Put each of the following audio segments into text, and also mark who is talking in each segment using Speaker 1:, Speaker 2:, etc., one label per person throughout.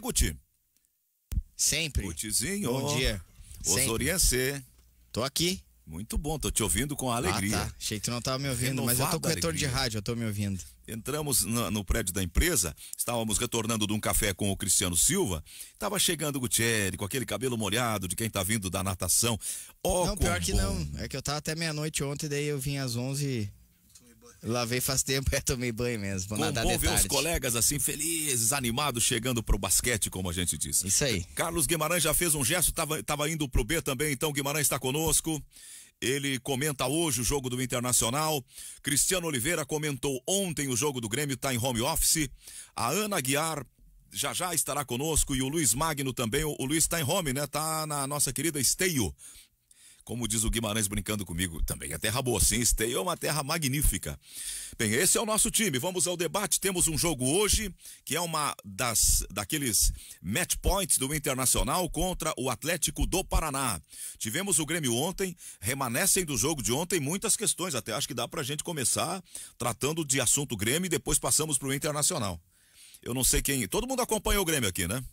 Speaker 1: É Guti. Sempre. Gutizinho. Bom dia. Osoriense. Tô aqui. Muito bom, tô te ouvindo com alegria. Ah, tá.
Speaker 2: Achei que tu não tava me ouvindo, mas eu tô com retorno de rádio, eu tô me ouvindo.
Speaker 1: Entramos no, no, prédio da empresa, estávamos retornando de um café com o Cristiano Silva, tava chegando o Gutierrez com aquele cabelo molhado de quem tá vindo da natação.
Speaker 2: Oh, não, pior bom. que não, é que eu tava até meia-noite ontem, daí eu vim às 11 Lavei faz tempo, é, tomei banho mesmo. Vou nada bom ver os
Speaker 1: colegas assim, felizes, animados, chegando pro basquete, como a gente disse. Isso aí. Carlos Guimarães já fez um gesto, tava, tava indo pro B também, então Guimarães está conosco. Ele comenta hoje o jogo do Internacional. Cristiano Oliveira comentou ontem o jogo do Grêmio, está em home office. A Ana Guiar já já estará conosco e o Luiz Magno também. O, o Luiz está em home, né? Tá na nossa querida Esteio, como diz o Guimarães brincando comigo, também a é terra boa sim, Esteio é uma terra magnífica. Bem, esse é o nosso time. Vamos ao debate. Temos um jogo hoje que é uma das daqueles match points do Internacional contra o Atlético do Paraná. Tivemos o Grêmio ontem, remanescem do jogo de ontem muitas questões. Até acho que dá pra gente começar tratando de assunto Grêmio e depois passamos pro Internacional. Eu não sei quem. Todo mundo acompanhou o Grêmio aqui,
Speaker 3: né?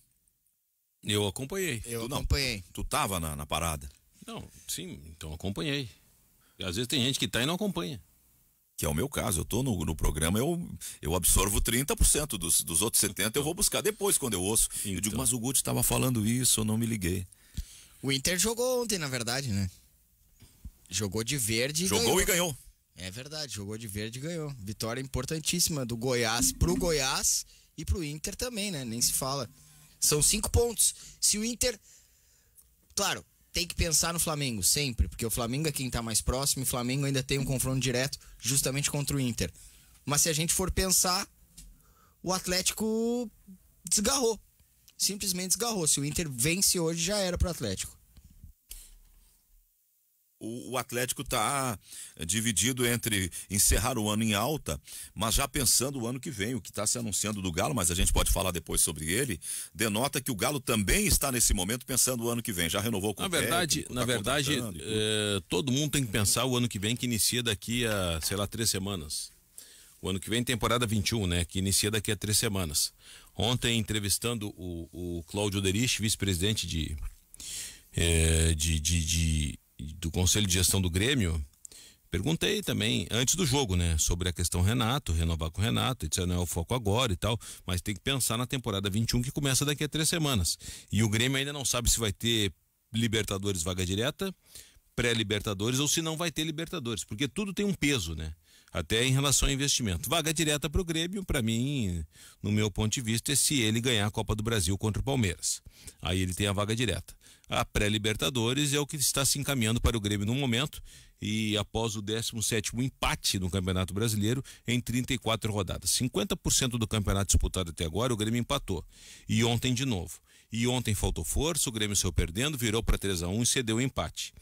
Speaker 3: Eu acompanhei.
Speaker 2: Eu tu não, acompanhei.
Speaker 3: Tu tava na, na parada. Não, sim, então acompanhei. E às vezes tem gente que está e não acompanha. Que é o meu caso, eu estou
Speaker 1: no, no, programa, eu, eu absorvo 30% dos, dos outros 70% eu vou buscar depois quando eu ouço. Então. Eu digo, então. mas o Guti estava falando isso, eu não me liguei.
Speaker 2: O Inter jogou ontem, na verdade, né? Jogou de verde e Jogou ganhou. e ganhou. É verdade, jogou de verde e ganhou. Vitória importantíssima do Goiás pro Goiás e pro Inter também, né? Nem se fala. São cinco pontos. Se o Inter. Claro, tem que pensar no Flamengo sempre, porque o Flamengo é quem está mais próximo e o Flamengo ainda tem um confronto direto justamente contra o Inter. Mas se a gente for pensar, o Atlético desgarrou. Simplesmente desgarrou. Se o Inter vence hoje, já era para o Atlético
Speaker 1: o, o Atlético está dividido entre encerrar o ano em alta, mas já pensando o ano que vem, o que está se anunciando do Galo, mas a gente pode falar depois sobre ele, denota que o Galo também está nesse momento pensando o ano que vem. Já renovou com na o verdade, técnico, Na tá verdade,
Speaker 3: é, todo mundo tem que pensar o ano que vem que inicia daqui a, sei lá, três semanas. O ano que vem, temporada 21, né? Que inicia daqui a três semanas. Ontem, entrevistando o, o Cláudio Derich, vice-presidente de, é, de, de, de do Conselho de Gestão do Grêmio, perguntei também, antes do jogo, né, sobre a questão Renato, renovar com o Renato, etc. Não é o foco agora e tal, mas tem que pensar na temporada 21 que começa daqui a três semanas. E o Grêmio ainda não sabe se vai ter Libertadores vaga direta, pré-Libertadores ou se não vai ter Libertadores, porque tudo tem um peso, né? Até em relação ao investimento. Vaga direta para o Grêmio, para mim, no meu ponto de vista, é se ele ganhar a Copa do Brasil contra o Palmeiras. Aí ele tem a vaga direta a pré-Libertadores é o que está se encaminhando para o Grêmio no momento e após o 17 empate no Campeonato Brasileiro em 34 rodadas. 50% do campeonato disputado até agora, o Grêmio empatou. E ontem de novo. E ontem faltou força, o Grêmio saiu perdendo, virou para 3 a 1 e cedeu o empate.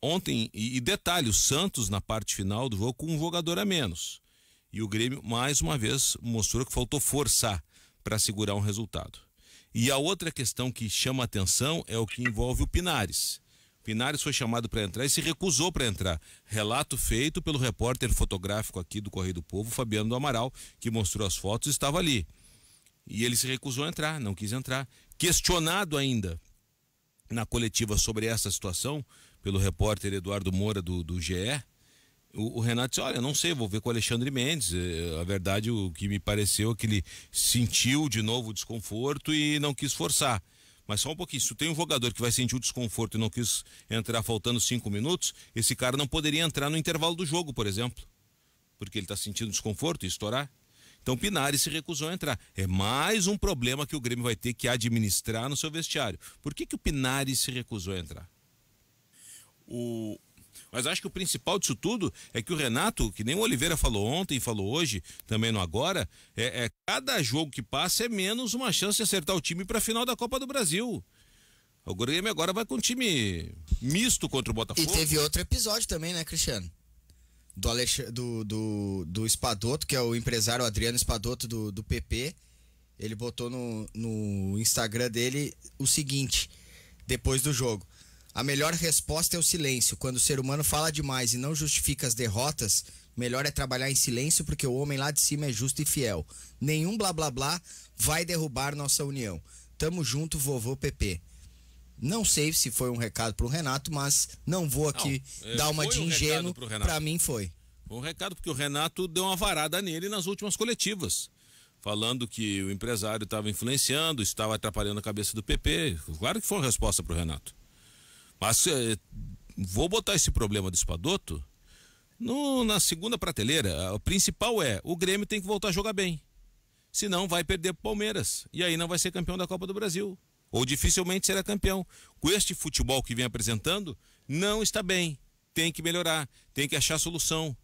Speaker 3: Ontem, e, e detalhe, o Santos na parte final do jogo com um jogador a menos. E o Grêmio mais uma vez mostrou que faltou forçar para segurar um resultado. E a outra questão que chama atenção é o que envolve o Pinares. Pinares foi chamado para entrar e se recusou para entrar. Relato feito pelo repórter fotográfico aqui do Correio do Povo, Fabiano do Amaral, que mostrou as fotos e estava ali. E ele se recusou a entrar, não quis entrar. Questionado ainda na coletiva sobre essa situação pelo repórter Eduardo Moura do, do GE, o, o, Renato disse, olha, não sei, vou ver com o Alexandre Mendes. É, a verdade, o que me pareceu é que ele sentiu de novo o desconforto e não quis forçar. Mas só um pouquinho, se tem um jogador que vai sentir o desconforto e não quis entrar faltando cinco minutos, esse cara não poderia entrar no intervalo do jogo, por exemplo. Porque ele está sentindo desconforto e estourar. Então Pinari se recusou a entrar. É mais um problema que o Grêmio vai ter que administrar no seu vestiário. Por que, que o Pinari se recusou a entrar? O, mas acho que o principal disso tudo é que o Renato, que nem o Oliveira falou ontem, falou hoje, também no agora, é, é cada jogo que passa é menos uma chance de acertar o time para a final da Copa do Brasil. O Grêmio agora vai com um time misto contra o Botafogo. E teve
Speaker 2: outro episódio também, né, Cristiano? Do, Alex... do, do, do Espadoto, que é o empresário Adriano Espadoto do, do PP. Ele botou no, no Instagram dele o seguinte, depois do jogo. A melhor resposta é o silêncio. Quando o ser humano fala demais e não justifica as derrotas, melhor é trabalhar em silêncio porque o homem lá de cima é justo e fiel. Nenhum blá blá blá vai derrubar nossa união. Tamo junto, vovô PP. Não sei se foi um recado pro Renato, mas não vou aqui não, é, dar uma de ingênuo. Um para mim foi.
Speaker 3: Foi um recado porque o Renato deu uma varada nele nas últimas coletivas falando que o empresário estava influenciando, estava atrapalhando a cabeça do PP. Claro que foi uma resposta para o Renato. Mas eh, vou botar esse problema do Espadoto no, na segunda prateleira. Ah, o principal é o Grêmio tem que voltar a jogar bem. Senão vai perder pro Palmeiras. E aí não vai ser campeão da Copa do Brasil. Ou dificilmente será campeão. Com este futebol que vem apresentando, não está bem. Tem que melhorar, tem que achar solução.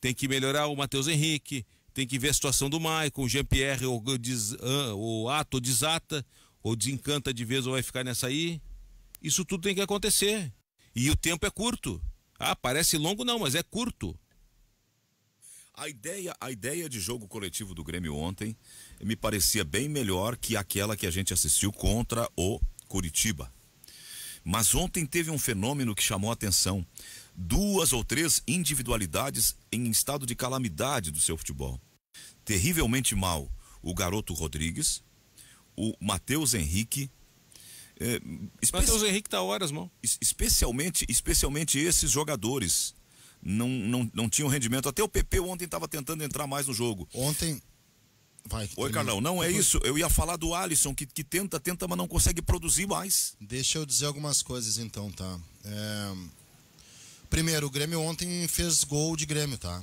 Speaker 3: Tem que melhorar o Matheus Henrique, tem que ver a situação do Maicon, o Jean-Pierre o des, ah, ou ata ou desata, ou desencanta de vez ou vai ficar nessa aí. Isso tudo tem que acontecer. E o tempo é curto. Ah, parece longo não, mas é curto. A ideia, a
Speaker 1: ideia de jogo coletivo do Grêmio ontem me parecia bem melhor que aquela que a gente assistiu contra o Curitiba. Mas ontem teve um fenômeno que chamou a atenção. Duas ou três individualidades em estado de calamidade do seu futebol. Terrivelmente mal o garoto Rodrigues, o Matheus Henrique é, especi... Matheus Henrique tá horas, mão. Especialmente, especialmente esses jogadores não, não, não tinham rendimento. Até o PP ontem estava tentando entrar mais
Speaker 4: no jogo. Ontem. Vai, Oi, Carlão, não é isso.
Speaker 1: Eu ia falar do Alisson, que, que tenta,
Speaker 4: tenta, mas não consegue produzir mais. Deixa eu dizer algumas coisas então, tá? É... Primeiro, o Grêmio ontem fez gol de Grêmio, tá?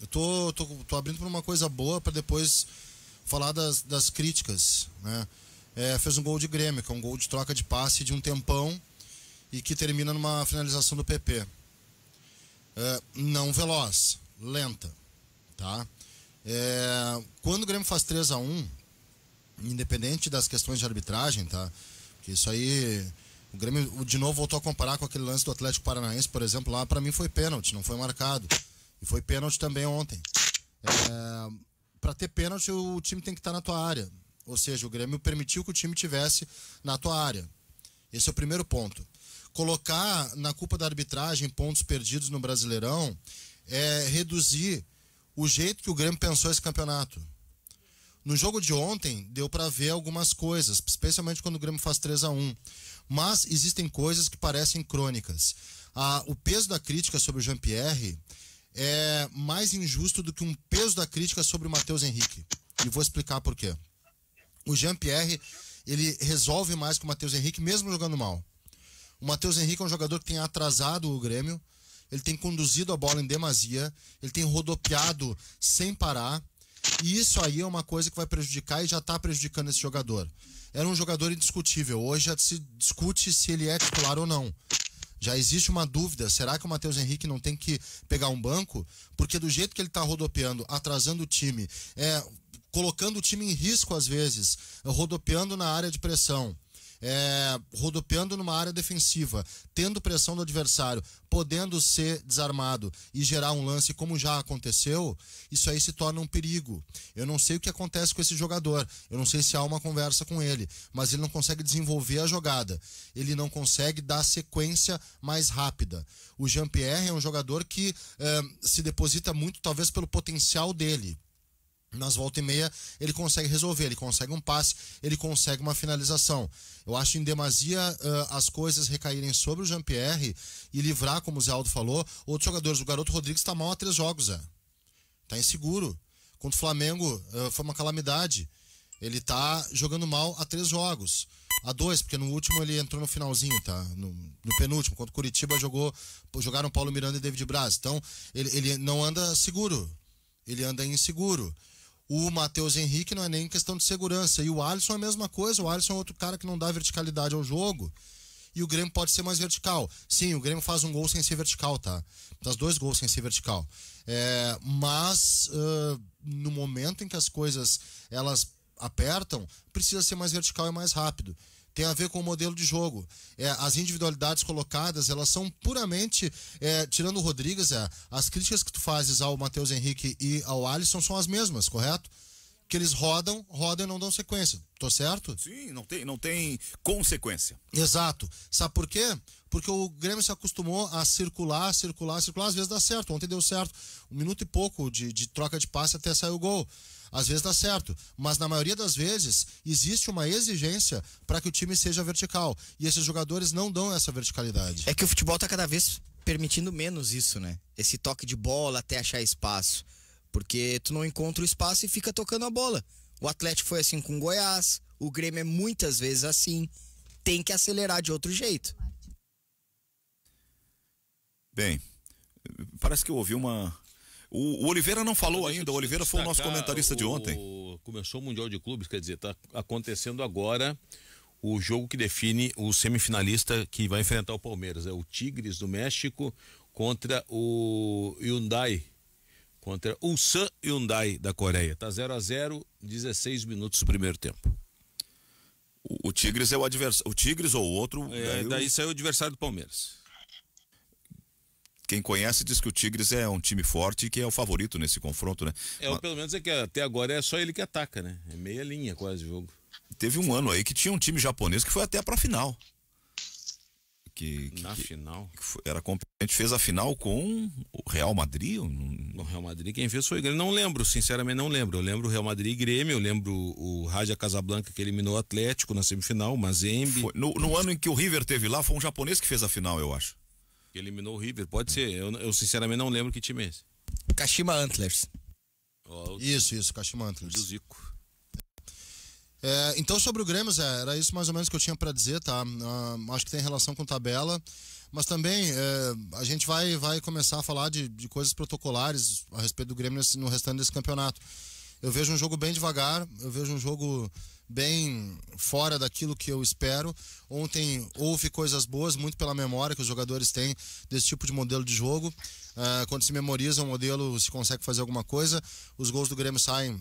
Speaker 4: Eu tô, tô, tô abrindo por uma coisa boa para depois falar das, das críticas, né? é, fez um gol de Grêmio, que é um gol de troca de passe de um tempão e que termina numa finalização do PP. É, não veloz, lenta. Tá? É, quando o Grêmio faz 3 a 1 independente das questões de arbitragem, tá? isso aí. O Grêmio, de novo, voltou a comparar com aquele lance do Atlético Paranaense, por exemplo, lá para mim foi pênalti, não foi marcado. E foi pênalti também ontem. É, para ter pênalti, o time tem que estar na tua área. Ou seja, o Grêmio permitiu que o time tivesse na tua área. Esse é o primeiro ponto. Colocar na culpa da arbitragem pontos perdidos no Brasileirão é reduzir o jeito que o Grêmio pensou esse campeonato. No jogo de ontem, deu para ver algumas coisas, especialmente quando o Grêmio faz 3 a 1 Mas existem coisas que parecem crônicas. Ah, o peso da crítica sobre o Jean-Pierre é mais injusto do que um peso da crítica sobre o Matheus Henrique. E vou explicar por quê. O Jean-Pierre, ele resolve mais com o Matheus Henrique, mesmo jogando mal. O Matheus Henrique é um jogador que tem atrasado o Grêmio, ele tem conduzido a bola em demasia, ele tem rodopiado sem parar. E isso aí é uma coisa que vai prejudicar e já está prejudicando esse jogador. Era um jogador indiscutível. Hoje já se discute se ele é titular ou não. Já existe uma dúvida: será que o Matheus Henrique não tem que pegar um banco? Porque do jeito que ele está rodopiando, atrasando o time, é, colocando o time em risco às vezes, rodopiando na área de pressão. É, rodopiando numa área defensiva, tendo pressão do adversário, podendo ser desarmado e gerar um lance como já aconteceu, isso aí se torna um perigo. Eu não sei o que acontece com esse jogador, eu não sei se há uma conversa com ele, mas ele não consegue desenvolver a jogada, ele não consegue dar sequência mais rápida. O Jean-Pierre é um jogador que é, se deposita muito, talvez, pelo potencial dele. Nas volta e meia, ele consegue resolver, ele consegue um passe, ele consegue uma finalização. Eu acho em demasia uh, as coisas recaírem sobre o Jean-Pierre e livrar, como o Zé Aldo falou, outros jogadores. O garoto Rodrigues está mal há três jogos, Zé. está inseguro. Contra o Flamengo, uh, foi uma calamidade. Ele tá jogando mal há três jogos. Há dois, porque no último ele entrou no finalzinho, tá? No, no penúltimo, quando o Curitiba jogou, jogaram Paulo Miranda e David Braz. Então, ele, ele não anda seguro. Ele anda inseguro. O Matheus Henrique não é nem questão de segurança. E o Alisson é a mesma coisa. O Alisson é outro cara que não dá verticalidade ao jogo. E o Grêmio pode ser mais vertical. Sim, o Grêmio faz um gol sem ser vertical, tá? Das dois gols sem ser vertical. É, mas uh, no momento em que as coisas elas apertam, precisa ser mais vertical e mais rápido tem a ver com o modelo de jogo. É, as individualidades colocadas, elas são puramente, é, tirando o Rodrigues, é, as críticas que tu fazes ao Matheus Henrique e ao Alisson são as mesmas, correto? Que eles rodam, rodam e não dão sequência. Tô certo? Sim, não tem, não tem consequência. Exato. Sabe por quê? Porque o Grêmio se acostumou a circular, circular, circular, às vezes dá certo. Ontem deu certo. Um minuto e pouco de, de troca de passe até sair o gol. Às vezes dá certo, mas na maioria das vezes existe uma exigência
Speaker 2: para que o time seja vertical. E esses jogadores não dão essa verticalidade. É que o futebol está cada vez permitindo menos isso, né? Esse toque de bola até achar espaço. Porque tu não encontra o espaço e fica tocando a bola. O Atlético foi assim com o Goiás, o Grêmio é muitas vezes assim. Tem que acelerar de outro jeito.
Speaker 1: Bem, parece que eu ouvi uma, o, o Oliveira não falou ainda, o Oliveira foi o nosso comentarista o, de ontem.
Speaker 3: Começou o Mundial de Clubes, quer dizer, está acontecendo agora o jogo que define o semifinalista que vai enfrentar o Palmeiras. É o Tigres do México contra o Hyundai. Contra o Ulsan Hyundai da Coreia. Tá 0 a 0 16 minutos do primeiro tempo.
Speaker 1: O, o Tigres é o adversário.
Speaker 3: O Tigres ou outro. É, daí, daí o... saiu o adversário do Palmeiras
Speaker 1: quem conhece diz que o Tigres é um time forte e que é o favorito nesse confronto, né?
Speaker 3: É, Mas... pelo menos é que até agora é só ele que ataca, né? É meia linha quase o jogo. Teve um ano aí que tinha um time japonês que foi até pra final. Que, que, na que, final que era
Speaker 1: competente fez a final com o Real Madrid no Real Madrid
Speaker 3: quem fez foi o Grêmio não lembro sinceramente não lembro eu lembro o Real Madrid e Grêmio eu lembro o Rádio Casablanca que eliminou o Atlético na semifinal Mazembe foi, no, no ano em que o River teve lá foi um japonês que fez a final eu acho Eliminou o River, pode ser. Eu, eu sinceramente não lembro que time é esse.
Speaker 4: Kashima Antlers. Oh, isso, isso, Kashima Antlers. Do Zico. É, então, sobre o Grêmio, Zé, era isso mais ou menos que eu tinha para dizer, tá? Uh, acho que tem relação com tabela, mas também é, a gente vai, vai começar a falar de, de coisas protocolares a respeito do Grêmio nesse, no restante desse campeonato. Eu vejo um jogo bem devagar, eu vejo um jogo bem fora daquilo que eu espero. Ontem houve coisas boas, muito pela memória que os jogadores têm desse tipo de modelo de jogo. Uh, quando se memoriza um modelo, se consegue fazer alguma coisa. Os gols do Grêmio saem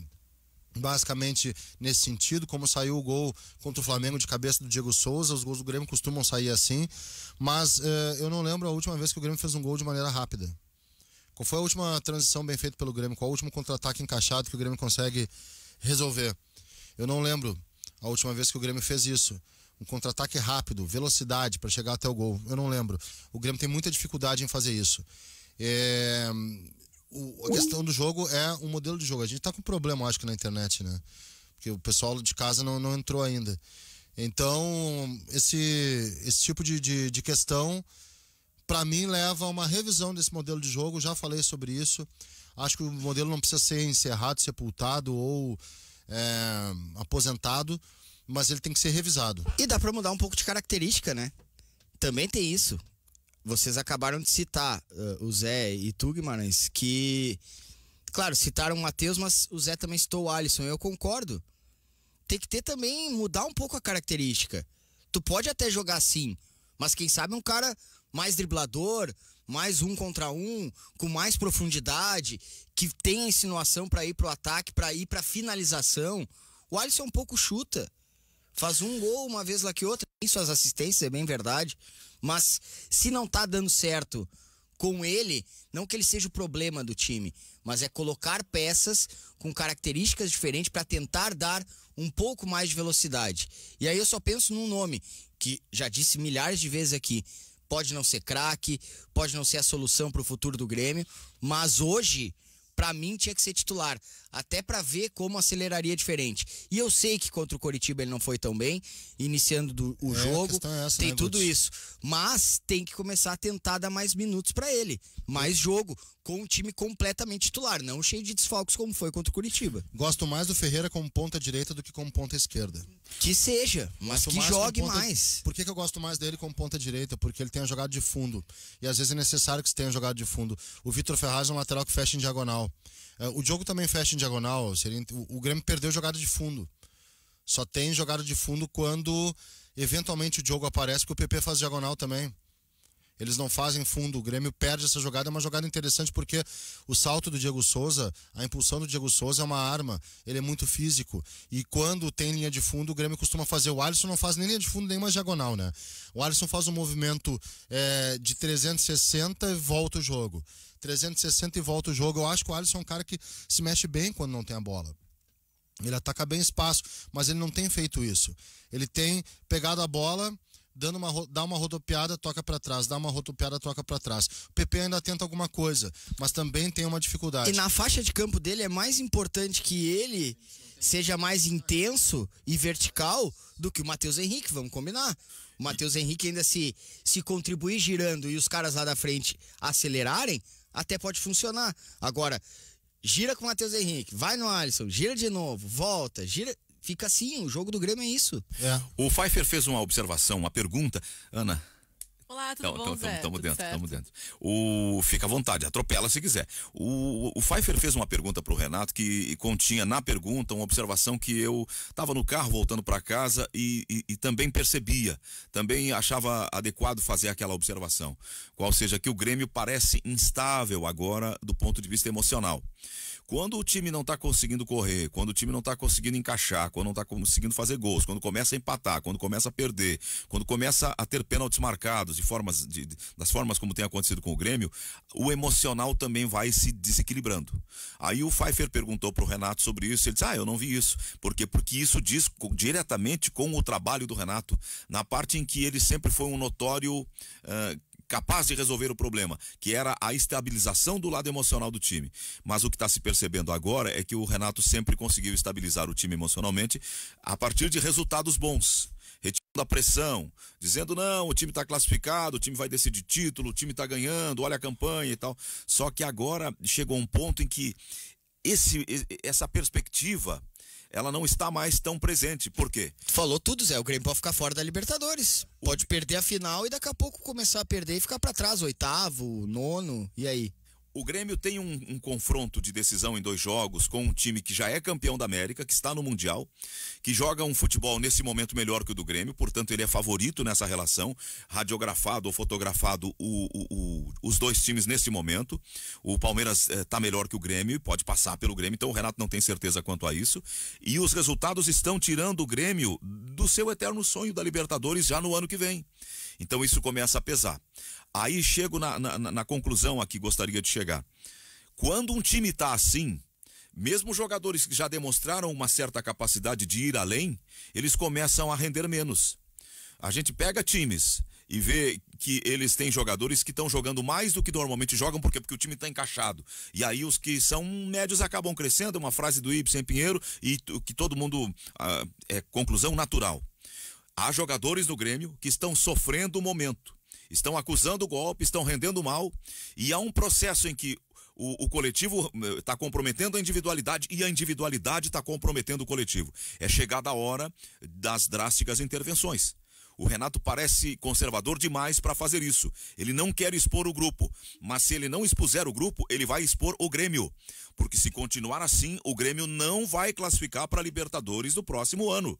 Speaker 4: basicamente nesse sentido, como saiu o gol contra o Flamengo de cabeça do Diego Souza, os gols do Grêmio costumam sair assim, mas uh, eu não lembro a última vez que o Grêmio fez um gol de maneira rápida. Qual foi a última transição bem feita pelo Grêmio? Qual o último contra-ataque encaixado que o Grêmio consegue resolver? Eu não lembro a última vez que o Grêmio fez isso. Um contra-ataque rápido, velocidade para chegar até o gol. Eu não lembro. O Grêmio tem muita dificuldade em fazer isso. É... O, a questão do jogo é o um modelo de jogo. A gente está com um problema, acho que, na internet, né? Porque o pessoal de casa não, não entrou ainda. Então, esse, esse tipo de, de, de questão, para mim, leva a uma revisão desse modelo de jogo. Já falei sobre isso. Acho que o modelo não precisa ser encerrado, sepultado ou é, aposentado, mas ele tem que ser
Speaker 2: revisado. E dá para mudar um pouco de característica, né? Também tem isso. Vocês acabaram de citar uh, o Zé e tu, Guimarães, que, claro, citaram o Matheus, mas o Zé também citou o Alisson. Eu concordo. Tem que ter também, mudar um pouco a característica. Tu pode até jogar assim, mas quem sabe um cara mais driblador, mais um contra um, com mais profundidade, que tem insinuação para ir pro ataque, para ir para finalização. O Alisson é um pouco chuta. Faz um gol uma vez lá que outra, tem suas assistências, é bem verdade. Mas se não tá dando certo com ele, não que ele seja o problema do time, mas é colocar peças com características diferentes para tentar dar um pouco mais de velocidade. E aí eu só penso num nome que já disse milhares de vezes aqui, pode não ser craque, pode não ser a solução para o futuro do Grêmio, mas hoje, para mim, tinha que ser titular, até para ver como aceleraria diferente. E eu sei que contra o Coritiba ele não foi tão bem, iniciando do, o é, jogo, é essa, tem né, tudo isso, mas tem que começar a tentar dar mais minutos para ele, mais jogo, com o time completamente titular, não cheio de desfalques como foi contra o Curitiba. Gosto mais do Ferreira como ponta direita do que como ponta esquerda. Que seja, mas gosto que mais jogue ponta... mais.
Speaker 4: Por que, que eu gosto mais dele como ponta direita? Porque ele tem a jogada de fundo. E às vezes é necessário que você tenha jogada de fundo. O Vitor Ferraz é um lateral que fecha em diagonal. É, o jogo também fecha em diagonal. O Grêmio perdeu jogada de fundo. Só tem jogada de fundo quando eventualmente o jogo aparece, porque o PP faz diagonal também eles não fazem fundo. O Grêmio perde essa jogada, é uma jogada interessante porque o salto do Diego Souza, a impulsão do Diego Souza é uma arma, ele é muito físico. E quando tem linha de fundo, o Grêmio costuma fazer. O Alisson não faz nem linha de fundo, nem mais diagonal, né? O Alisson faz um movimento é, de 360 e volta o jogo. 360 e volta o jogo. Eu acho que o Alisson é um cara que se mexe bem quando não tem a bola. Ele ataca bem espaço, mas ele não tem feito isso. Ele tem pegado a bola dando uma, dá uma rodopiada, toca para trás, dá uma rodopiada, toca para
Speaker 2: trás. O PP ainda tenta alguma coisa, mas também tem uma dificuldade. E na faixa de campo dele é mais importante que ele seja mais intenso e vertical do que o Matheus Henrique, vamos combinar. O Matheus Henrique ainda se, se contribuir girando e os caras lá da frente acelerarem, até pode funcionar. Agora, gira com o Matheus Henrique, vai no Alisson, gira de novo, volta, gira. Fica assim, o jogo do Grêmio é isso. É. O Pfeiffer fez uma observação, uma pergunta. Ana,
Speaker 5: Olá, tudo então, bom, Tamo, tamo tudo dentro, estamos
Speaker 1: dentro. O, fica à vontade, atropela se quiser. O, o Pfeiffer fez uma pergunta para o Renato que continha na pergunta uma observação que eu estava no carro voltando para casa e, e, e, também percebia, também achava adequado fazer aquela observação. Qual seja que o Grêmio parece instável agora do ponto de vista emocional. Quando o time não está conseguindo correr, quando o time não está conseguindo encaixar, quando não está conseguindo fazer gols, quando começa a empatar, quando começa a perder, quando começa a ter pênaltis marcados de formas, de, das formas como tem acontecido com o Grêmio, o emocional também vai se desequilibrando. Aí o Pfeiffer perguntou para o Renato sobre isso, ele disse: Ah, eu não vi isso. Por quê? Porque isso diz diretamente com o trabalho do Renato, na parte em que ele sempre foi um notório. Uh, capaz de resolver o problema, que era a estabilização do lado emocional do time. Mas o que está se percebendo agora é que o Renato sempre conseguiu estabilizar o time emocionalmente a partir de resultados bons retirando a pressão, dizendo não, o time está classificado, o time vai decidir título, o time está ganhando, olha a campanha e tal. Só que agora chegou um ponto em que esse,
Speaker 2: essa perspectiva ela não está mais tão presente. Por quê? Tu falou tudo, Zé. O Grêmio pode ficar fora da Libertadores. Pode perder a final e daqui a pouco começar a perder e ficar para trás, oitavo, nono, e aí?
Speaker 1: O Grêmio tem um, um, confronto de decisão em dois jogos com um time que já é campeão da América, que está no Mundial, que joga um futebol nesse momento melhor que o do Grêmio, portanto ele é favorito nessa relação, radiografado ou fotografado o, o, o, os dois times nesse momento. O Palmeiras está eh, melhor que o Grêmio e pode passar pelo Grêmio, então o Renato não tem certeza quanto a isso. E os resultados estão tirando o Grêmio do seu eterno sonho da Libertadores já no ano que vem. Então isso começa a pesar. Aí chego na, na, na conclusão aqui, gostaria de chegar. Quando um time está assim, mesmo jogadores que já demonstraram uma certa capacidade de ir além, eles começam a render menos. A gente pega times e vê que eles têm jogadores que estão jogando mais do que normalmente jogam, porque, porque o time está encaixado. E aí os que são médios acabam crescendo, é uma frase do Ibsen Pinheiro, e que todo mundo. Ah, é conclusão natural. Há jogadores no Grêmio que estão sofrendo o momento, estão acusando o golpe, estão rendendo mal, e há um processo em que o, o, coletivo está eh, comprometendo a individualidade e a individualidade está comprometendo o coletivo. É chegada a hora das drásticas intervenções. O Renato parece conservador demais para fazer isso. Ele não quer expor o grupo, mas se ele não expuser o grupo, ele vai expor o Grêmio. Porque se continuar assim, o Grêmio não vai classificar para Libertadores no próximo ano.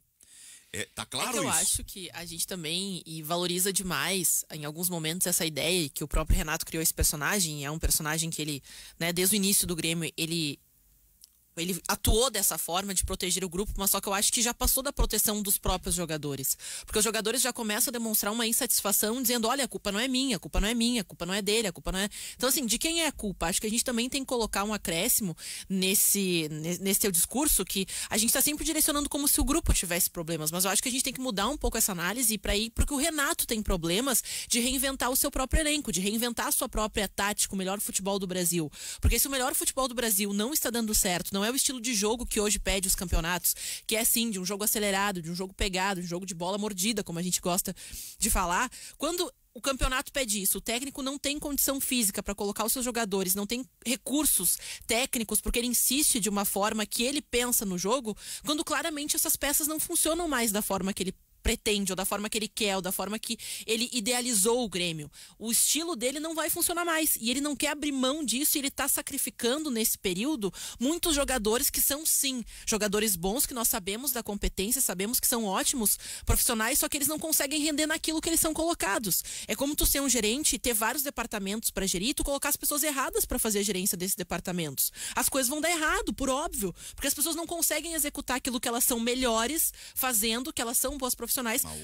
Speaker 1: É, tá é claro é eu isso? acho
Speaker 5: que a gente também e valoriza demais, em alguns momentos, essa ideia que o próprio Renato criou esse personagem. É um personagem que ele, né, desde o início do Grêmio, ele ele atuou dessa forma de proteger o grupo, mas só que eu acho que já passou da proteção dos próprios jogadores. Porque os jogadores já começam a demonstrar uma insatisfação dizendo: olha, a culpa não é minha, a culpa não é minha, a culpa não é dele, a culpa não é. Então, assim, de quem é a culpa? Acho que a gente também tem que colocar um acréscimo nesse, nesse seu discurso que a gente está sempre direcionando como se o grupo tivesse problemas. Mas eu acho que a gente tem que mudar um pouco essa análise para ir, porque o Renato tem problemas de reinventar o seu próprio elenco, de reinventar a sua própria tática, o melhor futebol do Brasil. Porque se o melhor futebol do Brasil não está dando certo, não não é o estilo de jogo que hoje pede os campeonatos, que é sim de um jogo acelerado, de um jogo pegado, de um jogo de bola mordida, como a gente gosta de falar. Quando o campeonato pede isso. O técnico não tem condição física para colocar os seus jogadores, não tem recursos técnicos, porque ele insiste de uma forma que ele pensa no jogo, quando claramente essas peças não funcionam mais da forma que ele pretende, ou da forma que ele quer, ou da forma que ele idealizou o Grêmio. O estilo dele não vai funcionar mais. E ele não quer abrir mão disso e ele está sacrificando nesse período muitos jogadores que são, sim, jogadores bons, que nós sabemos da competência, sabemos que são ótimos profissionais, só que eles não conseguem render naquilo que eles são colocados. É como tu ser um gerente e ter vários departamentos para gerir e tu colocar as pessoas erradas para fazer a gerência desses departamentos. As coisas vão dar errado, por óbvio, porque as pessoas não conseguem executar aquilo que elas são melhores fazendo, que elas são boas profissionais profissionais. Mal,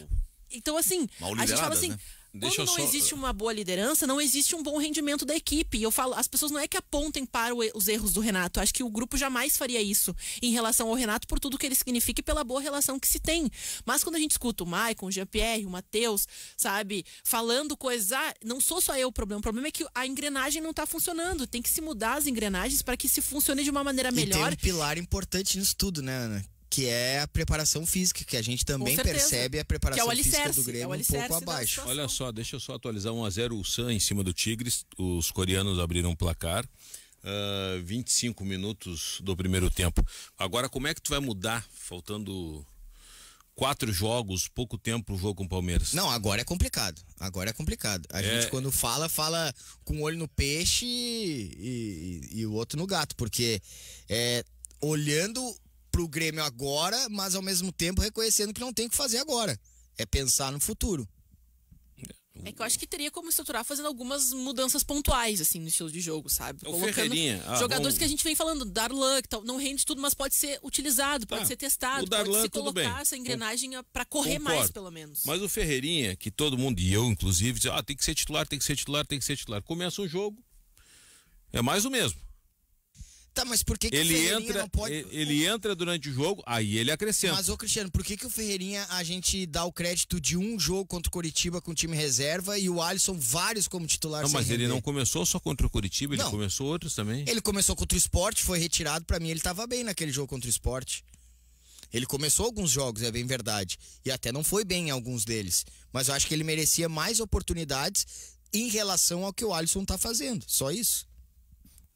Speaker 5: então, assim, a gente fala assim. Né? Quando não só... existe uma boa liderança, não existe um bom rendimento da equipe. Eu falo, as pessoas não é que apontem para os erros do Renato. Acho que o grupo jamais faria isso em relação ao Renato por tudo que ele significa e pela boa relação que se tem. Mas quando a gente escuta o Maicon, o Jean-Pierre, o Matheus, sabe, falando coisas, ah, não sou só eu o problema. O problema é que a engrenagem não está funcionando. Tem que se mudar as engrenagens para que se funcione de uma maneira melhor. E tem um
Speaker 2: pilar importante nisso tudo, né, Ana? que é a preparação física, que a gente também percebe a preparação é física do Grêmio é um pouco abaixo.
Speaker 3: Olha só, deixa eu só atualizar 1 a 0 o San em cima do Tigres, os coreanos abriram o um placar. Uh, ah, 25 minutos do primeiro tempo. Agora, como é que tu vai mudar, faltando quatro jogos, pouco
Speaker 2: tempo pro jogo com o Palmeiras. Não, agora é complicado. Agora é complicado. A é... gente, quando fala, fala com um olho no peixe e, e, e o outro no gato, porque é, olhando pro Grêmio agora, mas ao mesmo tempo reconhecendo que não tem o que fazer agora. É pensar no futuro.
Speaker 5: É que eu acho que teria como estruturar fazendo algumas mudanças pontuais, assim, no estilo de jogo, sabe? É o Colocando ah, jogadores bom. que a gente vem falando, Darlan, que tal, não rende tudo, mas pode ser utilizado, tá. pode ah, ser testado, o Darlan, pode se colocar bem. essa engrenagem para correr Concordo. mais, pelo menos.
Speaker 3: Mas o Ferreirinha, que todo mundo, e eu inclusive, diz, ah, tem que ser titular, tem que ser titular, tem que ser titular. Começa um jogo, é mais o mesmo.
Speaker 2: Tá, mas por que, que ele o Ferreirinha entra, não pode.
Speaker 3: Ele entra durante o jogo, aí ele acrescenta. Mas, ô
Speaker 2: Cristiano, por que, que o Ferreirinha a gente dá o crédito de um jogo contra o Coritiba com time reserva e o Alisson vários como titular Não, mas render? ele não
Speaker 3: começou só contra o Coritiba, ele não. começou outros também.
Speaker 2: Ele começou contra o esporte, foi retirado. para mim, ele tava bem naquele jogo contra o esporte. Ele começou alguns jogos, é bem verdade. E até não foi bem em alguns deles. Mas eu acho que ele merecia mais oportunidades em relação ao que o Alisson tá fazendo. Só isso.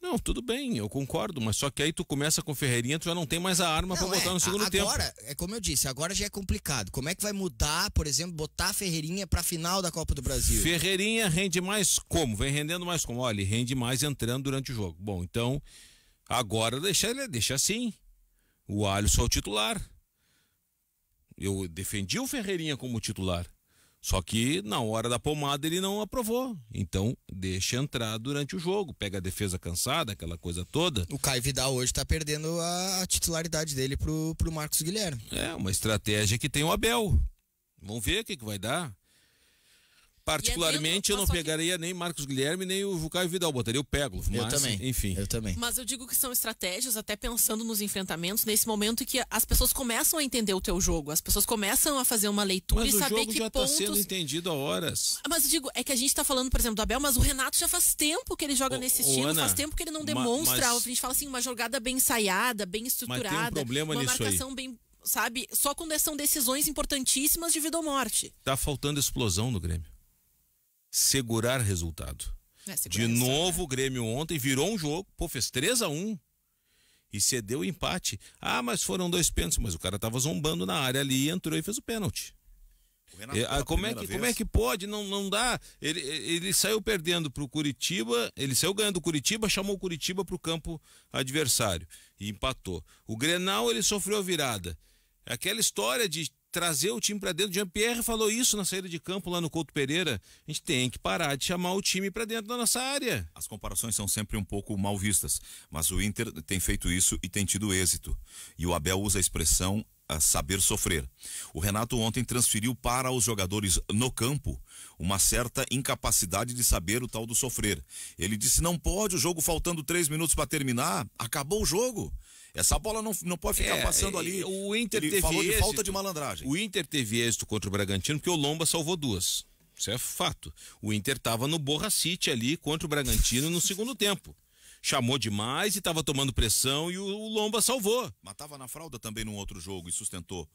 Speaker 2: Não, tudo bem,
Speaker 3: eu concordo, mas só que aí tu começa com Ferreirinha, tu já não tem mais a arma para botar é, no segundo agora, tempo. Agora,
Speaker 2: é como eu disse, agora já é complicado. Como é que vai mudar, por exemplo, botar Ferreirinha para final da Copa do Brasil?
Speaker 3: Ferreirinha rende mais como? Vem rendendo mais como? Olha, rende mais entrando durante o jogo. Bom, então agora deixa ele, deixa assim. O Alisson é o titular. Eu defendi o Ferreirinha como titular. Só que na hora da pomada ele não aprovou. Então, deixa entrar durante o jogo. Pega a defesa cansada, aquela coisa toda.
Speaker 2: O Caio Vidal hoje está perdendo a titularidade dele pro, pro Marcos Guilherme.
Speaker 3: É, uma estratégia que tem o Abel. Vamos ver o que, que vai dar. Particularmente, é eu não pegaria nem Marcos Guilherme, nem o Vucaio Vidal. Botaria o Pego. Mas, eu também. Enfim. Eu também.
Speaker 5: Mas eu digo que são estratégias, até pensando nos enfrentamentos, nesse momento em que as pessoas começam a entender o teu jogo. As pessoas começam a fazer uma leitura mas e saber que o jogo já está Tá sendo
Speaker 3: entendido há horas.
Speaker 5: Mas eu digo, é que a gente está falando, por exemplo, do Abel, mas o Renato já faz tempo que ele joga o, nesse estilo, Ana, faz tempo que ele não demonstra. Mas... A gente fala assim, uma jogada bem ensaiada, bem estruturada. Mas tem um problema uma marcação aí. bem sabe? Só quando são decisões importantíssimas de vida ou morte.
Speaker 3: Tá faltando explosão no Grêmio segurar resultado. É, de é. novo, o Grêmio ontem virou um jogo, pô, fez 3 a 1 e cedeu o empate. Ah, mas foram dois pênaltis, mas o cara tava zombando na área ali, entrou e fez o pênalti. O Renato, é, ah, como, é que, como é que pode? Não, não dá. Ele, ele saiu perdendo pro Curitiba, ele saiu ganhando o Curitiba, chamou o Curitiba pro campo adversário e empatou. O Grenal, ele sofreu a virada. Aquela história de trazer o time para dentro. Jean-Pierre falou isso na saída de campo lá no Couto Pereira. A gente tem que parar de chamar o time para dentro da nossa área.
Speaker 1: As comparações são sempre um pouco mal vistas, mas o Inter tem feito isso e tem tido êxito. E o Abel usa a expressão a saber sofrer. O Renato ontem transferiu para os jogadores no campo uma certa incapacidade de saber o tal do sofrer. Ele disse: não pode o jogo faltando três minutos para terminar, acabou o jogo. Essa bola não, não pode ficar é, passando ali. É, o Inter Ele teve falou êxito, de falta de
Speaker 3: malandragem. O Inter teve êxito contra o Bragantino porque o Lomba salvou duas. Isso é fato. O Inter estava no borracite ali contra o Bragantino no segundo tempo. Chamou demais e estava tomando pressão e o, o Lomba salvou.
Speaker 1: Matava na fralda também num outro jogo e sustentou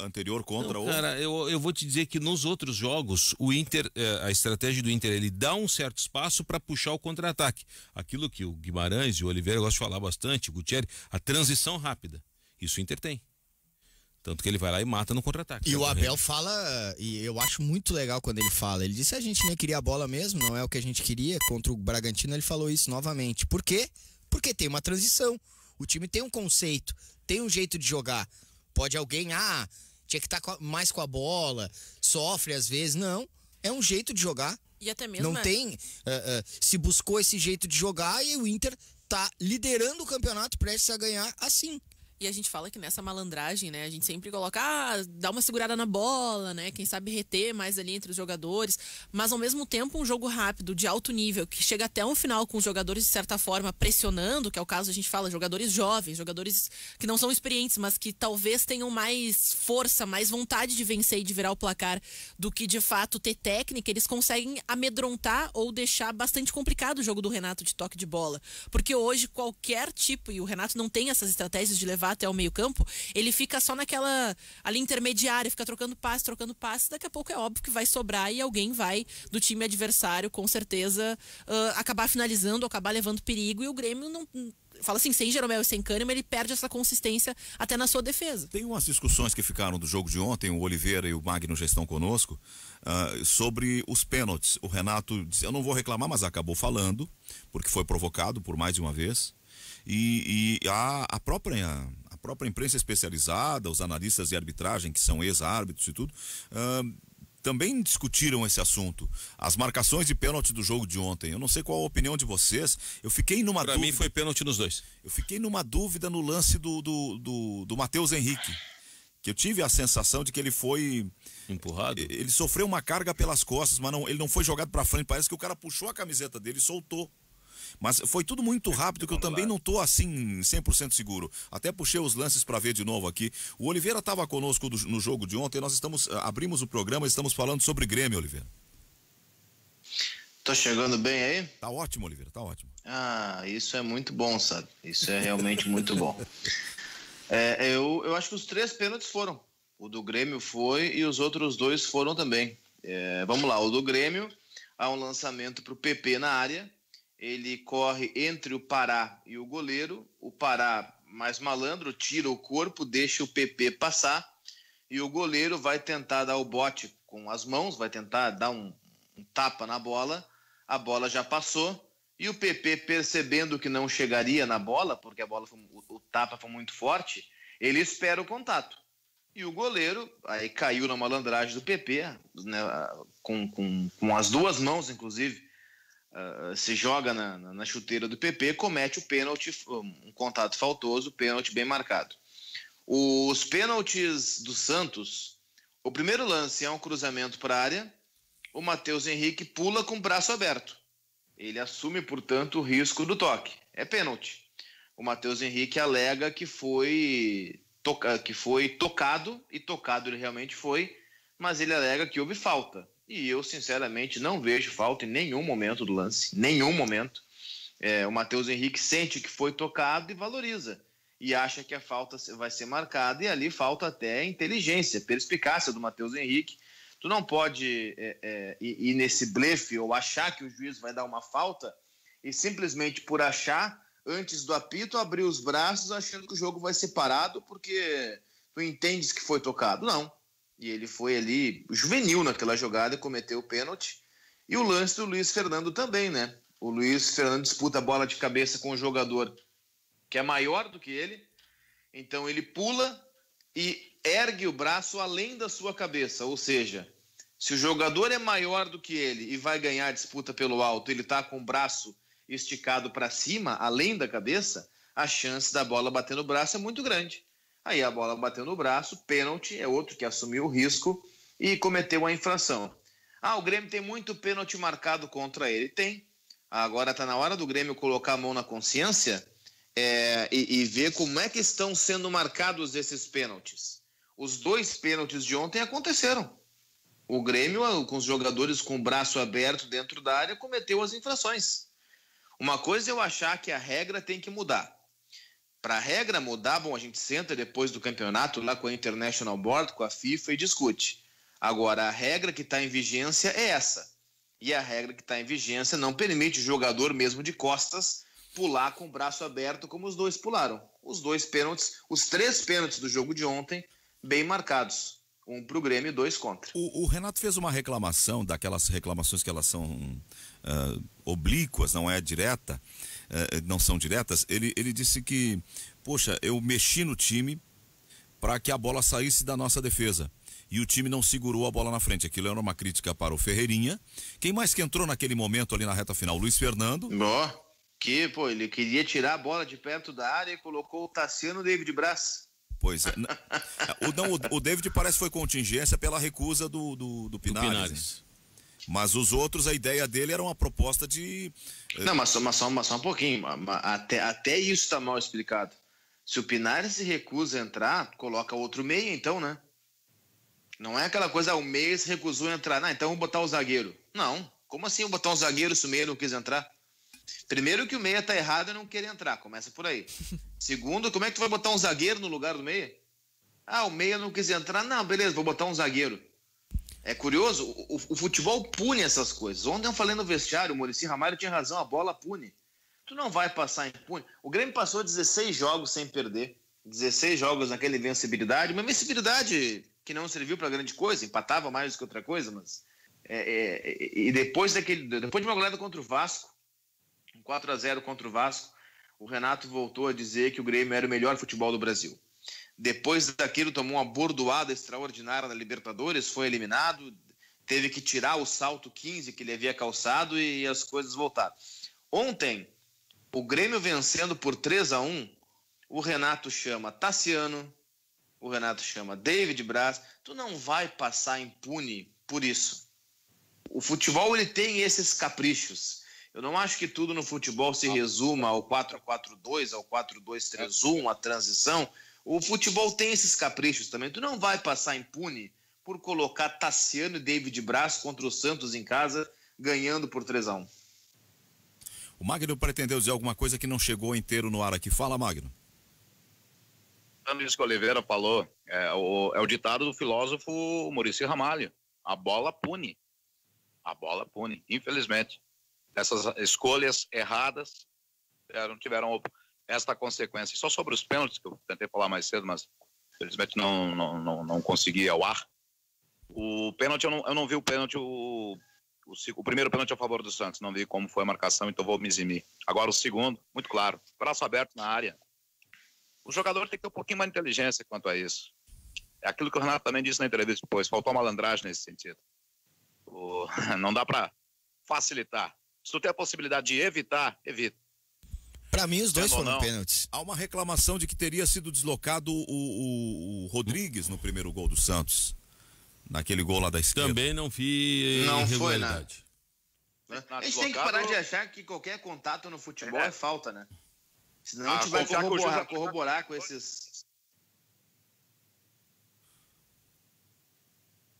Speaker 1: anterior contra o. Cara,
Speaker 3: eu, eu vou te dizer que nos outros jogos, o Inter, eh, a estratégia do Inter, ele dá um certo espaço para puxar o contra-ataque. Aquilo que o Guimarães e o Oliveira gostam de falar bastante, o Gutierrez, a transição rápida. Isso o Inter tem. Tanto que ele vai lá e mata no contra-ataque. E tá o correndo. Abel
Speaker 2: fala, e eu acho muito legal quando ele fala. Ele disse a gente nem queria a bola mesmo, não é o que a gente queria. Contra o Bragantino, ele falou isso novamente. Por quê? Porque tem uma transição. O time tem um conceito, tem um jeito de jogar. Pode alguém, ah, tinha que estar tá mais com a bola, sofre às vezes. Não, é um jeito de jogar.
Speaker 5: E até mesmo. Não é... tem. Uh,
Speaker 2: uh, se buscou esse jeito de jogar e o Inter tá liderando o campeonato prestes a ganhar assim.
Speaker 5: E a gente fala que nessa malandragem, né, a gente sempre coloca, ah, dá uma segurada na bola, né, quem sabe reter mais ali entre os jogadores, mas ao mesmo tempo um jogo rápido, de alto nível, que chega até um final com os jogadores de certa forma pressionando, que é o caso a gente fala, jogadores jovens, jogadores que não são experientes, mas que talvez tenham mais força, mais vontade de vencer e de virar o placar do que de fato ter técnica, eles conseguem amedrontar ou deixar bastante complicado o jogo do Renato de toque de bola. Porque hoje qualquer tipo, e o Renato não tem essas estratégias de levar até o meio-campo, ele fica só naquela ali intermediária, fica trocando passe, trocando passe, daqui a pouco é óbvio que vai sobrar e alguém vai do time adversário, com certeza, uh, acabar finalizando, acabar levando perigo e o Grêmio não fala assim, sem Jeromel e sem Cânima, ele perde essa consistência até na sua defesa. Tem umas
Speaker 1: discussões que ficaram do jogo de ontem, o Oliveira e o Magno já estão conosco, uh, sobre os pênaltis. O Renato disse, eu não vou reclamar, mas acabou falando, porque foi provocado por mais de uma vez. E, e a, a própria própria imprensa especializada, os analistas de arbitragem, que são ex-árbitros e tudo, uh, também discutiram esse assunto. As marcações de pênalti do jogo de ontem. Eu não sei qual a opinião de vocês. Eu fiquei numa pra dúvida. mim foi pênalti nos dois. Eu fiquei numa dúvida no lance do, do, do, do Matheus Henrique. Que eu tive a sensação de que ele foi. Empurrado? Ele sofreu uma carga pelas costas, mas não, ele não foi jogado para frente. Parece que o cara puxou a camiseta dele e soltou. Mas foi tudo muito rápido que eu também não estou assim 100% seguro. Até puxei os lances para ver de novo aqui. O Oliveira estava conosco do, no jogo de ontem. Nós estamos ah, abrimos o programa, estamos falando sobre Grêmio, Oliveira.
Speaker 6: Tô chegando bem aí? Tá ótimo, Oliveira, tá ótimo. Ah, isso é muito bom, sabe? Isso é realmente muito bom. É, eu, eu acho que os três pênaltis foram. O do Grêmio foi e os outros dois foram também. É, vamos lá, o do Grêmio, há um lançamento para o PP na área, ele corre entre o Pará e o goleiro. O Pará, mais malandro, tira o corpo, deixa o PP passar. E o goleiro vai tentar dar o bote com as mãos, vai tentar dar um, um tapa na bola. A bola já passou. E o PP, percebendo que não chegaria na bola, porque a bola foi, o, o tapa foi muito forte, ele espera o contato. E o goleiro, aí caiu na malandragem do PP, né, com, com, com as duas mãos, inclusive, ah, ah, se joga na, na, chuteira do PP, comete o pênalti, um contato faltoso, pênalti bem marcado. Os pênaltis do Santos, o primeiro lance é um cruzamento para a área, o Matheus Henrique pula com o braço aberto. Ele assume, portanto, o risco do toque. É pênalti. O Matheus Henrique alega que foi, que foi tocado, e tocado ele realmente foi, mas ele alega que houve falta. E eu, sinceramente, não vejo falta em nenhum momento do lance, nenhum momento. É, o Matheus Henrique sente que foi tocado e valoriza. E acha que a falta vai ser marcada, e ali falta até inteligência, perspicácia do Matheus Henrique. Tu não pode é, é, ir nesse blefe ou achar que o juiz vai dar uma falta e simplesmente por achar, antes do apito, abrir os braços achando que o jogo vai ser parado porque tu entendes que foi tocado. Não e ele foi ali juvenil naquela jogada, e cometeu o pênalti. E o lance do Luiz Fernando também, né? O Luiz Fernando disputa a bola de cabeça com um jogador que é maior do que ele. Então ele pula e ergue o braço além da sua cabeça, ou seja, se o jogador é maior do que ele e vai ganhar a disputa pelo alto, ele está com o braço esticado para cima, além da cabeça, a chance da bola bater no braço é muito grande. Aí a bola bateu no braço, pênalti, é outro que assumiu o risco e cometeu a infração. Ah, o Grêmio tem muito pênalti marcado contra ele. Tem. Agora está na hora do Grêmio colocar a mão na consciência é, e, e ver como é que estão sendo marcados esses pênaltis. Os dois pênaltis de ontem aconteceram. O Grêmio, com os jogadores com o braço aberto dentro da área, cometeu as infrações. Uma coisa é eu achar que a regra tem que mudar. Para a regra mudar, bom, a gente senta depois do campeonato lá com a International Board, com a FIFA e discute. Agora, a regra que está em vigência é essa. E a regra que está em vigência não permite o jogador, mesmo de costas, pular com o braço aberto como os dois pularam. Os dois pênaltis, os três pênaltis do jogo de ontem, bem marcados. Um para o Grêmio e dois contra. O,
Speaker 1: o, Renato fez uma reclamação, daquelas reclamações que elas são uh, oblíquas, não é direta, eh, eh, não são diretas, ele, ele disse que, poxa, eu mexi no time para que a bola saísse da nossa defesa. E o time não segurou a bola na frente. Aquilo era uma crítica para o Ferreirinha. Quem mais que entrou naquele momento ali na reta final? Luiz Fernando.
Speaker 6: Ó, que, pô, ele queria tirar a bola de perto da área e colocou o Tassiano David Braz.
Speaker 1: Pois é. o, não, o, David parece que foi contingência pela recusa do,
Speaker 6: do, do Pinares. Do Pinares. Mas os outros, a ideia dele era uma proposta de. Eh, não, mas só, mas só, mas só um pouquinho. Até, até isso está mal explicado. Se o Pinares se recusa a entrar, coloca outro meio, então, né? Não é aquela coisa, ah, o meio se recusou a entrar. Não, então vou botar o zagueiro. Não. Como assim botar um zagueiro se o meio não quis entrar? Primeiro que o meia tá errado e não quer entrar, começa por aí. Segundo, como é que tu vai botar um zagueiro no lugar do meia? Ah, o meia não quis entrar, não, beleza, vou botar um zagueiro. É curioso, o, o, futebol pune essas coisas. Ontem eu falei no vestiário, o Murici Ramalho tinha razão, a bola pune. Tu não vai passar impune. O Grêmio passou 16 jogos sem perder. 16 jogos naquela invencibilidade, uma invencibilidade que não serviu para grande coisa, empatava mais do que outra coisa, mas. É, é, e depois daquele. Depois de uma goleada contra o Vasco, um 4 a 0 contra o Vasco, o Renato voltou a dizer que o Grêmio era o melhor futebol do Brasil. Depois daquilo tomou uma bordoada extraordinária na Libertadores, foi eliminado, teve que tirar o salto 15 que ele havia calçado e as coisas voltaram. Ontem, o Grêmio vencendo por 3 a 1 o Renato chama Tassiano, o Renato chama David Braz. Tu não vai passar impune por isso. O futebol ele tem esses caprichos. Eu não acho que tudo no futebol se resuma ao 4-4-2, ao 4-2-3-1, à transição. O futebol tem esses caprichos também. Tu não vai passar impune por colocar Tassiano e David Braz contra o Santos em casa, ganhando por 3 a 1
Speaker 1: O Magno pretendeu dizer alguma coisa que não chegou inteiro no ar aqui. Fala, Magno.
Speaker 7: Francisco Oliveira falou, é o, é o ditado do filósofo Maurício Ramalho, a bola pune, a bola pune, infelizmente. Essas escolhas erradas tiveram, tiveram esta consequência. Só sobre os pênaltis, que eu tentei falar mais cedo, mas infelizmente não, não, não, não consegui ao ar. O pênalti, eu não, eu não vi o pênalti, o, o, o, primeiro pênalti a favor do Santos, não vi como foi a marcação, então vou me eximir. Agora o segundo, muito claro, braço aberto na área. O jogador tem que ter um pouquinho mais de inteligência quanto a isso. É aquilo que o Renato também disse na entrevista depois, faltou malandragem nesse sentido. O, não dá para facilitar. Se tu tem a possibilidade de evitar, evita.
Speaker 1: Para mim, os é dois foram pênaltis. Há uma reclamação de que teria sido deslocado o, o, o Rodrigues no primeiro gol do Santos. Naquele gol lá da esquerda. Também
Speaker 3: não vi eh, não foi nada. Né? A gente tem que parar de achar que qualquer
Speaker 6: contato no futebol é, né? é falta, né?
Speaker 5: Senão ah, a gente vai corroborar,
Speaker 6: corroborar com esses.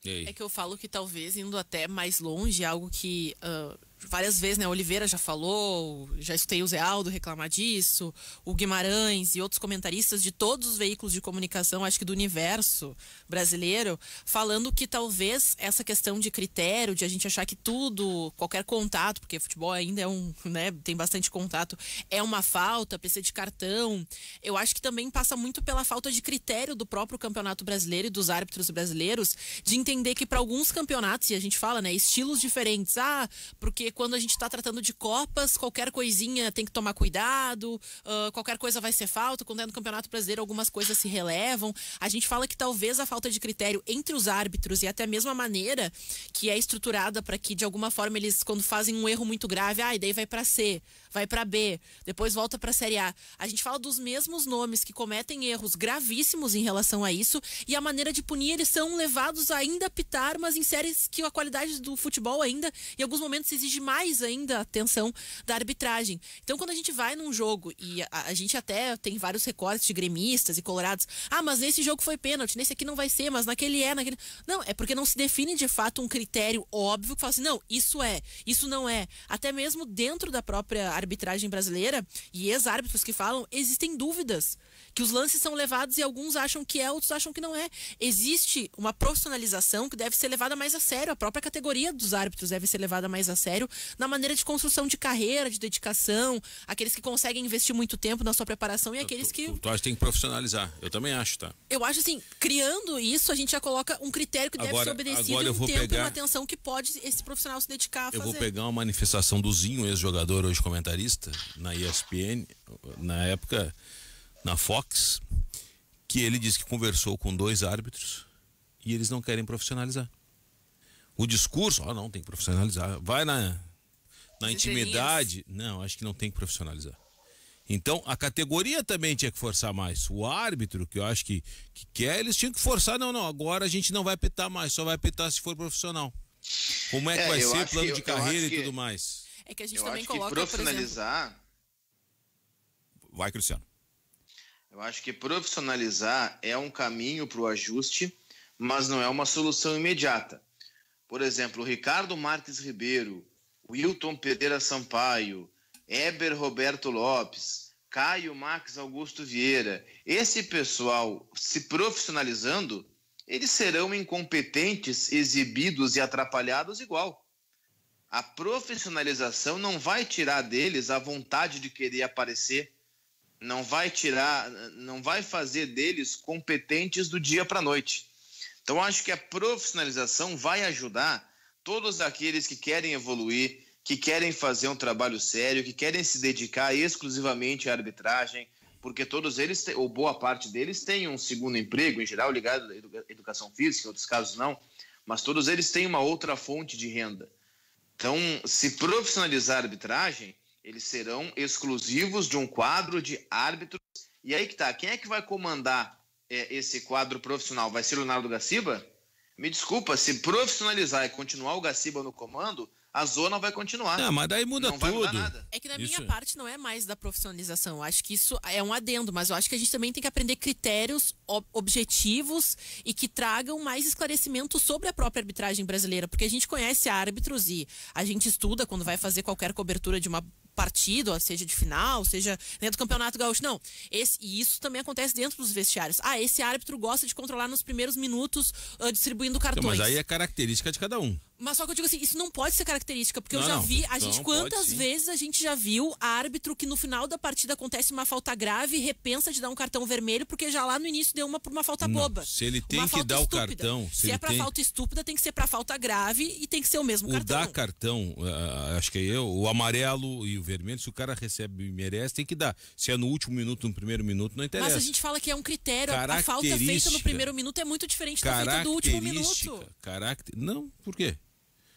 Speaker 5: É que eu falo que talvez indo até mais longe, algo que uh várias vezes, né? Oliveira já falou, já escutei o Zé Aldo reclamar disso, o Guimarães e outros comentaristas de todos os veículos de comunicação, acho que do universo brasileiro, falando que talvez essa questão de critério, de a gente achar que tudo, qualquer contato, porque futebol ainda é um, né, tem bastante contato, é uma falta, precisa de cartão. Eu acho que também passa muito pela falta de critério do próprio Campeonato Brasileiro e dos árbitros brasileiros de entender que para alguns campeonatos, e a gente fala, né, estilos diferentes. Ah, porque quando a gente está tratando de Copas, qualquer coisinha tem que tomar cuidado, uh, qualquer coisa vai ser falta. Quando é no Campeonato Brasileiro, algumas coisas se relevam. A gente fala que talvez a falta de critério entre os árbitros e até mesmo a maneira que é estruturada para que, de alguma forma, eles, quando fazem um erro muito grave, ah, e daí vai para C, vai para B, depois volta para a Série A. A gente fala dos mesmos nomes que cometem erros gravíssimos em relação a isso e a maneira de punir eles são levados ainda a pitar, mas em séries que a qualidade do futebol ainda, em alguns momentos, exige mais ainda a atenção da arbitragem. Então, quando a gente vai num jogo e a, a gente até tem vários recortes de gremistas e colorados, ah, mas nesse jogo foi pênalti, nesse aqui não vai ser, mas naquele é, naquele. Não, é porque não se define de fato um critério óbvio que fala assim, não, isso é, isso não é. Até mesmo dentro da própria arbitragem brasileira e ex-árbitros que falam, existem dúvidas que os lances são levados e alguns acham que é, outros acham que não é. Existe uma profissionalização que deve ser levada mais a sério, a própria categoria dos árbitros deve ser levada mais a sério na maneira de construção de carreira, de dedicação, aqueles que conseguem investir muito tempo na sua preparação e aqueles que. Tu, tu,
Speaker 3: tu acha que tem que profissionalizar? Eu também acho, tá?
Speaker 5: Eu acho assim, criando isso, a gente já coloca um critério que agora, deve ser obedecido agora eu um tempo pegar... e uma atenção que pode esse profissional se dedicar a fazer. Eu vou pegar
Speaker 3: uma manifestação do Zinho, ex-jogador, hoje comentarista, na ESPN, na época na Fox, que ele disse que conversou com dois árbitros e eles não querem profissionalizar. O discurso, ó, não, tem que profissionalizar. Vai na, na intimidade. Não, acho que não tem que profissionalizar. Então, a categoria também tinha que forçar mais. O árbitro, que eu acho que, que quer, eles tinham que forçar. Não, não, agora a gente não vai apitar mais, só vai apitar se for profissional. Como é que é, vai ser, plano que, de carreira e que, tudo mais.
Speaker 5: É que a gente eu também acho coloca. Que profissionalizar.
Speaker 6: Exemplo...
Speaker 3: Vai, Cristiano. Eu acho
Speaker 6: que profissionalizar é um caminho para o ajuste, mas não é uma solução imediata. Por exemplo, Ricardo Marques Ribeiro, Wilton Pereira Sampaio, Eber Roberto Lopes, Caio Max Augusto Vieira, esse pessoal se profissionalizando, eles serão incompetentes, exibidos e atrapalhados igual. A profissionalização não vai tirar deles a vontade de querer aparecer, não vai tirar, não vai fazer deles competentes do dia para a noite. Então acho que a profissionalização vai ajudar todos aqueles que querem evoluir, que querem fazer um trabalho sério, que querem se dedicar exclusivamente à arbitragem, porque todos eles, ou boa parte deles, têm um segundo emprego, em geral ligado à educação física, em outros casos não, mas todos eles têm uma outra fonte de renda. Então, se profissionalizar a arbitragem, eles serão exclusivos de um quadro de árbitros. E aí que tá, quem é que vai comandar é, esse quadro profissional? Vai ser o Leonardo Gaciba? Me desculpa, se profissionalizar e continuar o Gaciba no comando, a zona vai continuar. Não, mas daí muda não tudo. É que na isso. minha é.
Speaker 5: parte não é mais da profissionalização. Eu acho que isso é um adendo, mas eu acho que a gente também tem que aprender critérios ob objetivos e que tragam mais esclarecimento sobre a própria arbitragem brasileira, porque a gente conhece árbitros e a gente estuda quando vai fazer qualquer cobertura de uma partido, seja de final, seja dentro né, do Campeonato Gaúcho. Não. Esse, e isso também acontece dentro dos vestiários. Ah, esse árbitro gosta de controlar nos primeiros minutos uh, distribuindo cartões. Então, mas aí
Speaker 3: é característica de cada um.
Speaker 5: Mas só que eu digo assim, isso não pode ser característica, porque não, eu já vi, a gente quantas pode, vezes a gente já viu árbitro que no final da partida acontece uma falta grave e repensa de dar um cartão vermelho, porque já lá no início deu uma por uma falta não, boba. Se ele tem que dar estúpida. o cartão, se, se é para tem... falta estúpida, tem que ser para falta grave e tem que ser o mesmo o cartão.
Speaker 3: dar cartão, uh, acho que é eu, o amarelo e o vermelho, se o cara recebe e merece, tem que dar. Se é no último minuto, no primeiro minuto, não interessa. Mas a gente
Speaker 5: fala que é um critério, a falta feita no primeiro minuto é muito diferente da feita do último minuto.
Speaker 3: Caracter... Não, por quê?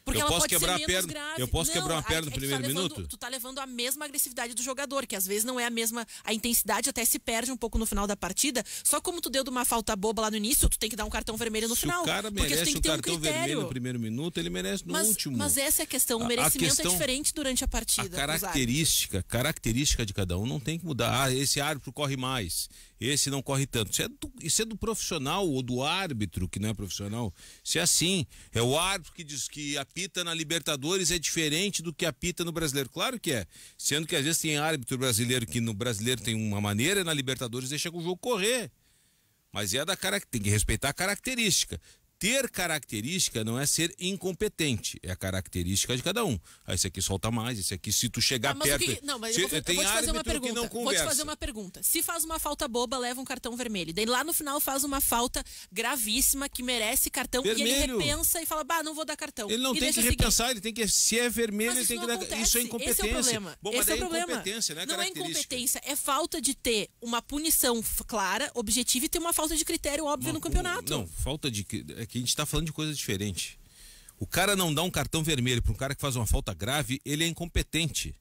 Speaker 3: Porque eu ela posso pode quebrar ser a perna, grave. Eu posso não, quebrar uma perna no tá primeiro tá levando, minuto? Tu
Speaker 5: tá levando a mesma agressividade do jogador, que às vezes não é a mesma. A intensidade até se perde um pouco no final da partida. Só como tu deu de uma falta boba lá no início, tu tem que dar um cartão vermelho no se final. O cara merece porque tem que um cartão um vermelho no primeiro
Speaker 3: minuto, ele merece no mas, último. Mas
Speaker 5: essa é a questão. O merecimento é questão, é diferente durante a partida. A
Speaker 3: característica, característica de cada um não tem que mudar. Ah, esse árbitro corre mais, esse não corre tanto. Isso é do, isso é do profissional ou do árbitro que não é profissional. Se é assim, é o árbitro que diz que a apita na Libertadores é diferente do que apita no Brasileiro. Claro que é. Sendo que às vezes tem árbitro brasileiro que no Brasileiro tem uma maneira, na Libertadores deixa o jogo correr. Mas é da cara... tem que respeitar a característica ter característica não é ser incompetente, é a característica de cada um. aí ah, esse aqui solta mais, esse aqui, se tu chegar ah, perto. Que... Não, mas se, eu vou, tem eu vou te fazer uma pergunta. Vou te fazer
Speaker 5: uma pergunta. Se faz uma falta boba, leva um cartão vermelho. Daí lá no final faz uma falta gravíssima que merece cartão vermelho. e ele repensa e fala: bah, não vou dar cartão. Ele não e tem que repensar,
Speaker 3: seguir. ele tem que. Se é vermelho, mas ele tem que acontece. dar. Isso é incompetência. Esse é o problema. Bom, Esse é o é problema. Incompetência, né, não é, não é incompetência,
Speaker 5: é falta de ter uma punição clara, objetiva e ter uma falta de critério óbvio uma, no campeonato. Não,
Speaker 3: falta de. É que que a gente está falando de coisa diferente. O cara não dá um cartão vermelho para um cara que faz uma falta grave, ele é incompetente.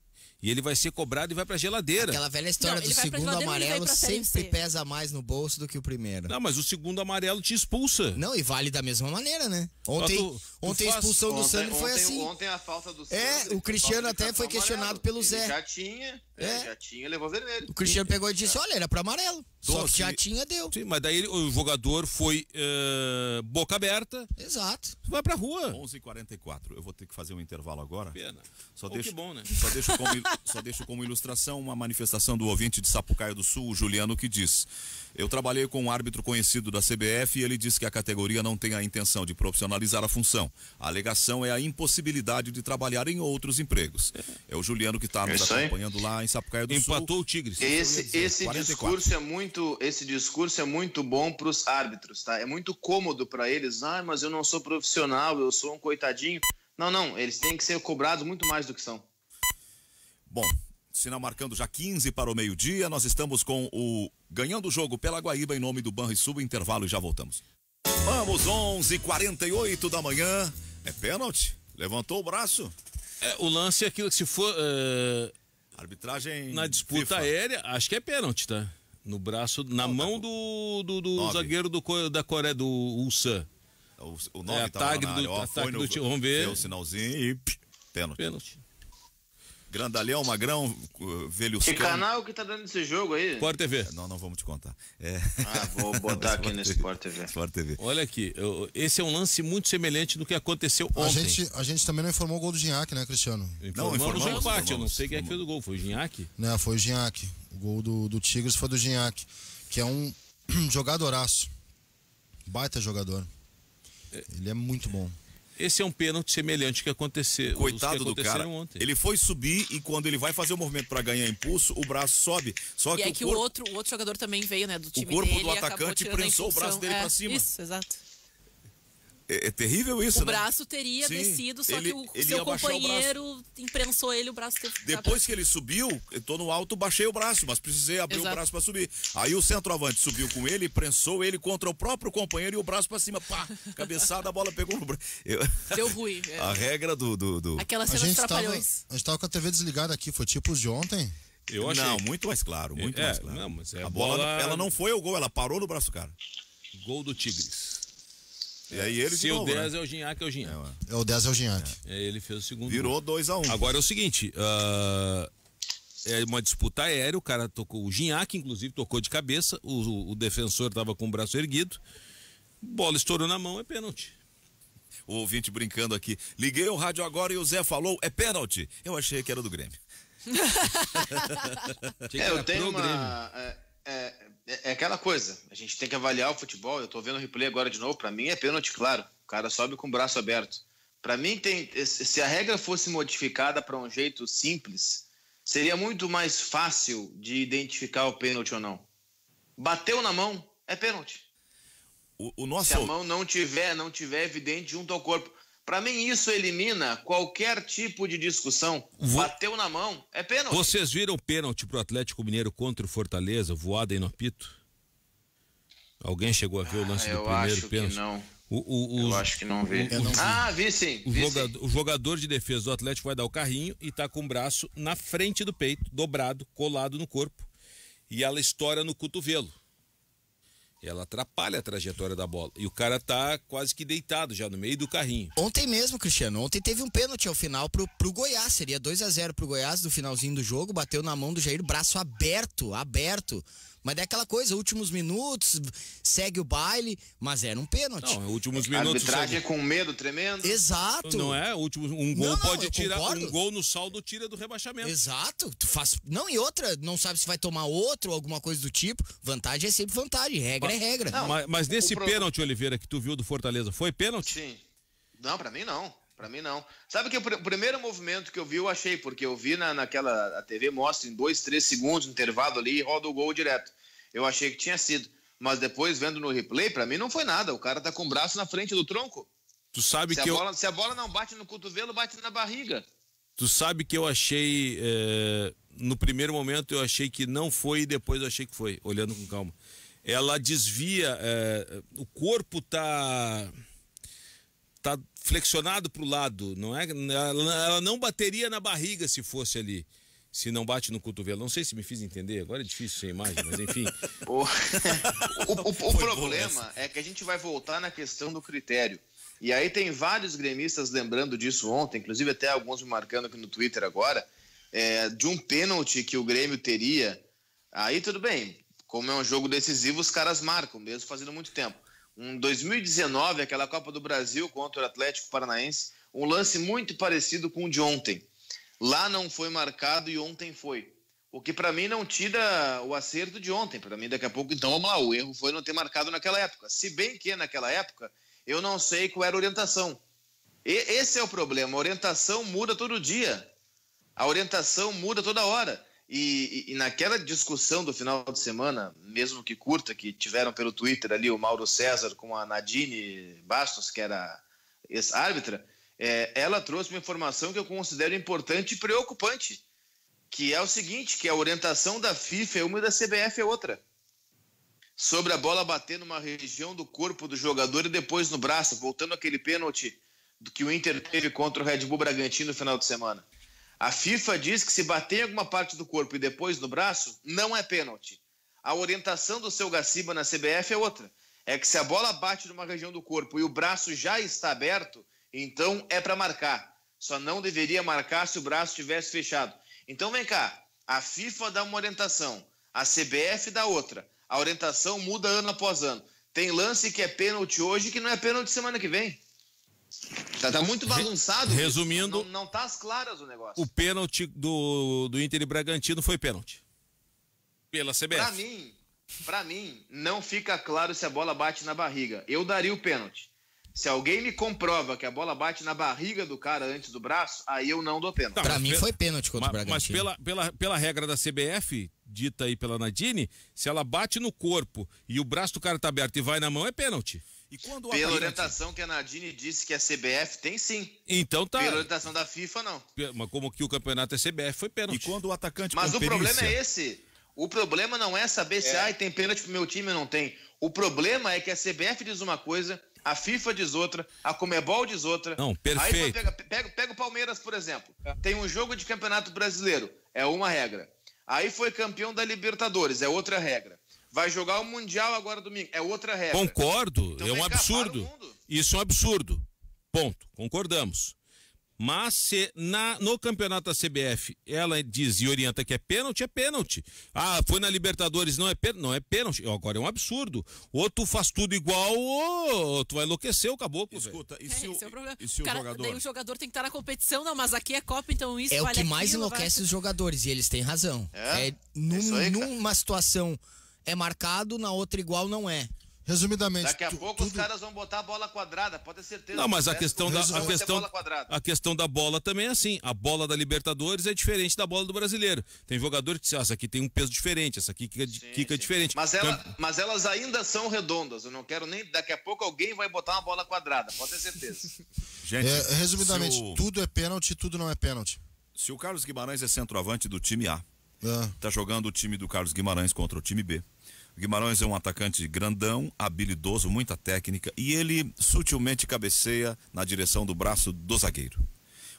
Speaker 3: E ele vai ser cobrado e vai pra geladeira. Aquela velha história Não, do
Speaker 2: segundo amarelo sempre pesa mais no bolso do que o primeiro. Não, mas o segundo amarelo te expulsa. Não, e vale da mesma maneira, né? Ontem, tu, ontem a expulsão do Sandro ontem, foi assim. Ontem
Speaker 6: a falta do é, Sandro. É, o Cristiano até foi questionado amarelo. pelo ele Zé. Já tinha, é. é. já tinha, levou vermelho. O Cristiano pegou e disse: olha,
Speaker 2: era pra amarelo. Só que assim, já tinha, deu.
Speaker 3: Sim, mas daí o jogador foi uh, boca aberta. Exato. Vai pra rua. 11h44. Eu vou ter que fazer
Speaker 1: um intervalo agora. Pena. Só oh, deixo, que
Speaker 3: bom, né? Só Só
Speaker 1: deixo como ilustração uma manifestação do ouvinte de Sapucaia do Sul, Juliano, que diz: Eu trabalhei com um árbitro conhecido da CBF e ele diz que a categoria não tem a intenção de profissionalizar a função. A alegação é a impossibilidade de trabalhar em outros empregos. É o Juliano que está é nos acompanhando lá em Sapucaia do Empatou Sul. Empatou o Tigres. Esse, esse discurso
Speaker 6: é muito, esse discurso é muito bom para os árbitros, tá? É muito cômodo para eles. Ah, mas eu não sou profissional, eu sou um coitadinho. Não, não, eles têm que ser cobrados muito mais do que são.
Speaker 1: Bom, sinal marcando já 15 para o meio-dia. Nós estamos com o Ganhando o Jogo pela Guaíba em nome do Banrisul. Intervalo e já voltamos. Vamos, 11:48 h 48 da manhã.
Speaker 3: É pênalti? Levantou o braço? É, o lance é aquilo que se for. Uh... Arbitragem. Na disputa FIFA. aérea, acho que é pênalti, tá? No braço, na Não, tá mão tá do, do, do zagueiro do, da Coreia, do Ulsan. É o, o nome é, ataque do, área, ó, do no, time. Vamos ver. Deu o
Speaker 1: sinalzinho e. Pênalti. Pênalti. Grandalhão, Magrão,
Speaker 3: Velho Que canal
Speaker 6: que tá dando esse jogo aí? Sport
Speaker 3: TV. É, não, não vamos te contar. É. Ah, vou botar aqui no Sport TV. Sport TV. Olha aqui, esse é um lance muito semelhante do que aconteceu ontem. A gente,
Speaker 4: a gente também não informou o gol do Ginhaque, né, Cristiano? Informamos, não, informamos o empate. Eu não
Speaker 3: sei quem é que fez o gol. Foi o Ginhaque?
Speaker 4: Não, né, foi o Ginhaque. O gol do, do Tigres foi do Ginhaque, que é um jogadoraço. Baita jogador. É. Ele é muito bom.
Speaker 3: Esse é um pênalti semelhante que aconteceu. Coitado do cara. Ontem. Ele foi subir e quando ele vai fazer o
Speaker 1: movimento para ganhar impulso, o braço sobe. Só e é o, que corpo... o,
Speaker 5: outro, o outro jogador também veio, né? Do time o corpo dele, do atacante prensou o braço dele é, para cima. Isso, exato.
Speaker 1: É, é, terrível isso, O né? braço
Speaker 5: teria Sim, descido, só ele, que o ele seu companheiro o imprensou ele, o braço teve
Speaker 1: Depois que ele subiu, eu tô no alto, baixei o braço, mas precisei abrir Exato. o braço para subir. Aí o centroavante subiu com ele, prensou ele contra o próprio companheiro e o braço para cima, pá, cabeçada, a bola pegou no braço. Eu... Deu ruim. É. A regra do... do, do... Aquela cena dos trapalhões.
Speaker 4: a gente tava com a TV desligada aqui, foi tipo os de ontem?
Speaker 1: Eu achei. Não, muito mais claro, muito é, mais claro. Não, é a bola, bola, ela não foi o gol, ela parou no braço
Speaker 3: do cara. Gol do Tigres. E aí ele Se o 10 né? é o Ginhac, é o Ginhac.
Speaker 4: É, é, o 10 é o Ginhac.
Speaker 3: É. Ele fez o segundo. Virou 2 a 1 um. Agora é o seguinte, uh, é uma disputa aérea, o cara tocou, o Ginhac, inclusive tocou de cabeça, o, o defensor estava com o braço erguido, bola estourou na mão, é pênalti o ouvinte
Speaker 1: brincando aqui. Liguei o rádio agora e o Zé falou: é pênalti. Eu achei que era do Grêmio.
Speaker 6: é, eu tenho uma. Grêmio. É, é, é, é, aquela coisa. A gente tem que avaliar o futebol. Eu estou vendo o replay agora de novo. Para mim é pênalti, claro. O cara sobe com o braço aberto. Para mim, tem, se a regra fosse modificada para um jeito simples, seria muito mais fácil de identificar o pênalti ou não. Bateu na mão, é pênalti. O, o nosso... Se a mão não tiver, não tiver evidente junto ao corpo. Para mim, isso elimina qualquer tipo de discussão. Vo... Bateu na mão, é pênalti. Vocês
Speaker 3: viram pênalti pro Atlético Mineiro contra o Fortaleza, voada em apito? Alguém chegou a ver ah, o lance do primeiro pênalti? não. O, o, eu acho que não vi. O, não vi. ah, vi sim. O, vi jogador, sim. o jogador de defesa do Atlético vai dar o carrinho e tá com o braço na frente do peito, dobrado, colado no corpo. E ela estoura no cotovelo ela atrapalha a trajetória da bola. E o cara tá quase que deitado já no meio do carrinho.
Speaker 2: Ontem mesmo, Cristiano, ontem teve um pênalti ao final pro, pro Goiás. Seria 2 a 0 pro Goiás do finalzinho do jogo. Bateu na mão do Jair, braço aberto, aberto. Mas é aquela coisa, últimos minutos, segue o baile, mas era um pênalti. Não, últimos é, minutos. A arbitragem é com
Speaker 3: medo tremendo.
Speaker 2: Exato. Não é, último um gol não, não, pode tirar, concordo. um
Speaker 3: gol no saldo tira do rebaixamento.
Speaker 2: Exato. Tu faz, não, e outra, não sabe se vai tomar outro ou alguma coisa do tipo. Vantagem é sempre vantagem, regra é mas, é regra. Não, mas, mas nesse pênalti,
Speaker 3: Oliveira, que tu viu do Fortaleza, foi pênalti? Sim.
Speaker 6: Não, para mim não. Para mim, não. Sabe que o pr primeiro movimento que eu vi, eu achei, porque eu vi na, naquela. A TV mostra em dois, três segundos, intervalo ali, e roda o gol direto. Eu achei que tinha sido. Mas depois, vendo no replay, para mim não foi nada. O cara tá com o braço na frente do tronco. Tu sabe se que. A bola, Se a bola não bate no cotovelo, bate na barriga.
Speaker 3: Tu sabe que eu achei. É... No primeiro momento eu achei que não foi e depois eu achei que foi, olhando com calma. Ela desvia. É... O corpo tá. Tá, flexionado para o lado, não é? Ela não bateria na barriga se fosse ali. Se não bate no cotovelo. Não sei se me fiz entender, agora é difícil sem imagem, mas enfim. o,
Speaker 6: o, o problema é que a gente vai voltar na questão do critério. E aí tem vários gremistas lembrando disso ontem, inclusive até alguns me marcando aqui no Twitter agora, é, de um pênalti que o Grêmio teria. Aí tudo bem, como é um jogo decisivo, os caras marcam, mesmo fazendo muito tempo um 2019, aquela Copa do Brasil contra o Atlético Paranaense, um lance muito parecido com o de ontem. Lá não foi marcado e ontem foi. O que para mim não tira o acerto de ontem. Para mim, daqui a pouco, então vamos lá, o erro foi não ter marcado naquela época. Se bem que naquela época, eu não sei qual era a orientação. E esse é o problema. A orientação muda todo dia. A orientação muda toda hora. E, e, naquela discussão do final de semana, mesmo que curta, que tiveram pelo Twitter ali o Mauro César com a Nadine Bastos, que era ex-árbitra, é, ela trouxe uma informação que eu considero importante e preocupante, que é o seguinte, que a orientação da FIFA é uma e da CBF é outra. Sobre a bola bater numa região do corpo do jogador e depois no braço, voltando aquele pênalti que o Inter teve contra o Red Bull Bragantino no final de semana. A FIFA diz que se bater em alguma parte do corpo e depois no braço, não é pênalti. A orientação do seu Gaciba na CBF é outra. É que se a bola bate numa região do corpo e o braço já está aberto, então é para marcar. Só não deveria marcar se o braço estivesse fechado. Então vem cá, a FIFA dá uma orientação, a CBF dá outra. A orientação muda ano após ano. Tem lance que é pênalti hoje que não é pênalti semana que vem.
Speaker 3: Tá, tá muito bagunçado. Re resumindo.
Speaker 6: Não, não tá claras o negócio.
Speaker 3: O pênalti do, do Inter e Bragantino foi pênalti. Pela
Speaker 6: CBF. Pra mim, pra mim, não fica claro se a bola bate na barriga. Eu daria o pênalti. Se alguém me comprova que a bola bate na barriga do cara antes do braço, aí eu não dou pênalti. Tá, pra mim foi
Speaker 2: pênalti contra mas, o Bragantino. Mas pela,
Speaker 3: pela, pela regra da CBF, dita aí pela Nadine, se ela bate no corpo e o braço do cara tá aberto e vai na mão, é pênalti.
Speaker 6: E quando Pela orientação que a Nadine disse que a CBF tem sim.
Speaker 3: Então tá. Pela
Speaker 6: orientação da FIFA, não.
Speaker 3: Mas como que o campeonato é CBF, foi pênalti. E quando o atacante.
Speaker 6: Mas o problema é esse. O problema não é saber é. se ah, tem pênalti pro meu time ou não tem. O problema é que a CBF diz uma coisa, a FIFA diz outra, a Comebol diz outra. Não, perfeito. Aí pega, pega, pega o Palmeiras, por exemplo. Tem um jogo de campeonato brasileiro, é uma regra. Aí foi campeão da Libertadores, é outra regra. Vai jogar o Mundial agora domingo. É outra regra.
Speaker 3: Concordo, então, é um absurdo. Isso é um absurdo. Ponto. Concordamos. Mas se na, no campeonato da CBF ela diz e orienta que é pênalti, é pênalti. Ah, foi na Libertadores, não é pênalti. Não é pênalti. Agora é um absurdo. Ou tu faz tudo igual, ou tu vai enlouquecer o caboclo. Escuta, e é, se,
Speaker 5: é, o, é o e se o, cara, jogador. Daí o jogador tem que estar na competição, não, mas aqui é Copa, então isso É vale o que mais aquilo, enlouquece vai... os
Speaker 2: jogadores, e eles têm razão. É, é, é num, aí, numa situação é marcado, na outra igual não é. Resumidamente. Daqui a tu,
Speaker 6: pouco tudo... os caras vão botar
Speaker 2: a bola quadrada,
Speaker 6: pode ter certeza. Não, mas a questão, da, a, questão,
Speaker 3: a questão da bola também é assim. A bola da Libertadores é diferente da bola do brasileiro. Tem jogador que diz, ah, essa aqui tem um peso diferente, essa aqui quica, é sim, quica sim. diferente. Mas, ela, então,
Speaker 6: mas elas ainda são redondas. Eu não quero nem. Daqui a pouco alguém vai botar uma bola quadrada, pode ter certeza.
Speaker 3: Gente, é,
Speaker 1: resumidamente, o...
Speaker 4: tudo é pênalti, tudo não é pênalti.
Speaker 1: Se o Carlos Guimarães é centroavante do time A, é. tá jogando o time do Carlos Guimarães contra o time B o Guimarães é um atacante grandão, habilidoso, muita técnica e ele sutilmente cabeceia na direção do braço do zagueiro.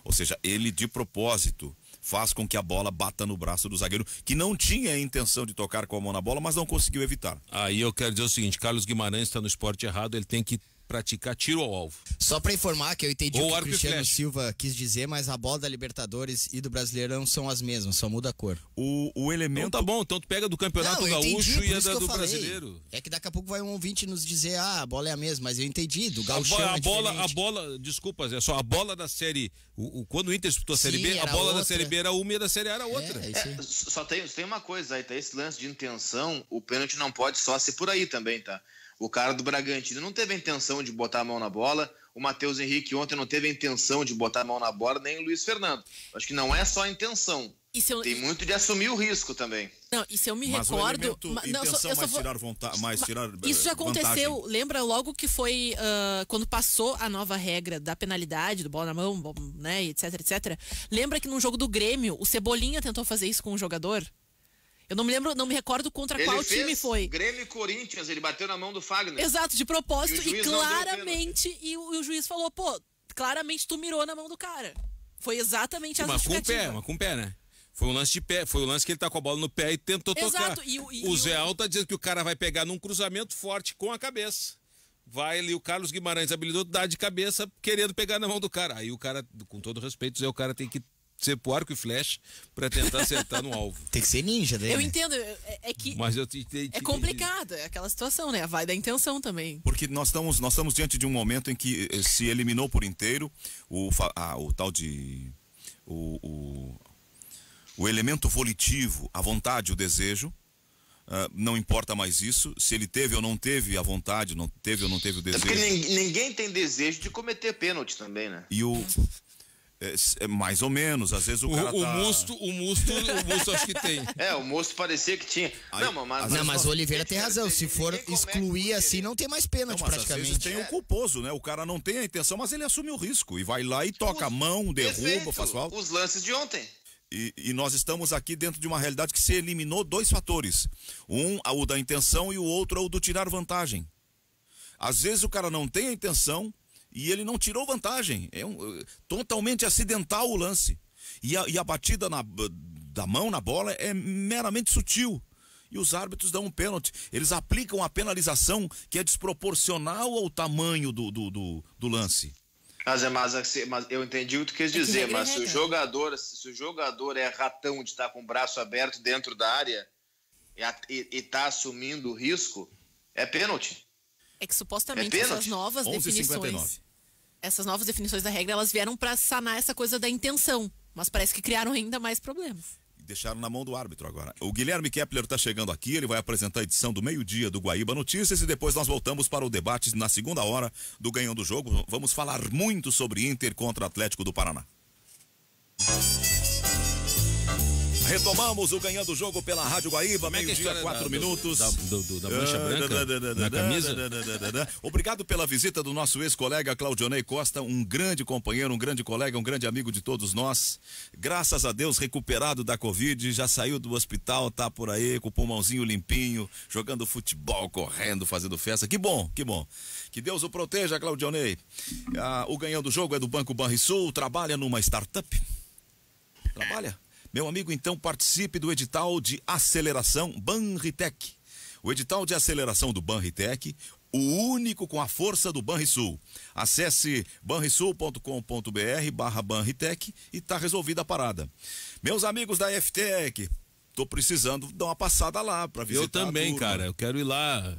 Speaker 1: Ou seja, ele de propósito faz com que a bola bata no braço do zagueiro, que não tinha a intenção de tocar com a mão na bola, mas não conseguiu evitar.
Speaker 3: Aí eu quero dizer o seguinte: Carlos Guimarães está no esporte errado, ele tem que praticar tiro ao alvo. Só para informar que eu entendi Ou o que o Cristiano
Speaker 2: Silva quis dizer, mas a bola da Libertadores e do Brasileirão são as mesmas, só muda a cor. O, o elemento... Então tá bom, então tu pega do Campeonato Não, Gaúcho entendi, e a é da do Brasileiro. É que daqui a pouco vai um ouvinte nos dizer, ah, a bola é a mesma, mas eu entendi, do Gaúcho a, é a é bola, a
Speaker 3: bola, desculpa, é só a bola da Série... O, o quando o Inter disputou a Série Sim, B, a bola outra. da Série B era uma e a da Série A era outra. É, é, é,
Speaker 6: só tem, tem uma coisa aí, tá? Esse lance de intenção, o pênalti não pode só ser por aí também, tá? O cara do Bragantino não teve a intenção de botar a mão na bola. O Matheus Henrique ontem não teve a intenção de botar a mão na bola, nem o Luiz Fernando. Acho que não é só a intenção. Eu... Tem muito de assumir o risco também.
Speaker 5: Não, e se eu me mas recordo. mas, não, eu mais tirar Isso já eh, aconteceu. Vantagem. Lembra logo que foi uh, quando passou a nova regra da penalidade, do bola na mão, né, etc, etc. Lembra que no jogo do Grêmio, o Cebolinha tentou fazer isso com um jogador? Eu não me lembro, não me recordo contra ele qual time foi. Grêmio e Corinthians,
Speaker 6: ele bateu na mão do
Speaker 2: Fagner. Exato, de propósito, e, e claramente,
Speaker 5: e o, e o, juiz falou, pô, claramente tu mirou na mão do cara. Foi exatamente a uma com o pé, uma
Speaker 3: com o pé, né? Foi um lance de pé, foi o um lance que ele tá com a bola no pé e tentou Exato. tocar. E, e, o Zé Al tá dizendo que o cara vai pegar num cruzamento forte com a cabeça. Vai ali, o Carlos Guimarães habilitou, dá de cabeça, querendo pegar na mão do cara. Aí o cara, com todo respeito, o cara tem que ser pro arco e flecha para tentar acertar no alvo. Tem que ser ninja, né? Eu entendo,
Speaker 5: é, é que Mas
Speaker 3: eu te, te, te, é complicada
Speaker 5: é aquela situação, né? Vai da intenção também.
Speaker 1: Porque nós estamos, nós estamos diante de um momento em que eh, se eliminou por inteiro o, a, o tal de o, o, o, elemento volitivo, a vontade, o desejo. Uh, não importa mais isso, se ele teve ou não teve a vontade, não teve ou não teve o desejo. É porque
Speaker 6: ninguém tem desejo de cometer pênalti também, né?
Speaker 1: E o, uhum. É, é, mais ou menos, às vezes o, o cara tá... O Musto,
Speaker 2: o Musto, o Musto acho
Speaker 6: que
Speaker 1: tem. É, o Musto parecia que tinha. Aí, não, mas, não, mas o
Speaker 2: Oliveira tem razão, se for excluir assim, não tem mais pênalti não, praticamente. Às vezes tem o é.
Speaker 1: culposo, né? O cara não tem a intenção, mas ele assume o risco e vai lá e toca a mão, derruba, Perfeito. faz falta. Os lances de ontem. E, e, nós estamos aqui dentro de uma realidade que se eliminou dois fatores. Um, o da intenção, e o outro, é o do tirar vantagem. Às vezes o cara não tem a intenção, e ele não tirou vantagem. É um, eh, totalmente acidental o lance. E a, e a batida na, da mão na bola é meramente sutil. E os árbitros dão um pênalti. Eles aplicam a penalização que é desproporcional ao tamanho do, do, do, do lance.
Speaker 6: Mas, é, mas, é mas eu entendi o que tu quis dizer, é que mas é se o, jogador, se o jogador é ratão de estar com o braço aberto dentro da área e está assumindo o risco, é pênalti.
Speaker 5: É que supostamente é essas novas definições. 59 essas novas definições da regra, elas vieram para sanar essa coisa da intenção, mas parece que criaram ainda mais problemas
Speaker 1: deixaram na mão do árbitro agora. O Guilherme Kepler está chegando aqui, ele vai apresentar a edição do meio-dia do Guaíba Notícias e depois nós voltamos para o debate na segunda hora do Ganhão do Jogo. Vamos falar muito sobre Inter contra Atlético do Paraná. Retomamos o ganhando o jogo pela Rádio Guaíba, é é meio-dia, quatro minutos. Da, mancha ah, branca da, camisa. Obrigado pela visita do nosso ex-colega Claudionei Costa, um grande companheiro, um grande colega, um grande amigo de todos nós. Graças a Deus, recuperado da Covid, já saiu do hospital, tá por aí com o pulmãozinho limpinho, jogando futebol, correndo, fazendo festa. Que bom, que bom. Que Deus o proteja, Claudionei. Ah, o ganhando o jogo é do Banco Banrisul, trabalha numa startup. Trabalha? Meu amigo, então participe do edital de aceleração Banritec. O edital de aceleração do Banritec, o único com a força do Banrisul. Acesse banrisul.com.br barra Banritec e está resolvida a parada. Meus amigos da FTEC, estou precisando dar uma passada lá para visitar. Eu também, cara. Eu
Speaker 3: quero ir lá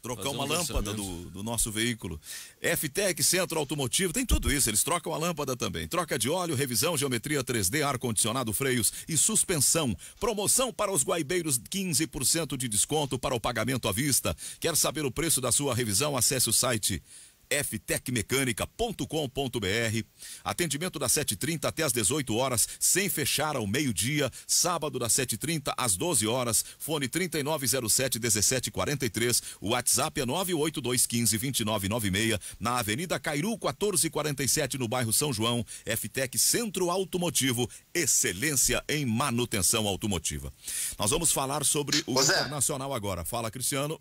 Speaker 1: trocar um uma lâmpada do, do, nosso veículo. FTEC Centro Automotivo, tem tudo isso, eles trocam a lâmpada também. Troca de óleo, revisão, geometria 3D, ar-condicionado, freios e suspensão. Promoção para os guaibeiros, 15% de desconto para o pagamento à vista. Quer saber o preço da sua revisão? Acesse o site ftecmecânica.com.br. Atendimento das 7h30 até as 18 horas, sem fechar ao meio-dia. Sábado das 7h30 às 12 horas. Fone 3907-1743. WhatsApp é 98215-2996. Na Avenida Cairu 1447, no bairro São João. FTEC Centro Automotivo. Excelência em manutenção automotiva. Nós vamos falar sobre o internacional agora. Fala, Cristiano.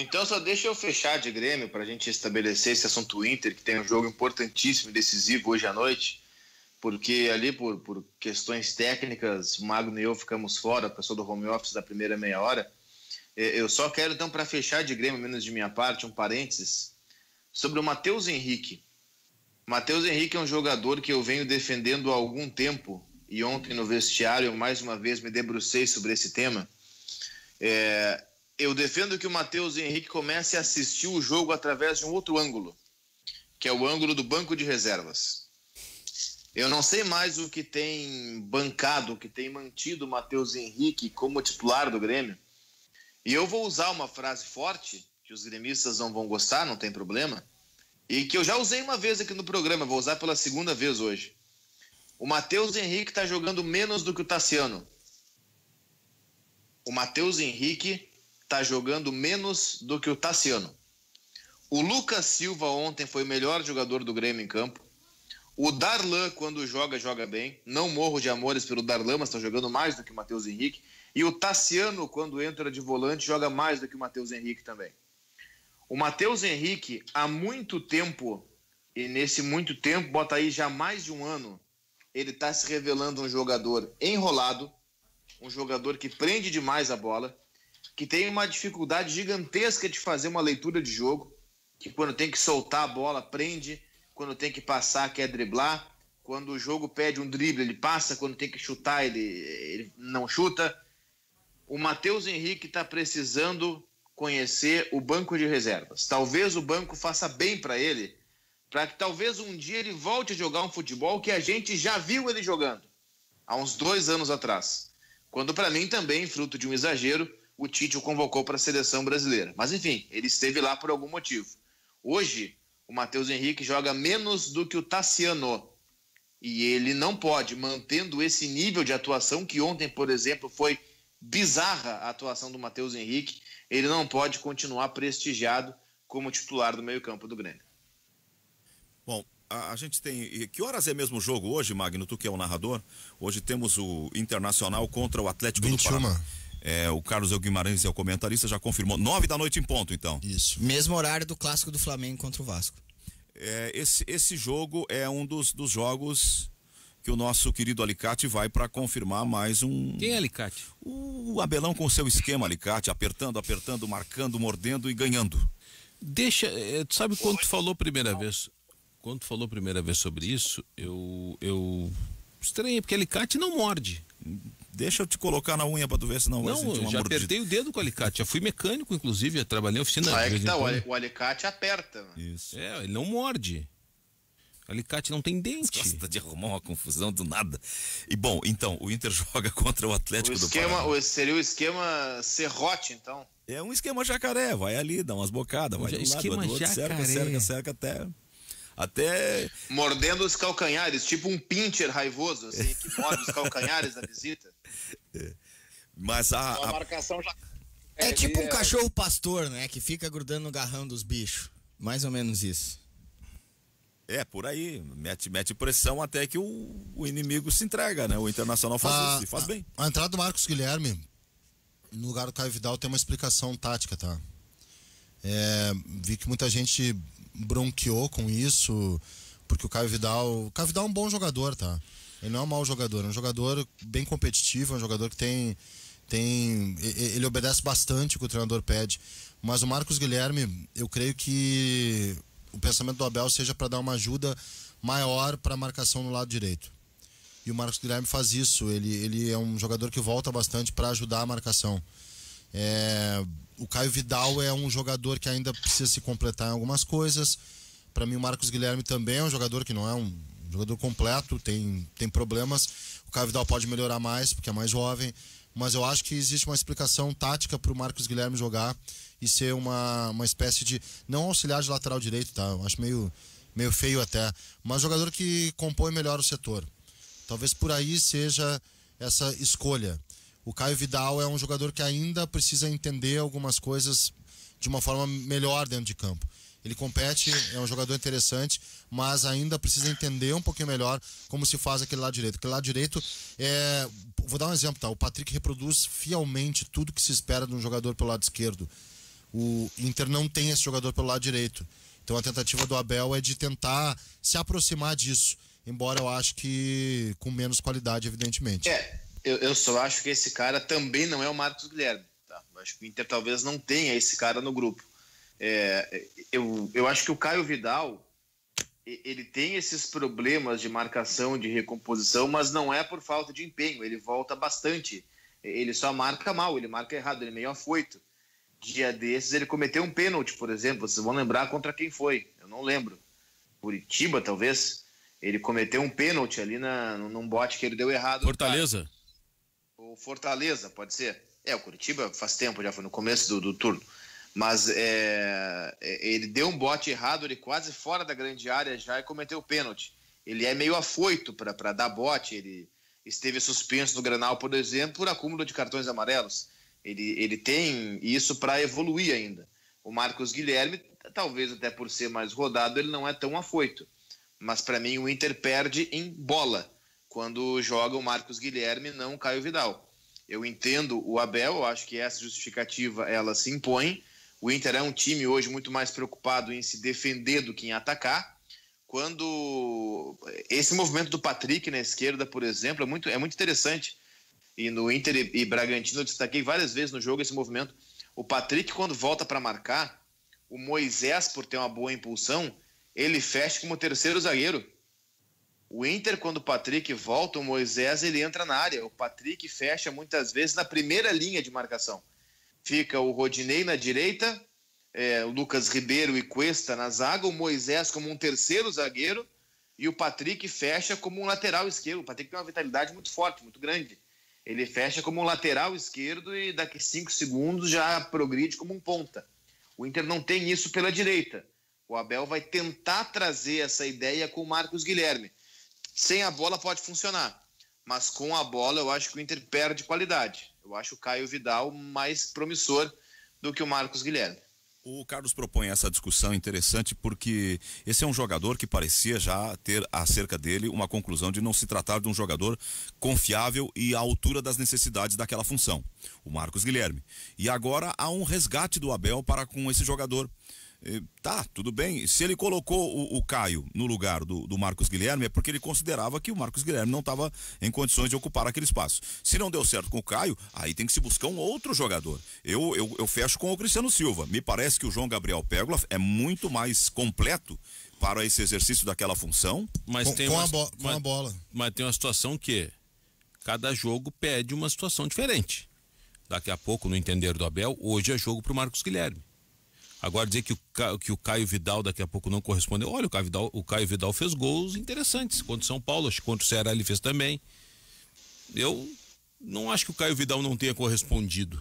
Speaker 6: Então só deixa eu fechar de Grêmio para a gente estabelecer esse assunto Inter, que tem um jogo importantíssimo e decisivo hoje à noite, porque ali por, por questões técnicas, Magno e eu ficamos fora, a pessoa do home office da primeira meia hora. É, eu só quero então para fechar de Grêmio, menos de minha parte, um parênteses sobre o Matheus Henrique. Matheus Henrique é um jogador que eu venho defendendo há algum tempo e ontem no vestiário eu mais uma vez me debrucei sobre esse tema. É, eu defendo que o Matheus Henrique comece a assistir o jogo através de um outro ângulo, que é o ângulo do banco de reservas. Eu não sei mais o que tem bancado, o que tem mantido o Matheus Henrique como titular do Grêmio. E eu vou usar uma frase forte, que os gremistas não vão gostar, não tem problema, e que eu já usei uma vez aqui no programa, vou usar pela segunda vez hoje. O Matheus Henrique está jogando menos do que o Tassiano. O Matheus Henrique está jogando menos do que o Tassiano. O Lucas Silva ontem foi o melhor jogador do Grêmio em campo. O Darlan, quando joga, joga bem. Não morro de amores pelo Darlan, mas está jogando mais do que o Matheus Henrique. E o Tassiano, quando entra de volante, joga mais do que o Matheus Henrique também. O Matheus Henrique, há muito tempo, e nesse muito tempo, bota aí já mais de um ano, ele está se revelando um jogador enrolado, um jogador que prende demais a bola, que tem uma dificuldade gigantesca de fazer uma leitura de jogo, que quando tem que soltar a bola, prende, quando tem que passar, quer driblar, quando o jogo pede um drible, ele passa, quando tem que chutar, ele, ele não chuta. O Matheus Henrique está precisando conhecer o banco de reservas. Talvez o banco faça bem para ele, para que talvez um dia ele volte a jogar um futebol que a gente já viu ele jogando há uns dois anos atrás. Quando, para mim, também, fruto de um exagero, o Tite o convocou para a seleção brasileira. Mas enfim, ele esteve lá por algum motivo. Hoje, o Matheus Henrique joga menos do que o Tassiano. E ele não pode, mantendo esse nível de atuação, que ontem, por exemplo, foi bizarra a atuação do Matheus Henrique, ele não pode continuar prestigiado como titular do meio-campo do Grêmio.
Speaker 1: Bom, a, gente tem. Que horas é mesmo o jogo hoje, Magno? Tu que é o narrador? Hoje temos o Internacional contra o Atlético 21. do Paraná. É, o Carlos El Guimarães é o comentarista, já confirmou. Nove da noite em ponto, então. Isso.
Speaker 2: Mesmo horário do clássico do Flamengo contra o Vasco. É, esse,
Speaker 1: esse jogo é um dos, dos jogos que o nosso querido Alicate vai para confirmar mais um. Quem é Alicate? O Abelão com seu esquema Alicate, apertando, apertando,
Speaker 3: marcando, mordendo e ganhando. Deixa. Tu é, sabe quando tu falou a primeira vez? Quando tu falou a primeira vez sobre isso, eu. eu... Estranho, porque Alicate não morde.
Speaker 1: Deixa eu te colocar na unha para tu ver se não vai Não, sentir uma já mordida.
Speaker 3: apertei o dedo com o alicate. Já fui mecânico, inclusive, já trabalhei em oficina. Ah, é que tá, o, ali,
Speaker 6: o alicate aperta. Né?
Speaker 3: Isso. É, ele não morde. O alicate não tem dente. Gosta de arrumar uma confusão do nada. E bom, então, o
Speaker 1: Inter joga contra o Atlético o esquema, do Paraná.
Speaker 6: seria o esquema serrote, então? É um esquema
Speaker 1: jacaré, vai ali, dá umas bocadas, vai já, do lado, do outro, cerca, cerca, cerca até
Speaker 6: até. Mordendo os calcanhares, tipo um pincher raivoso, assim, que morde os calcanhares da
Speaker 3: visita. É.
Speaker 2: Mas a. a...
Speaker 7: marcação já.
Speaker 2: É, é tipo é. um é... cachorro pastor, né? Que fica grudando no garrão dos bichos. Mais ou menos isso.
Speaker 1: É, por aí. Mete, mete pressão até que o, o inimigo se entrega, né? O Internacional faz
Speaker 4: ah, a, isso e faz a, bem. A entrada do Marcos Guilherme no lugar do Caio Vidal tem uma explicação tática, tá? É, vi que muita gente bronqueou com isso, porque o Caio Vidal. O Caio Vidal é um bom jogador, tá? Ele não é um mau jogador, é um jogador bem competitivo, é um jogador que tem. tem ele obedece bastante o que o treinador pede. Mas o Marcos Guilherme, eu creio que o pensamento do Abel seja para dar uma ajuda maior para a marcação no lado direito. E o Marcos Guilherme faz isso, ele, ele é um jogador que volta bastante para ajudar a marcação. É, o Caio Vidal é um jogador que ainda precisa se completar em algumas coisas. Para mim, o Marcos Guilherme também é um jogador que não é um jogador completo, tem, tem problemas. O Caio Vidal pode melhorar mais, porque é mais jovem. Mas eu acho que existe uma explicação tática para o Marcos Guilherme jogar e ser uma, uma espécie de. Não auxiliar de lateral direito, tá? Eu acho meio, meio feio até. Mas jogador que compõe melhor o setor. Talvez por aí seja essa escolha. O Caio Vidal é um jogador que ainda precisa entender algumas coisas de uma forma melhor dentro de campo. Ele compete, é um jogador interessante, mas ainda precisa entender um pouquinho melhor como se faz aquele lado direito. Aquele lado direito é. Vou dar um exemplo, tá? O Patrick reproduz fielmente tudo que se espera de um jogador pelo lado esquerdo. O Inter não tem esse jogador pelo lado direito. Então a tentativa do Abel é de tentar se aproximar disso, embora eu acho que com menos qualidade, evidentemente.
Speaker 6: É. Eu, eu só acho que esse cara também não é o Marcos Guilherme. Tá? Eu acho que o Inter talvez não tenha esse cara no grupo. É, eu, eu acho que o Caio Vidal ele tem esses problemas de marcação, de recomposição, mas não é por falta de empenho. Ele volta bastante. Ele só marca mal, ele marca errado, ele é meio afoito. Dia desses ele cometeu um pênalti, por exemplo. Vocês vão lembrar contra quem foi? Eu não lembro. Curitiba, talvez. Ele cometeu um pênalti ali na, num bote que ele deu errado.
Speaker 3: Fortaleza
Speaker 6: o Fortaleza, pode ser? É, o Curitiba faz tempo, já foi no começo do, do turno. Mas é, é, ele deu um bote errado, ele quase fora da grande área já e cometeu o pênalti. Ele é meio afoito para dar bote, ele esteve suspenso no Granal, por exemplo, por acúmulo de cartões amarelos. Ele, ele tem isso para evoluir ainda. O Marcos Guilherme, talvez até por ser mais rodado, ele não é tão afoito. Mas para mim o Inter perde em bola quando joga o Marcos Guilherme, não o Caio Vidal. Eu entendo o Abel, eu acho que essa justificativa ela se impõe. O Inter é um time hoje muito mais preocupado em se defender do que em atacar. Quando esse movimento do Patrick na esquerda, por exemplo, é muito, é muito interessante. E no Inter e, e Bragantino eu destaquei várias vezes no jogo esse movimento. O Patrick, quando volta para marcar, o Moisés, por ter uma boa impulsão, ele fecha como terceiro zagueiro. O Inter, quando o Patrick volta, o Moisés ele entra na área. O Patrick fecha muitas vezes na primeira linha de marcação. Fica o Rodinei na direita, é, o Lucas Ribeiro e Cuesta na zaga, o Moisés como um terceiro zagueiro e o Patrick fecha como um lateral esquerdo. O Patrick tem uma vitalidade muito forte, muito grande. Ele fecha como um lateral esquerdo e daqui cinco segundos já progride como um ponta. O Inter não tem isso pela direita. O Abel vai tentar trazer essa ideia com o Marcos Guilherme. Sem a bola pode funcionar, mas com a bola eu acho que o Inter perde qualidade. Eu acho o Caio Vidal mais promissor do que o Marcos Guilherme.
Speaker 1: O Carlos propõe essa discussão interessante porque esse é um jogador que parecia já ter acerca dele uma conclusão de não se tratar de um jogador confiável e à altura das necessidades daquela função, o Marcos Guilherme. E agora há um resgate do Abel para com esse jogador tá, tudo bem. Se ele colocou o, o Caio no lugar do, do, Marcos Guilherme, é porque ele considerava que o Marcos Guilherme não estava em condições de ocupar aquele espaço. Se não deu certo com o Caio, aí tem que se buscar um outro jogador. Eu, eu, eu fecho com o Cristiano Silva. Me parece que o João Gabriel Pérgola é muito mais completo para esse exercício
Speaker 3: daquela função. Mas com, tem com uma, bo uma bola. Mas tem uma situação que cada jogo pede uma situação diferente. Daqui a pouco, no entender do Abel, hoje é jogo para o Marcos Guilherme. Agora dizer que o, que o Caio Vidal daqui a pouco não correspondeu. Olha, o Caio Vidal, o Caio Vidal fez gols interessantes contra o São Paulo, acho que contra o Ceará ele fez também. Eu não acho que o Caio Vidal não tenha correspondido.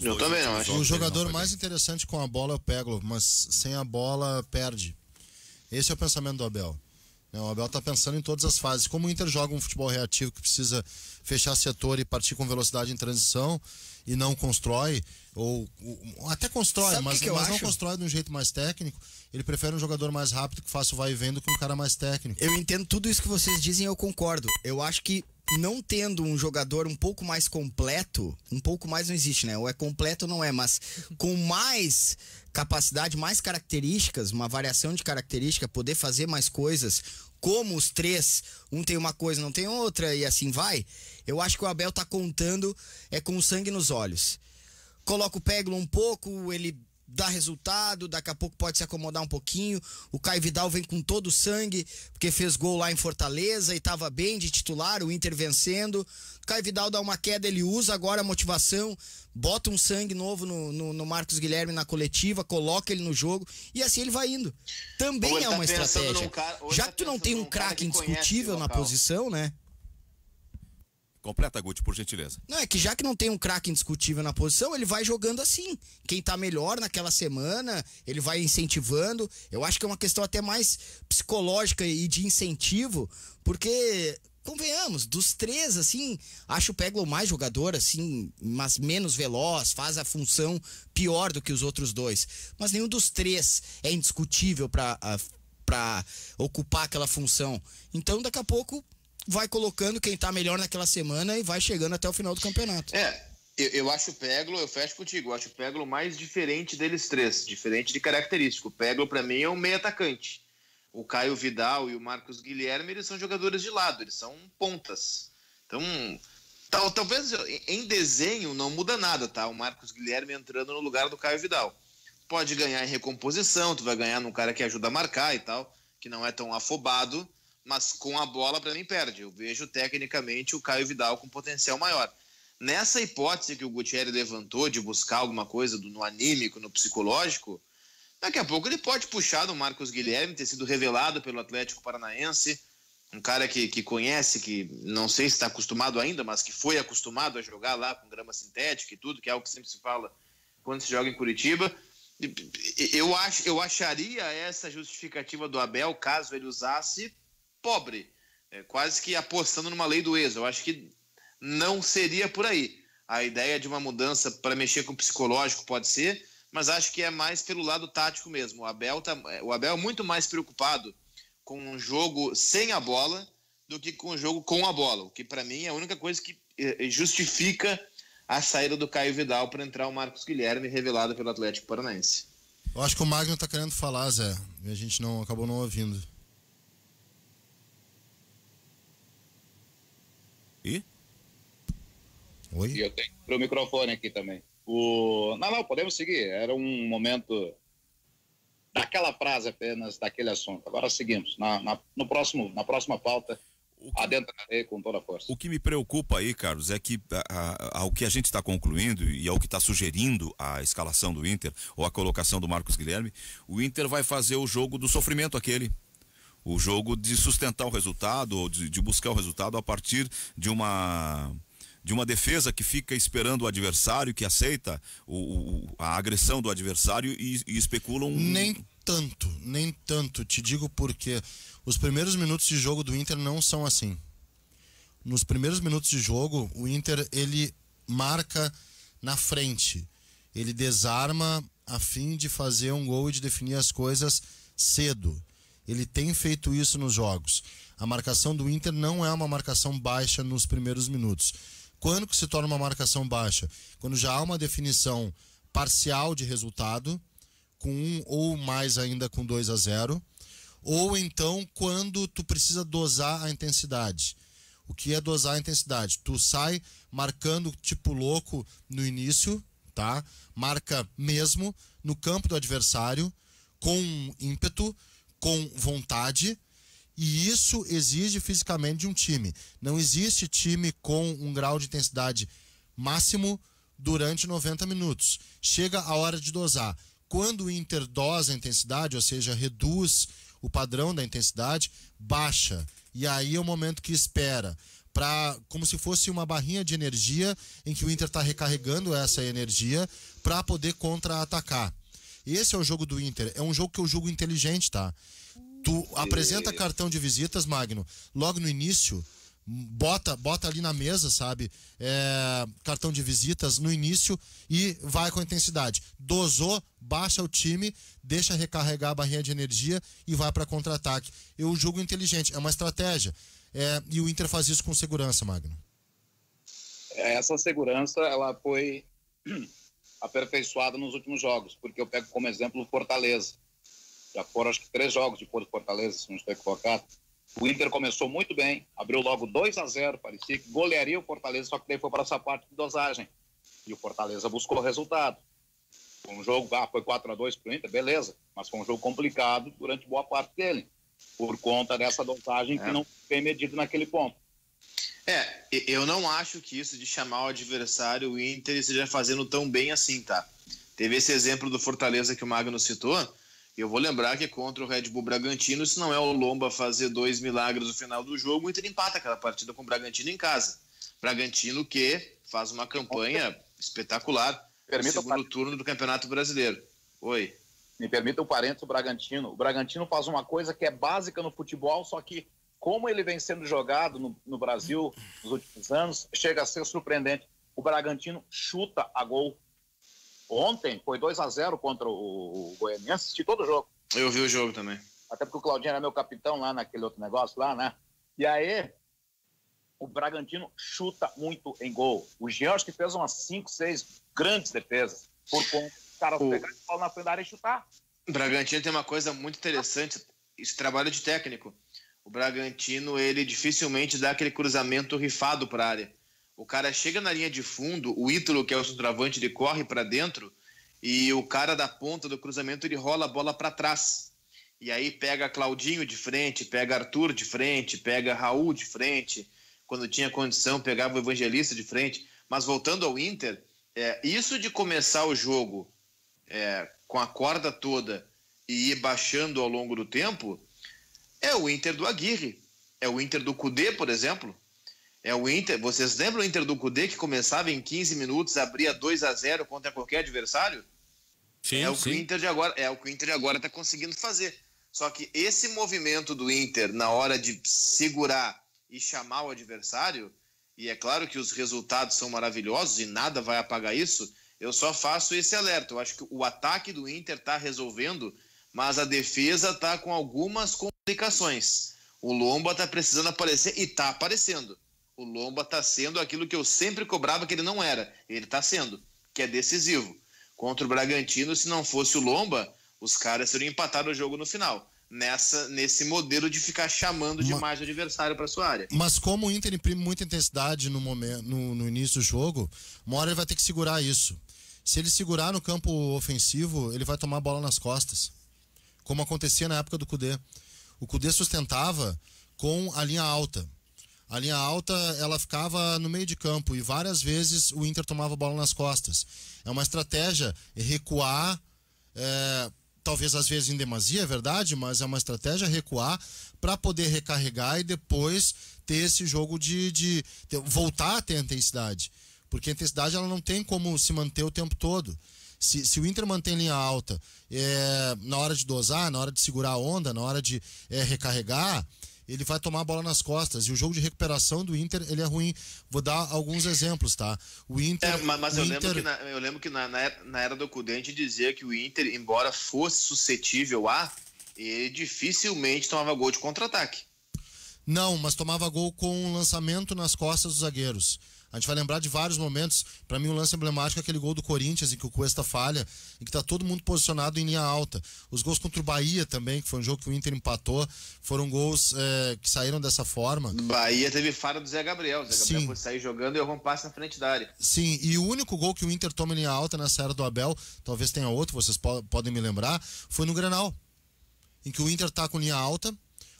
Speaker 3: Eu também não acho. O jogador mais
Speaker 4: interessante com a bola eu pego, mas sem a bola perde. Esse é o pensamento do Abel. Né, o Abel está pensando em todas as fases. Como o Inter joga um futebol reativo que precisa fechar setor e partir com velocidade em transição e não constrói, ou, ou até constrói, Sabe mas, que que mas não constrói de um jeito mais técnico, ele prefere um jogador mais rápido que faça o vai e vendo que um cara mais técnico.
Speaker 2: Eu entendo tudo isso que vocês dizem, eu concordo. Eu acho que não tendo um jogador um pouco mais completo, um pouco mais não existe, né? Ou é completo ou não é, mas com mais capacidade, mais características, uma variação de característica, poder fazer mais coisas, como os três, um tem uma coisa, não tem outra, e assim vai, eu acho que o Abel tá contando é com sangue nos olhos. Coloca o Peglo um pouco, ele dá resultado, daqui a pouco pode se acomodar um pouquinho. O Caio Vidal vem com todo o sangue, porque fez gol lá em Fortaleza e estava bem de titular, o Inter vencendo. O Caio Vidal dá uma queda, ele usa agora a motivação, bota um sangue novo no, no, no Marcos Guilherme na coletiva, coloca ele no jogo e assim ele vai indo. Também hoje é tá uma tá estratégia. Cara, Já tá que tu não tem um craque indiscutível na posição, né?
Speaker 1: Completa, Guti, por gentileza.
Speaker 2: Não, é que já que não tem um craque indiscutível na posição, ele vai jogando assim. Quem tá melhor naquela semana, ele vai incentivando. Eu acho que é uma questão até mais psicológica e de incentivo, porque convenhamos, dos três, assim, acho o Peglo mais jogador, assim, mas menos veloz, faz a função pior do que os outros dois. Mas nenhum dos três é indiscutível para ah, ocupar aquela função. Então, daqui a pouco, vai colocando quem tá melhor naquela semana e vai chegando até o final do campeonato.
Speaker 6: É, eu, eu acho o Peglo, eu fecho contigo, eu acho o Peglo mais diferente deles três, diferente de característico. O Peglo, para mim, é um meio atacante. O Caio Vidal e o Marcos Guilherme, eles são jogadores de lado, eles são pontas. Então, tal, talvez em desenho não muda nada, tá? O Marcos Guilherme entrando no lugar do Caio Vidal. Pode ganhar em recomposição, tu vai ganhar num cara que ajuda a marcar e tal, que não é tão afobado, mas com a bola para mim perde. Eu vejo tecnicamente o Caio Vidal com potencial maior. Nessa hipótese que o Gutierrez levantou de buscar alguma coisa do, no anímico, no psicológico, daqui a pouco ele pode puxar do Marcos Guilherme, ter sido revelado pelo Atlético Paranaense, um cara que, que conhece, que não sei se está acostumado ainda, mas que foi acostumado a jogar lá com grama sintética e tudo, que é algo que sempre se fala quando se joga em Curitiba. Eu, acho, eu acharia essa justificativa do Abel, caso ele usasse, pobre, é, quase que apostando numa lei do ex. Eu acho que não seria por aí. A ideia de uma mudança para mexer com o psicológico pode ser, mas acho que é mais pelo lado tático mesmo. O Abel, tá, é, o Abel é muito mais preocupado com um jogo sem a bola do que com o um jogo com a bola, o que para mim é a única coisa que é, justifica a saída do Caio Vidal para entrar o Marcos Guilherme, revelado pelo Atlético Paranaense.
Speaker 4: Eu acho que o Magno está querendo falar, Zé, e a gente não acabou não ouvindo. E?
Speaker 7: Oi? E eu tenho pro microfone aqui também. O... Não, não, podemos seguir. Era um momento daquela frase apenas, daquele assunto. Agora seguimos. Na, na no próximo, na próxima pauta, que, adentrarei com toda a força.
Speaker 1: O que me preocupa aí, Carlos, é que ao que a gente está concluindo e ao que está sugerindo a escalação do Inter ou a colocação do Marcos Guilherme, o Inter vai fazer o jogo do sofrimento aquele o jogo de sustentar o resultado, ou de, de buscar o resultado a partir de uma de uma defesa que fica esperando o adversário, que aceita o, o a agressão do adversário e, e especula um. Nem
Speaker 4: tanto, nem tanto. Te digo porque os primeiros minutos de jogo do Inter não são assim. Nos primeiros minutos de jogo, o Inter ele marca na frente. Ele desarma a fim de fazer um gol e de definir as coisas cedo. Ele tem feito isso nos jogos. A marcação do Inter não é uma marcação baixa nos primeiros minutos. Quando que se torna uma marcação baixa? Quando já há uma definição parcial de resultado, com um ou mais ainda com 2 a 0 ou então quando tu precisa dosar a intensidade. O que é dosar a intensidade? Tu sai marcando tipo louco no início, tá? Marca mesmo no campo do adversário com ímpeto, com vontade. E isso exige fisicamente de um time. Não existe time com um grau de intensidade máximo durante 90 minutos. Chega a hora de dosar. Quando o Inter dosa a intensidade, ou seja, reduz o padrão da intensidade, baixa. E aí é o momento que espera. Pra, como se fosse uma barrinha de energia em que o Inter está recarregando essa energia para poder contra-atacar. Esse é o jogo do Inter. É um jogo que eu julgo inteligente, tá? Tu apresenta cartão de visitas, Magno, logo no início, bota, bota ali na mesa, sabe? É, cartão de visitas no início e vai com intensidade. Dosou, baixa o time, deixa recarregar a barrinha de energia e vai para contra-ataque. Eu julgo inteligente, é uma estratégia. É, e o Inter faz isso com segurança, Magno.
Speaker 7: Essa segurança, ela foi aperfeiçoada nos últimos jogos, porque eu pego como exemplo o Fortaleza. Já foram acho que três jogos de do Fortaleza, se não estou equivocado. O Inter começou muito bem, abriu logo 2 a 0 parecia que golearia o Fortaleza, só que daí foi para essa parte de dosagem. E o Fortaleza buscou resultado. Foi um jogo, ah, foi 4 a 2 para o Inter, beleza, mas foi um jogo complicado durante boa parte dele, por conta
Speaker 6: dessa dosagem é. que não foi medida naquele ponto. É, eu não acho que isso de chamar o adversário o Inter esteja fazendo tão bem assim, tá? Teve esse exemplo do Fortaleza que o Magno citou. Eu vou lembrar que contra o Red Bull Bragantino, se não é o Lomba fazer dois milagres no final do jogo, o Inter empata aquela partida com o Bragantino em casa. Bragantino que faz uma campanha espetacular Permita no segundo turno do Campeonato Brasileiro.
Speaker 7: Oi. Me permita o parênteses, o Bragantino. O Bragantino faz uma coisa que é básica no futebol, só que como ele vem sendo jogado no, no Brasil nos últimos anos, chega a ser surpreendente. O Bragantino chuta a gol. Ontem foi 2 a 0 contra o Goianiense, assisti todo o jogo. Eu vi o jogo também. Até porque o Claudinho era meu capitão lá naquele outro negócio lá, né? E aí, o Bragantino chuta muito em
Speaker 6: gol. O Jean acho que fez umas 5, 6 grandes defesas. Por conta dos caras o... pegarem a bola na frente da área e chutar. O Bragantino tem uma coisa muito interessante, esse trabalho de técnico o Bragantino ele dificilmente dá aquele cruzamento rifado para a área. O cara chega na linha de fundo, o Ítalo, que é o centroavante, ele corre para dentro e o cara da ponta do cruzamento ele rola a bola para trás. E aí pega Claudinho de frente, pega Arthur de frente, pega Raul de frente. Quando tinha condição, pegava o Evangelista de frente. Mas voltando ao Inter, é, isso de começar o jogo é, com a corda toda e ir baixando ao longo do tempo, é o Inter do Aguirre, é o Inter do Cudê, por exemplo. É o Inter, vocês lembram o Inter do Cudê que começava em 15 minutos, abria 2 a 0 contra qualquer adversário? Sim, é o sim. o Inter de agora, é o que o Inter de agora está conseguindo fazer. Só que esse movimento do Inter na hora de segurar e chamar o adversário, e é claro que os resultados são maravilhosos e nada vai apagar isso, eu só faço esse alerta. Eu acho que o ataque do Inter está resolvendo, mas a defesa está com algumas publicações. O Lomba está precisando aparecer e está aparecendo. O Lomba está sendo aquilo que eu sempre cobrava que ele não era. Ele está sendo, que é decisivo. Contra o Bragantino, se não fosse o Lomba, os caras seriam empatados o jogo no final. Nessa, nesse modelo de ficar chamando mas, demais o adversário para sua área. Mas
Speaker 4: como o Inter imprime muita intensidade no, momento, no, no início do jogo, uma hora ele vai ter que segurar isso. Se ele segurar no campo ofensivo, ele vai tomar a bola nas costas. Como acontecia na época do Cudê o Cudê sustentava com a linha alta. A linha alta ela ficava no meio de campo e várias vezes o Inter tomava a bola nas costas. É uma estratégia recuar, é, talvez às vezes em demasia, é verdade, mas é uma estratégia recuar para poder recarregar e depois ter esse jogo de, de, de voltar a ter intensidade. Porque a intensidade ela não tem como se manter o tempo todo se, se o Inter mantém linha alta é, na hora de dosar, na hora de segurar a onda, na hora de é, recarregar, ele vai tomar a bola nas costas. E o jogo de recuperação do Inter, ele é ruim. Vou dar alguns exemplos, tá? O Inter. É, mas eu, Inter... Lembro que na,
Speaker 6: eu lembro que na, na era do Cudê, dizia que o Inter, embora fosse suscetível a, ele dificilmente tomava gol de contra-ataque.
Speaker 4: Não, mas tomava gol com um lançamento nas costas dos zagueiros. A gente vai lembrar de vários momentos. Para mim, um lance emblemático é aquele gol do Corinthians, em que o Cuesta falha, em que está todo mundo posicionado em linha alta. Os gols contra o Bahia também, que foi um jogo que o Inter empatou, foram gols é, que saíram dessa forma. Bahia
Speaker 6: teve falha do Zé Gabriel. O Zé Gabriel Sim. foi sair jogando e errou um passe na frente da área.
Speaker 4: Sim, e o único gol que o Inter toma em linha alta nessa era do Abel, talvez tenha outro, vocês po podem me lembrar, foi no Grenal, em que o Inter está com linha alta,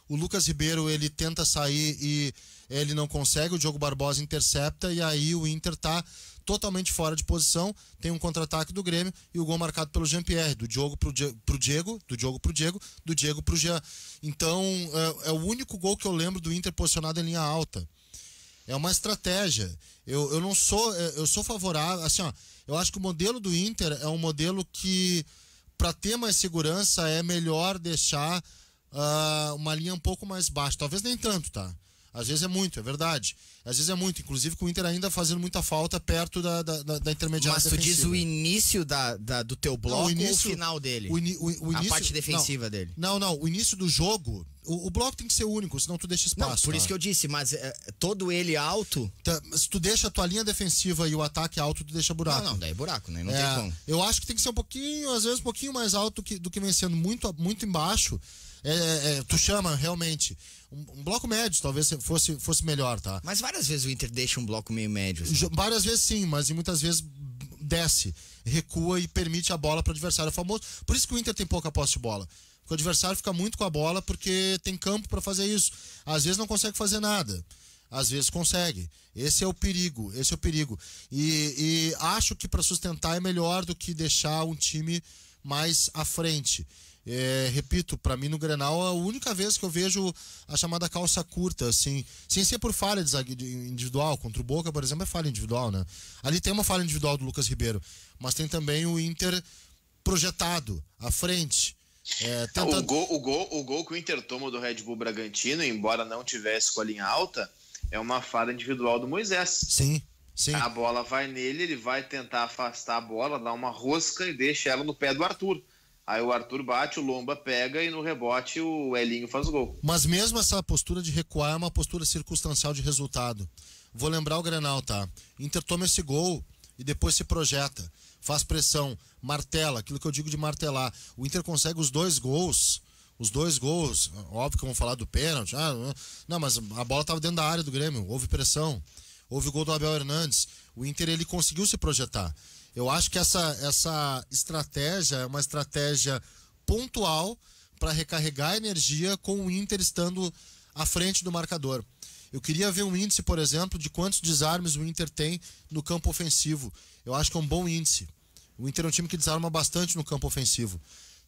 Speaker 4: o Lucas Ribeiro ele tenta sair e ele não consegue, o Diogo Barbosa intercepta e aí o Inter tá totalmente fora de posição, tem um contra-ataque do Grêmio e o gol marcado pelo Jean-Pierre, do Diogo pro, o pro Diego, do Diogo pro Diego, do Diego pro Jean. Então, é, é, o único gol que eu lembro do Inter posicionado em linha alta. É uma estratégia. Eu, eu não sou, é, eu sou favorável, assim, ó, eu acho que o modelo do Inter é um modelo que para ter mais segurança é melhor deixar uh, uma linha um pouco mais baixa, talvez nem tanto, tá? Às vezes é muito, é verdade. Às vezes é muito, inclusive com o Inter ainda fazendo muita falta perto da, da, da, da intermediária Mas tu defensiva. diz o
Speaker 2: início da, da do teu bloco não, o início, ou o final dele? O, o, o início, a parte defensiva não, dele. Não, não, o início do jogo, o, bloco tem que ser único, senão tu deixa espaço. Não, por isso tá? que eu disse, mas é, todo ele alto. Tá, se tu deixa a tua linha
Speaker 4: defensiva e o ataque alto, tu deixa buraco. Não, não, daí é buraco, né? Não é, tem como. Eu acho que tem que ser um pouquinho, às vezes, um pouquinho mais alto do que, do que vem sendo muito, muito embaixo. É, é, é, tu chama realmente. Um, um, bloco médio talvez fosse, fosse melhor, tá? Mas várias vezes o Inter deixa um bloco meio médio. Assim. Várias vezes sim, mas muitas vezes desce, recua e permite a bola para o adversário famoso. Por isso que o Inter tem pouca posse de bola. Porque o adversário fica muito com a bola porque tem campo para fazer isso. Às vezes não consegue fazer nada. Às vezes consegue. Esse é o perigo. Esse é o perigo. E, e acho que para sustentar é melhor do que deixar um time mais à frente. É, repito, para mim no Grenal é a única vez que eu vejo a chamada calça curta, assim, sem ser por falha de individual, contra o Boca, por exemplo, é falha individual, né? Ali tem uma falha individual do Lucas Ribeiro, mas tem também o Inter projetado à frente. É, o, gol,
Speaker 6: o, gol, o gol que o Inter toma do Red Bull Bragantino, embora não tivesse com a linha alta, é uma falha individual do Moisés. Sim. Sim. A bola vai nele, ele vai tentar afastar a bola, dar uma rosca e deixa ela no pé do Arthur. Aí o Arthur bate, o Lomba pega e no rebote o Elinho faz o gol.
Speaker 4: Mas mesmo essa postura de recuar é uma postura circunstancial de resultado. Vou lembrar o Grenal, tá? Inter toma esse gol e depois se projeta, faz pressão, martela, aquilo que eu digo de martelar. O Inter consegue os dois gols. Os dois gols, óbvio que vão falar do pênalti. Ah, ah. não, mas a bola estava dentro da área do Grêmio, houve pressão. Houve o gol do Abel Hernandes. O Inter ele conseguiu se projetar. Eu acho que essa, essa estratégia é uma estratégia pontual para recarregar energia com o Inter estando à frente do marcador. Eu queria ver um índice, por exemplo, de quantos desarmes o Inter tem no campo ofensivo. Eu acho que é um bom índice. O Inter é um time que desarma bastante no campo ofensivo.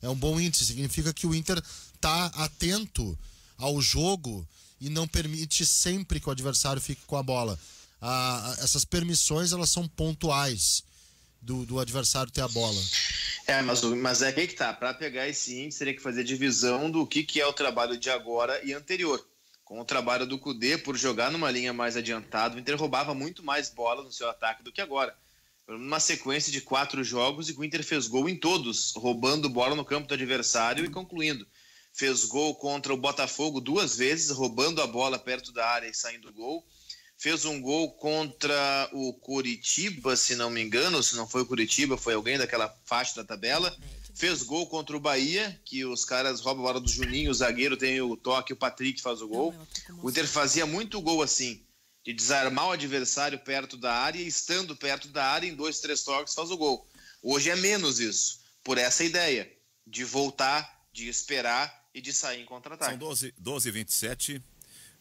Speaker 4: É um bom índice, significa que o Inter está atento ao jogo e não permite sempre que o adversário fique com a bola. Ah, essas permissões elas são pontuais do, do adversário ter a bola.
Speaker 6: É, mas, mas é aí que tá. Para pegar esse índice, teria que fazer divisão do que, que é o trabalho de agora e anterior. Com o trabalho do Cudê, por jogar numa linha mais adiantada, o Inter roubava muito mais bolas no seu ataque do que agora. Uma sequência de quatro jogos e o Inter fez gol em todos, roubando bola no campo do adversário e concluindo. Fez gol contra o Botafogo duas vezes, roubando a bola perto da área e saindo gol fez um gol contra o Curitiba, se não me engano, se não foi o Curitiba, foi alguém daquela faixa da tabela. Fez gol contra o Bahia, que os caras roubam a bola do Juninho, o zagueiro tem o toque, o Patrick faz o gol. O Inter fazia muito gol assim, de desarmar o adversário perto da área, e estando perto da área, em dois, três toques, faz o gol. Hoje é menos isso, por essa ideia de voltar, de esperar e de sair em contra-ataque.
Speaker 1: São 12, h 27.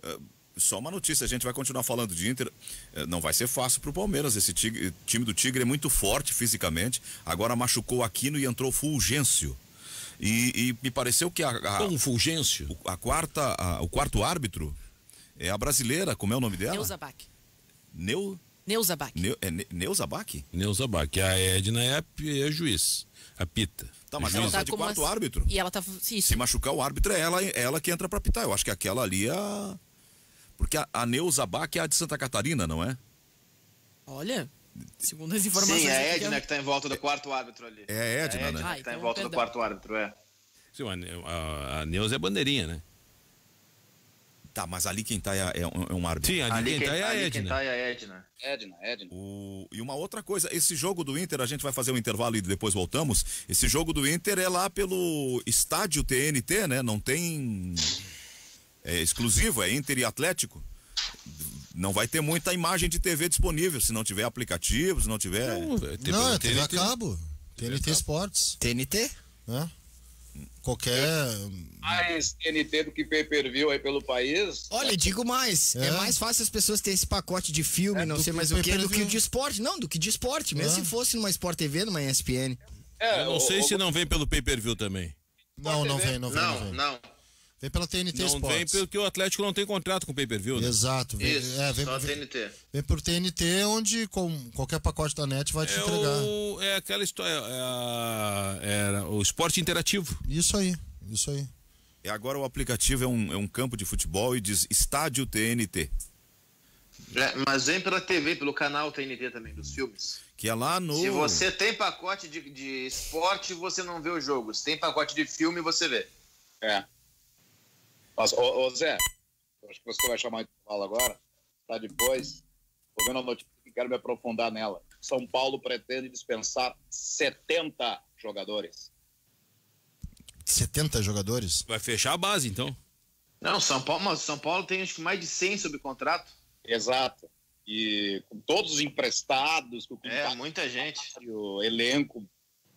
Speaker 1: Uh só uma notícia, a gente vai continuar falando de Inter. Eh, não vai ser fácil para o Palmeiras. Esse tigre, eh, time do Tigre é muito forte fisicamente. Agora machucou Aquino e entrou Fulgêncio. E, e me pareceu que a. a Como Fulgêncio? A quarta, a, o quarto árbitro é a brasileira, como é o nome dela? Neuza Bach. Neu... Neuza Bach. Neu, é ne, Neuza Bach? Neuza Bach. A Edna é, a, é juiz, a pita. Tá, mas ela tá de tá quarto uma... árbitro. E ela tá. Isso. Se machucar o árbitro, é ela, é ela que entra pra pitar. Eu acho que aquela ali é porque a, a Neuza Bach é a de Santa Catarina, não é?
Speaker 6: Olha, segundo as informações. Sim, é a Edna que está em volta do quarto árbitro ali. É a Edna, é a Edna né? está em então, volta do quarto
Speaker 3: árbitro, é. Sim, a, a Neuza é bandeirinha, né?
Speaker 1: Tá, mas ali quem tá é, é, um, é um árbitro. Sim, ali, ali quem, quem tá é a Edna. Quem tá
Speaker 6: é a Edna.
Speaker 1: Edna, Edna. O... E uma outra coisa, esse jogo do Inter, a gente vai fazer um intervalo e depois voltamos. Esse jogo do Inter é lá pelo estádio TNT, né? Não tem é exclusivo, é Inter e Atlético. Não vai ter muita imagem de TV disponível se não tiver aplicativo, se não tiver. Não,
Speaker 4: é TV, não é TV a cabo. TNT, Esportes. TNT? É.
Speaker 2: Né? Qualquer.
Speaker 1: Mais TNT do que pay per view aí pelo
Speaker 3: país.
Speaker 2: Olha, digo mais. É, é mais fácil as pessoas terem esse pacote de filme, é, não sei mais o que, do que o de esporte. Não, do que de esporte, é? mesmo se fosse numa Sport TV, numa ESPN.
Speaker 3: É, eu não sei o, se o... não vem pelo pay per view também.
Speaker 2: Não, não vem, não vem. Não, não. Vem. não. Vem pela TNT não Sports.
Speaker 3: Vem porque o Atlético não tem contrato com o pay-per-view, né? Exato. Vem, Isso, é,
Speaker 6: vem, só a TNT.
Speaker 4: Vem por TNT, onde com qualquer pacote da net vai é te entregar.
Speaker 3: O, é aquela história. É, é o esporte interativo. Isso aí, isso aí. E agora o aplicativo é um, é um campo de futebol
Speaker 1: e diz Estádio TNT.
Speaker 6: É, mas vem pela TV, pelo canal TNT também, dos filmes.
Speaker 1: Que é lá no. Se você
Speaker 6: tem pacote de, de esporte, você não vê o jogo. Se tem pacote de filme, você vê. É. Mas, ô, ô Zé,
Speaker 7: acho que você vai chamar de intervalo agora, tá depois. Tô vendo a notícia que quero me aprofundar nela. São Paulo pretende dispensar 70 jogadores.
Speaker 3: 70 jogadores? Vai fechar a base, então.
Speaker 6: Não, São Paulo, mas São Paulo tem acho que mais de 100 sob contrato. Exato. E com todos os emprestados, com é, muita gente. O elenco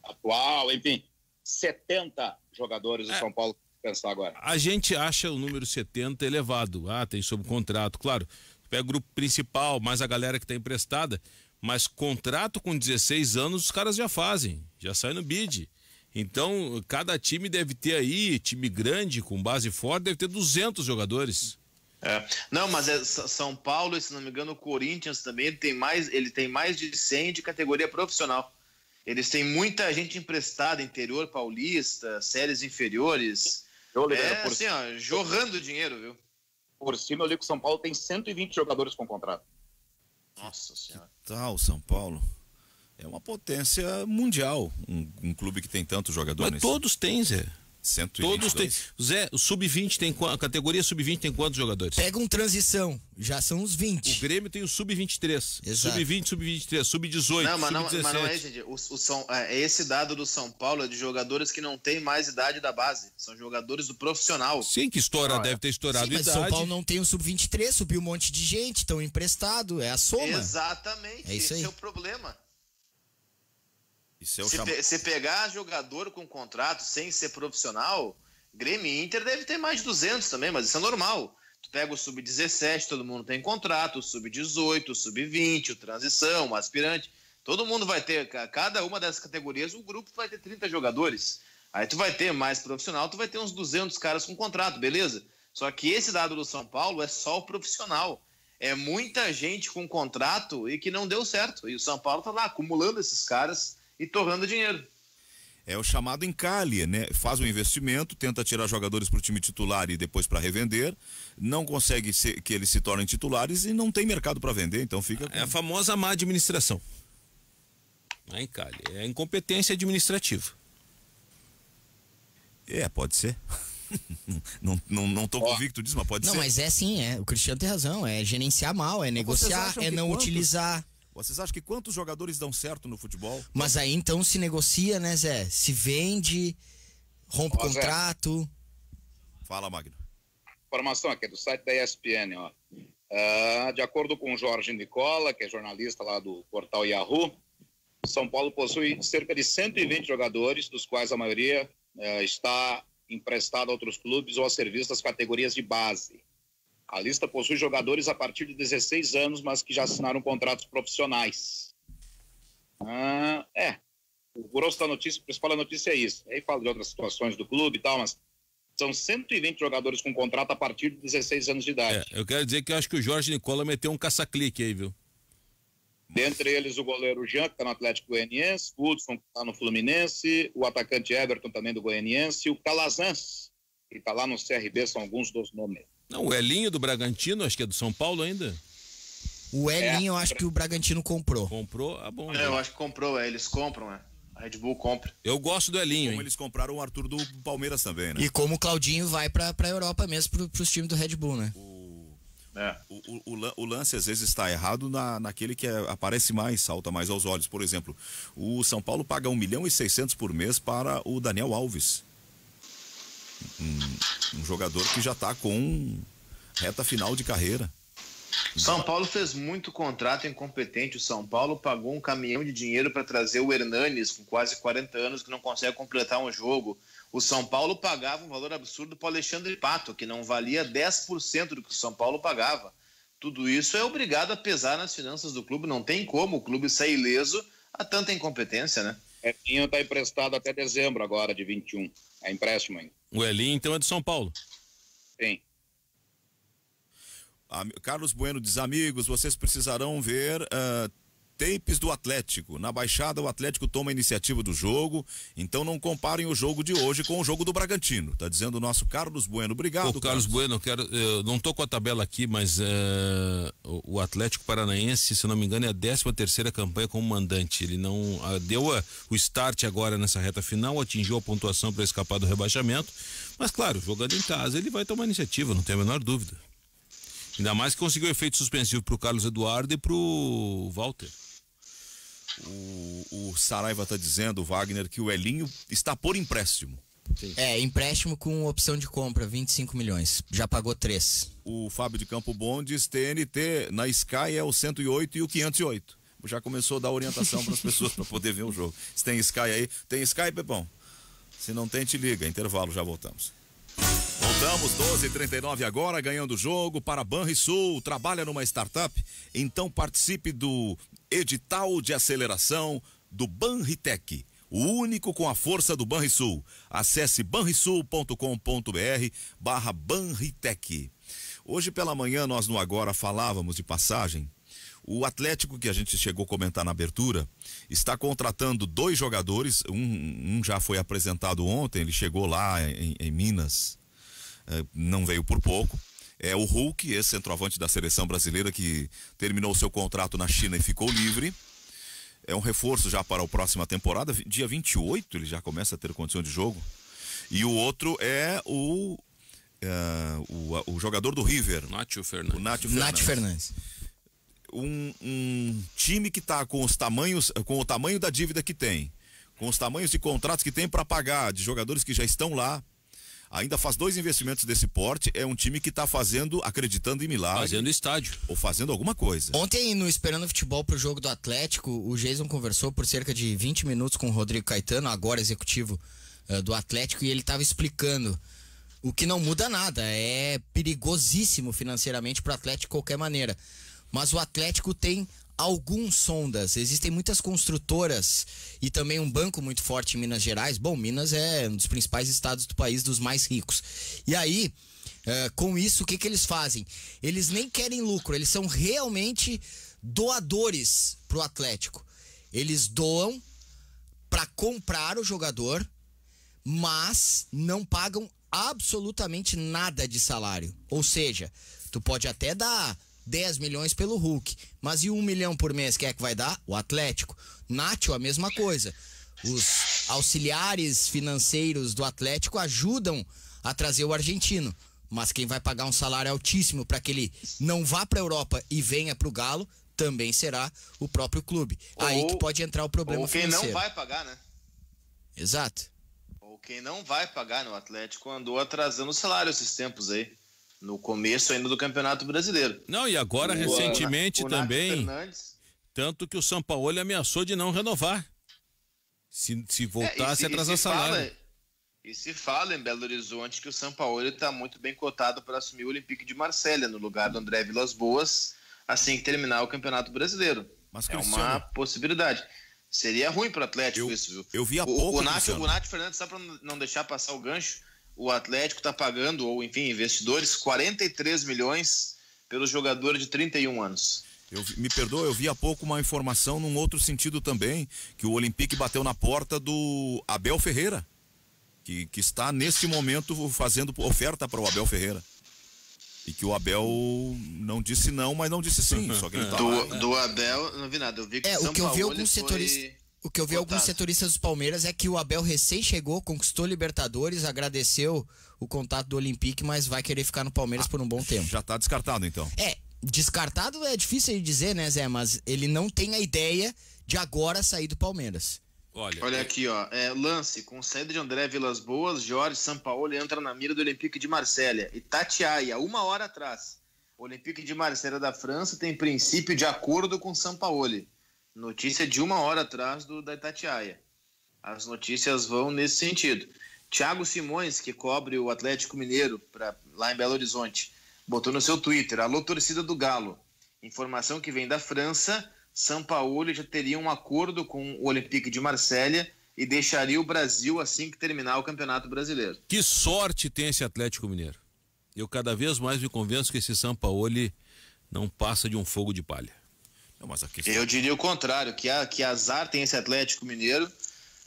Speaker 6: atual, enfim,
Speaker 7: 70 jogadores do é. São Paulo pensar agora. A
Speaker 3: gente acha o número 70 elevado. Ah, tem sob contrato, claro. Pega o grupo principal, mais a galera que está emprestada. Mas contrato com 16 anos os caras já fazem, já saem no bid. Então, cada time deve ter aí, time grande, com base forte, deve ter 200 jogadores. É.
Speaker 6: Não, mas é São Paulo, e, se não me engano, o Corinthians também ele tem mais, ele tem mais de 100 de categoria profissional. Eles têm muita gente emprestada, interior paulista, séries inferiores. Eu, é por... assim, ó, jorrando dinheiro, viu? Por cima, eu li que o São Paulo tem 120 jogadores com contrato.
Speaker 7: Nossa Senhora.
Speaker 1: Que tal, São Paulo? É uma potência mundial, um, um clube que tem tantos jogadores. Mas nesse... todos têm, Zé.
Speaker 3: 122. Todos têm. Zé, o sub-20 tem a categoria sub-20 tem quantos jogadores?
Speaker 2: Pega um transição, já são os 20. O
Speaker 3: Grêmio tem o sub-23. Sub-20, sub-23, sub-18. Não, mas, não, mas não é,
Speaker 6: gente. O, o São, é, é, esse dado do São Paulo é de jogadores que não têm mais idade da base. São jogadores do profissional. Sim,
Speaker 3: que estoura, ah, deve ter estourado sim,
Speaker 6: mas idade. São Paulo
Speaker 2: não tem o sub-23, subiu um monte de gente, estão emprestado. É a soma. Exatamente.
Speaker 6: É isso aí. Esse é o problema. Isso é o se, cham... pe se pegar jogador com contrato sem ser profissional, Grêmio e Inter deve ter mais de 200 também, mas isso é normal. Tu pega o sub-17, todo mundo tem contrato, o sub-18, o sub-20, o transição, o aspirante. Todo mundo vai ter, cada uma dessas categorias, o grupo vai ter 30 jogadores. Aí tu vai ter mais profissional, tu vai ter uns 200 caras com contrato, beleza? Só que esse dado do São Paulo é só o profissional. É muita gente com contrato e que não deu certo. E o São Paulo tá lá acumulando esses caras e torrando dinheiro. É o chamado
Speaker 1: encalhe, né? Faz o um investimento, tenta tirar jogadores para o time titular e depois para revender, não consegue ser, que eles se tornem titulares e não tem mercado para vender, então fica. Com... É a famosa má administração.
Speaker 3: É encalhe, é incompetência administrativa.
Speaker 2: É, pode ser.
Speaker 1: não, não, não tô convicto disso, mas pode
Speaker 2: não, ser. Não, mas é sim, é. O Cristiano tem razão. É gerenciar mal, é negociar, é não quanto? utilizar.
Speaker 1: Vocês acham que quantos jogadores dão certo no futebol?
Speaker 2: Mas aí então se negocia, né, Zé? Se vende, rompe ó, contrato. Zé.
Speaker 1: Fala, Magno. Informação aqui do
Speaker 7: site da ESPN, ó. Uh, de acordo com Jorge Nicola, que é jornalista lá do portal Yahoo, São Paulo possui cerca de 120 jogadores, dos quais a maioria uh, está emprestada a outros clubes ou a serviço das categorias de base. A lista possui jogadores a partir de 16 anos, mas que já assinaram contratos profissionais. Ah, é, o grosso da notícia, o principal da notícia é isso. Aí fala de outras situações do clube e tal, mas são 120 jogadores com contrato a partir de 16 anos de idade.
Speaker 3: É, eu quero dizer que eu acho que o Jorge Nicola meteu um caça-clique aí, viu?
Speaker 7: Dentre eles o goleiro Jean, que está no Atlético Goianiense, o Hudson, que está no Fluminense, o atacante Everton, também do Goianiense, e o Calazans, que está lá no CRB, são alguns dos nomes.
Speaker 3: Não, o Elinho do Bragantino, acho que é do São Paulo ainda.
Speaker 2: O Elinho, é. eu acho que o Bragantino comprou. Comprou? Ah, bom.
Speaker 3: É, eu né? acho que comprou, é, eles compram, é. A Red Bull compra. Eu gosto do Elinho. Como hein? eles
Speaker 2: compraram o Arthur do Palmeiras também, né? E como o Claudinho vai pra, pra Europa mesmo, pro, pros times do Red Bull, né? O,
Speaker 1: é. o, o, o lance às vezes está errado na, naquele que é, aparece mais, salta mais aos olhos. Por exemplo, o São Paulo paga 1 milhão e 600 por mês para o Daniel Alves um, um jogador que já está com reta final de carreira.
Speaker 6: São Paulo fez muito contrato incompetente. O São Paulo pagou um caminhão de dinheiro para trazer o Hernanes, com quase 40 anos, que não consegue completar um jogo. O São Paulo pagava um valor absurdo para o Alexandre Pato, que não valia 10% do que o São Paulo pagava. Tudo isso é obrigado a pesar nas finanças do clube. Não tem como o clube sair ileso a tanta incompetência, né? Betinho é, está emprestado até dezembro agora de
Speaker 7: 21. É empréstimo ainda.
Speaker 3: O Elinho, então, é de São Paulo.
Speaker 7: Sim.
Speaker 1: Carlos Bueno diz, amigos, vocês precisarão ver uh, Tapes do Atlético. Na baixada, o Atlético toma a iniciativa do jogo, então não comparem o jogo de hoje com o jogo do Bragantino. Tá dizendo o nosso Carlos Bueno. Obrigado, Ô, Carlos. Carlos
Speaker 3: Bueno, quero, eu não tô com a tabela aqui, mas eh, o Atlético Paranaense, se não me engano, é a 13 terceira campanha como mandante. Ele não deu a, o start agora nessa reta final, atingiu a pontuação para escapar do rebaixamento, mas claro, jogando em casa, ele vai tomar iniciativa, não tem a menor dúvida. Ainda mais que conseguiu efeito suspensivo para o Carlos Eduardo e para o Walter
Speaker 1: o, o Saraiva está dizendo, Wagner, que o Elinho está por empréstimo. Sim. É, empréstimo com opção de compra, 25 milhões. Já pagou 3. O Fábio de Campo Bondes, TNT, na Sky é o 108 e o 508. Já começou a dar orientação para as pessoas para poder ver o jogo. Se tem Sky aí, tem Sky, bom. Se não tem, te liga. Intervalo, já voltamos. Voltamos 12:39 agora, ganhando o jogo para Banrisul. Trabalha numa startup? Então participe do edital de aceleração do Banritec. O único com a força do Banrisul. Acesse banrisul.com.br barra Banritec. Hoje pela manhã nós no Agora falávamos de passagem o Atlético, que a gente chegou a comentar na abertura, está contratando dois jogadores. Um, um já foi apresentado ontem, ele chegou lá em, em Minas, eh, não veio por pouco. É o Hulk, esse centroavante da seleção brasileira que terminou seu contrato na China e ficou livre. É um reforço já para a próxima temporada. Dia 28 ele já começa a ter condição de jogo. E o outro é o, uh, o, o, jogador do River. Nátio Fernandes. O Nátio Fernandes. Nátio Fernandes um, um time que está com os tamanhos, com o tamanho da dívida que tem, com os tamanhos de contratos que tem para pagar, de jogadores que já estão lá, ainda faz dois investimentos desse porte, é um time que está fazendo, acreditando em milagre. Fazendo estádio. Ou fazendo alguma coisa.
Speaker 2: Ontem, no Esperando Futebol para o jogo do Atlético, o Jason conversou por cerca de 20 minutos com o Rodrigo Caetano, agora executivo uh, do Atlético, e ele estava explicando. O que não muda nada, é perigosíssimo financeiramente para o Atlético de qualquer maneira mas o Atlético tem alguns sondas. Existem muitas construtoras e também um banco muito forte em Minas Gerais. Bom, Minas é um dos principais estados do país, dos mais ricos. E aí, eh, com isso, o que, que eles fazem? Eles nem querem lucro, eles são realmente doadores pro Atlético. Eles doam para comprar o jogador, mas não pagam absolutamente nada de salário. Ou seja, tu pode até dar 10 milhões pelo Hulk. Mas e um milhão por mês, quem é que vai dar? O Atlético. Nátio, a mesma coisa. Os auxiliares financeiros do Atlético ajudam a trazer o argentino. Mas quem vai pagar um salário altíssimo para que ele não vá para a Europa e venha para o Galo também será o próprio clube. Ou, Aí que pode entrar o problema ou quem financeiro. não vai pagar, né? Exato.
Speaker 6: Ou quem não vai pagar no Atlético andou atrasando o salário esses tempos aí no começo ainda do Campeonato Brasileiro.
Speaker 3: Não, e agora o, recentemente o também. Fernandes. Tanto que o São Paulo ameaçou de não renovar. Se, se é, voltasse é, a trazer salário.
Speaker 6: e se fala em Belo Horizonte que o São Paulo está muito bem cotado para assumir o Olympique de Marselha no lugar do André Vilas Boas, assim que terminar o Campeonato Brasileiro. Mas, é uma possibilidade. Seria ruim para o Atlético eu, isso, viu? Eu vi há pouco. O, o, Nath, o Nath Fernandes, só para não deixar passar o gancho, o Atlético está pagando, ou enfim, investidores, 43 milhões pelo jogador de 31 anos.
Speaker 1: Eu, me perdoa, eu vi há pouco uma informação num outro sentido também, que o Olympique bateu na porta do Abel Ferreira, que, que está neste momento fazendo oferta para o Abel Ferreira. E que o Abel não disse não, mas não disse sim. Só que ele tá do, lá, né? do
Speaker 6: Abel, não vi nada. Eu vi que é,
Speaker 2: o que eu Paulo vi alguns foi... setoristas o que eu vi Contado. alguns setoristas dos Palmeiras é que o Abel recém chegou, conquistou Libertadores, agradeceu o contato do Olympique, mas vai querer ficar no Palmeiras ah, por um bom tempo. Já tá descartado então. É, descartado é difícil de dizer, né, Zé, mas ele não tem a ideia de agora sair do Palmeiras.
Speaker 6: Olha, Olha é- aqui, ó. É, lance, com saída de André Vilas Boas, Jorge Sampaoli entra na mira do Olympique de Marselha. E Tatiaia, uma hora atrás. O Olympique de Marselha da França tem princípio de acordo com Sampaoli. Notícia de uma hora atrás do da Itatiaia. As notícias vão nesse sentido. Tiago Simões, que cobre o Atlético Mineiro pra, lá em Belo Horizonte, botou no seu Twitter: Alô, torcida do Galo. Informação que vem da França: São Paulo já teria um acordo com o Olympique de Marselha e deixaria o Brasil assim que terminar o Campeonato Brasileiro.
Speaker 3: Que sorte tem esse Atlético Mineiro. Eu cada vez mais me convenço que esse São Paulo não passa de um fogo de palha questão... Eu
Speaker 6: diria o contrário, que, a, que azar tem esse Atlético Mineiro,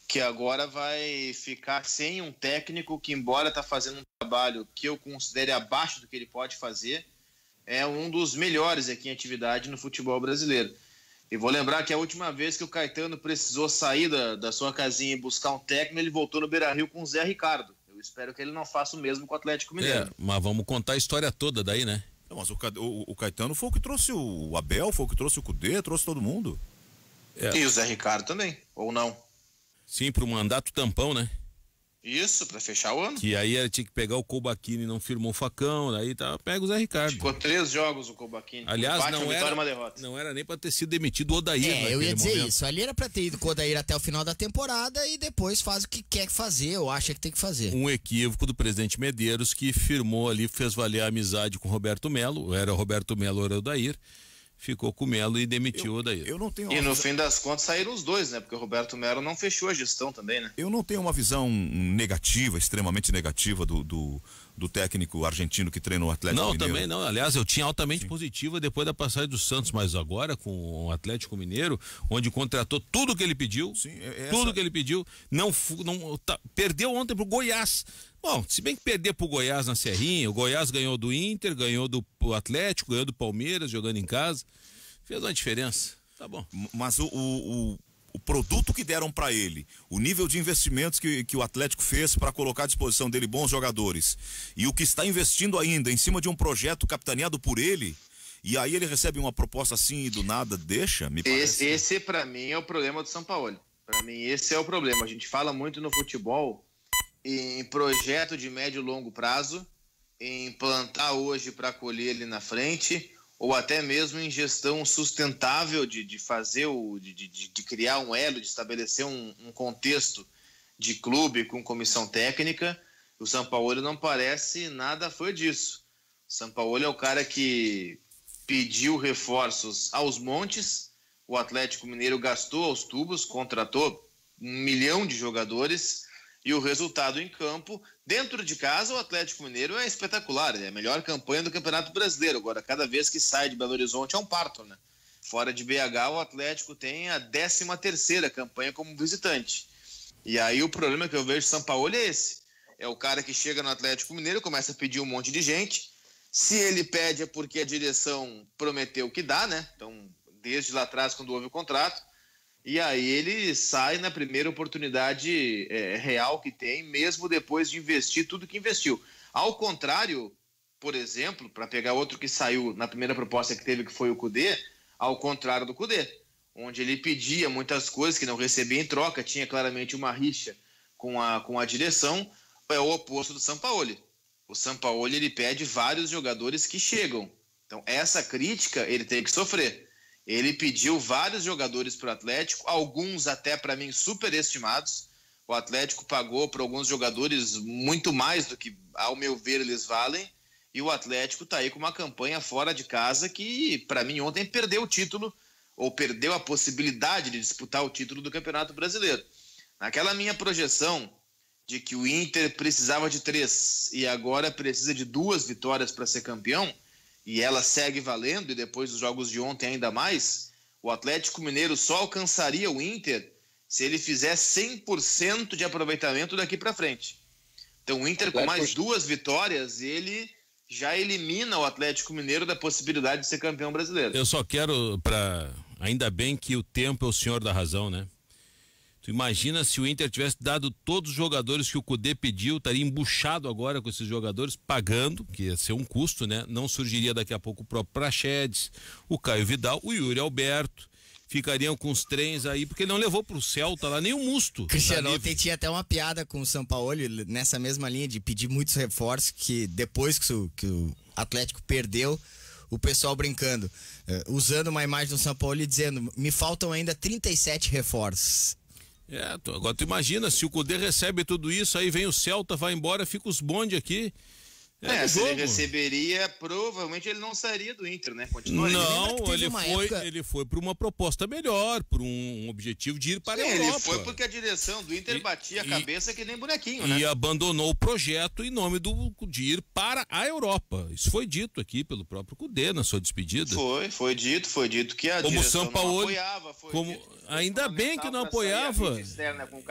Speaker 6: que agora vai ficar sem um técnico que, embora está fazendo um trabalho que eu considere abaixo do que ele pode fazer, é um dos melhores aqui em atividade no futebol brasileiro. E vou lembrar que a última vez que o Caetano precisou sair da, da sua casinha e buscar um técnico, ele voltou no Beira Rio com o Zé Ricardo. Eu espero que ele não faça o mesmo com o Atlético é, Mineiro.
Speaker 3: É, mas vamos contar a história toda daí, né? Não, mas o, o, o, Caetano foi o que trouxe o Abel, foi o que trouxe o Cudê, trouxe todo mundo.
Speaker 6: É. E o Zé Ricardo também, ou não?
Speaker 3: Sim, para o mandato tampão, né?
Speaker 6: Isso, para fechar o ano. Que
Speaker 3: aí ele tinha que pegar o e não firmou o facão, aí tá, pega o Zé Ricardo. Ficou três jogos o Colbaquini. Aliás, um não, era, não era nem para ter sido demitido o Odair. É, eu ia dizer momento. isso.
Speaker 2: Ali era para ter ido com o Odair até o final da temporada e depois faz o que quer fazer, ou acha que tem que fazer.
Speaker 3: Um equívoco do presidente Medeiros que firmou ali, fez valer a amizade com Roberto Melo, era Roberto Melo, era o Odair ficou com Melo e demitiu eu, o daí. Eu não tenho. E no visão... fim
Speaker 6: das contas saíram os dois, né? Porque o Roberto Melo não fechou a gestão também, né?
Speaker 3: Eu não tenho uma visão negativa,
Speaker 1: extremamente negativa do, do, do técnico argentino que treinou o Atlético não, Mineiro. Não, também
Speaker 3: não. Aliás, eu tinha altamente Sim. positiva depois da passagem do Santos, mas agora com o Atlético Mineiro, onde contratou tudo que ele pediu, Sim, é essa... tudo que ele pediu, não, não tá, perdeu ontem pro Goiás Bom, se bem que perder pro Goiás na Serrinha, o Goiás ganhou do Inter, ganhou do Atlético, ganhou do Palmeiras jogando em casa. Fez uma diferença. Tá bom. Mas o,
Speaker 1: o, o produto que deram para ele, o nível de investimentos que, que o Atlético fez para colocar à disposição dele bons jogadores e o que está investindo ainda em cima de um projeto capitaneado por ele. E aí ele recebe uma proposta assim e do nada deixa, me parece.
Speaker 6: Esse, esse para mim é o problema do São Paulo. Para mim esse é o problema. A gente fala muito no futebol em projeto de médio e longo prazo, em plantar hoje para colher ele na frente, ou até mesmo em gestão sustentável de, de fazer o de, de, de criar um elo, de estabelecer um, um, contexto de clube com comissão técnica. O São Paulo não parece nada foi disso. O São Paulo é o cara que pediu reforços aos montes. O Atlético Mineiro gastou aos tubos, contratou um milhão de jogadores e o resultado em campo. Dentro de casa, o Atlético Mineiro é espetacular, é né? a melhor campanha do Campeonato Brasileiro. Agora, cada vez que sai de Belo Horizonte é um parto, né? Fora de BH, o Atlético tem a 13 terceira campanha como visitante. E aí o problema que eu vejo São Paulo é esse. É o cara que chega no Atlético Mineiro, começa a pedir um monte de gente. Se ele pede é porque a direção prometeu que dá, né? Então, desde lá atrás, quando houve o contrato e aí ele sai na primeira oportunidade é, real que tem, mesmo depois de investir tudo que investiu. Ao contrário, por exemplo, para pegar outro que saiu na primeira proposta que teve, que foi o Cudê, ao contrário do Cudê, onde ele pedia muitas coisas que não recebia em troca, tinha claramente uma rixa com a, com a direção, é o oposto do Sampaoli. O Sampaoli ele pede vários jogadores que chegam. Então essa crítica ele tem que sofrer. Ele pediu vários jogadores para o Atlético, alguns até para mim superestimados. O Atlético pagou para alguns jogadores muito mais do que, ao meu ver, eles valem. E o Atlético está aí com uma campanha fora de casa que, para mim, ontem perdeu o título ou perdeu a possibilidade de disputar o título do Campeonato Brasileiro. Naquela minha projeção de que o Inter precisava de três e agora precisa de duas vitórias para ser campeão, e ela segue valendo, e depois dos jogos de ontem ainda mais, o Atlético Mineiro só alcançaria o Inter se ele fizer 100% de aproveitamento daqui para frente. Então o Inter com mais duas vitórias, ele já elimina o Atlético Mineiro da possibilidade de ser campeão brasileiro. Eu
Speaker 3: só quero para ainda bem que o tempo é o senhor da razão, né? Tu imagina se o Inter tivesse dado todos os jogadores que o Cudê pediu, estaria embuchado agora com esses jogadores, pagando, que ia ser um custo, né? Não surgiria daqui a pouco o próprio Praxedes, o Caio Vidal, o Yuri Alberto. Ficariam com os trens aí, porque não levou pro Celta lá nem o Musto. Cristiano, tá
Speaker 2: tinha até uma piada com o São Paulo nessa mesma linha de pedir muitos reforços que depois que o, que o Atlético perdeu, o pessoal brincando, eh, usando uma imagem do São Paulo e dizendo: me faltam ainda 37 reforços.
Speaker 3: É, agora tu imagina, se o Cudê recebe tudo isso, aí vem o Celta, vai embora, fica os bondes aqui.
Speaker 2: É, é se ele receberia,
Speaker 6: provavelmente ele não sairia do Inter, né? Continua não, ele foi, época...
Speaker 3: ele foi para uma proposta melhor, por um objetivo de ir para Sim, a Europa. Ele foi porque
Speaker 6: a direção do Inter e, batia a e, cabeça que nem bonequinho, né? E abandonou
Speaker 3: o projeto em nome do, de ir para a Europa. Isso foi dito aqui pelo próprio Cudê na sua despedida. Foi, foi dito, foi dito que a como direção São Paulo, não apoiava, foi como, dito Ainda bem que não apoiava. Externa com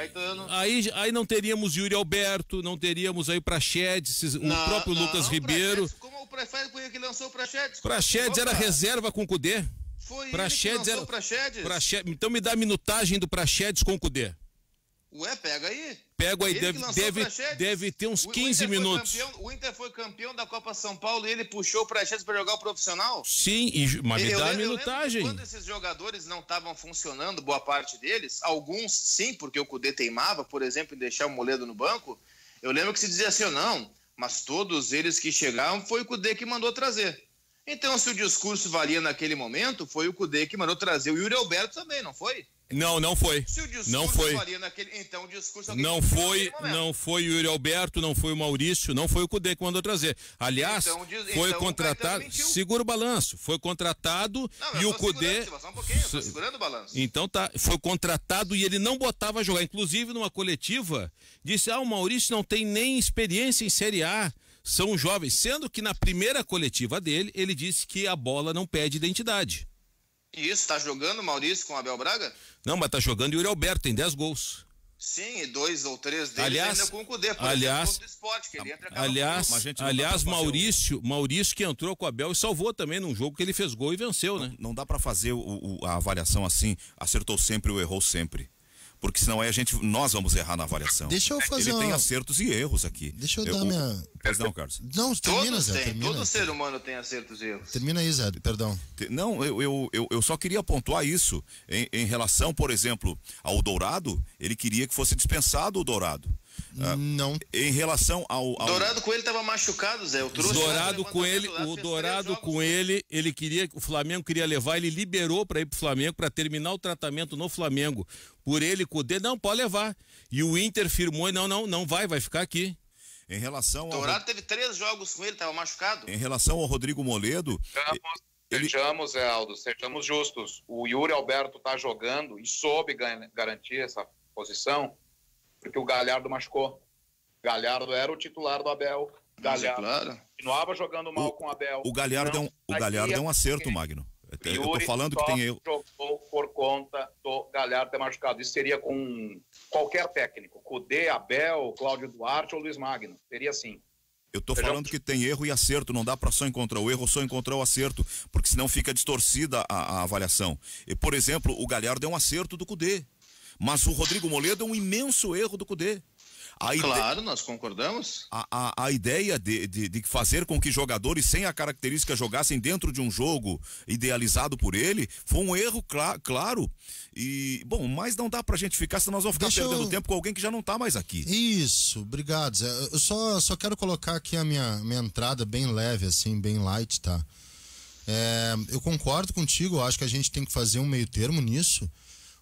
Speaker 3: Aí, aí não teríamos Yuri Alberto, não teríamos aí Prachedes, o não, próprio não, Lucas não, Ribeiro. Praxedes,
Speaker 6: como o Praxedes que lançou o Prachedes? Prachedes era reserva com o Cudê. Foi Praxedes ele que lançou era... Praxedes.
Speaker 3: Praxedes. Então me dá a minutagem do Prachedes com o Cudê.
Speaker 6: Ué, pega aí. Pega aí, deve, deve, deve,
Speaker 3: ter uns 15 minutos.
Speaker 6: Campeão, o Inter foi campeão da Copa São Paulo e ele puxou o Prachetes para jogar
Speaker 3: o profissional? Sim, e, mas me dá a minutagem. Quando esses jogadores
Speaker 6: não estavam funcionando, boa parte deles, alguns sim, porque o Cudê teimava, por exemplo, em deixar o Moledo no banco, eu lembro que se dizia assim, não, mas todos eles que chegaram foi o Cudê que mandou trazer. Então, se o discurso valia naquele momento, foi o Cudê que mandou trazer o Yuri Alberto também, não foi?
Speaker 3: Não, não foi. Se o discurso não foi.
Speaker 6: naquele, então o discurso é não foi, não
Speaker 3: foi o Yuri Alberto, não foi o Maurício, não foi o Cudê que mandou trazer. Aliás, então, diz, foi então contratado, segura o balanço, foi contratado não, e o Cudê segurando o balanço. Então tá, foi contratado e ele não botava a jogar, inclusive numa coletiva, disse: "Ah, o Maurício não tem nem experiência em Série A" são jovens, sendo que na primeira coletiva dele, ele disse que a bola não pede identidade.
Speaker 6: E isso, tá jogando Maurício com o Abel Braga?
Speaker 3: Não, mas tá jogando Yuri Alberto, tem 10 gols.
Speaker 6: Sim, e dois ou três deles aliás, ainda com o Cudê, por aliás, exemplo, esporte, que ele entra Aliás,
Speaker 3: aliás Maurício, Maurício que entrou com o Abel e salvou também num jogo que ele fez gol e venceu, não, né? Não dá para fazer o, o, a avaliação assim, acertou
Speaker 1: sempre ou errou sempre porque senão aí a gente, nós vamos errar na avaliação. Deixa eu é fazer Ele uma... tem acertos e erros aqui. Deixa eu, eu é, dar o... minha... Pois não, Carlos. Não, termina, Todos Zé. Tem. Termina. Todo
Speaker 6: ser humano tem acertos e erros.
Speaker 4: Termina aí, Zé, perdão.
Speaker 1: Não, eu, eu, eu, eu só queria pontuar isso em, em relação, por exemplo, ao Dourado, ele queria que fosse dispensado o Dourado.
Speaker 4: Ah, não.
Speaker 6: Em relação ao. ao... Dourado ele estava machucado, Zé. Eu trouxe Dourado
Speaker 3: Coelho, o Dourado com ele queria, o Flamengo queria levar, ele liberou para ir pro Flamengo para terminar o tratamento no Flamengo. Por ele, Cudê, não, pode levar. E o Inter firmou, não, não, não vai, vai ficar aqui. Em relação ao. Dourado
Speaker 6: teve três jogos com ele, estava machucado.
Speaker 3: Em relação ao Rodrigo Moledo.
Speaker 7: Estamos, ele... Sejamos, é, Aldo, sejamos justos. O Yuri Alberto está jogando e soube garantir essa posição porque o Galhardo machucou. Galhardo era o titular do Abel. É Galhardo continuava jogando mal o, com o Abel. O Galhardo, não, é,
Speaker 1: um, o Galhardo é um acerto, Magno. Eu, tô falando que tem erro.
Speaker 7: jogou por conta do Galhardo ter machucado. Isso seria com qualquer técnico. Cudê, Abel, Cláudio Duarte ou Luiz Magno. Seria assim.
Speaker 1: Eu tô falando que tem erro e acerto, não dá para só encontrar o erro, só encontrar o acerto, porque senão fica distorcida a, a avaliação. E, por exemplo, o Galhardo é um acerto do Cudê. Mas o Rodrigo Moledo é um imenso erro do Cude. claro, nós concordamos. A, a, a ideia de, de, de, fazer com que jogadores sem a característica jogassem dentro de um jogo idealizado por ele foi um erro, cl claro. E, bom, mas não dá pra gente ficar, senão nós vamos ficar Deixa perdendo eu... tempo com alguém que já não tá mais aqui.
Speaker 4: Isso, obrigado, Zé. Eu só, só quero colocar aqui a minha, minha entrada bem leve, assim, bem light, tá? É, eu concordo contigo, acho que a gente tem que fazer um meio termo nisso.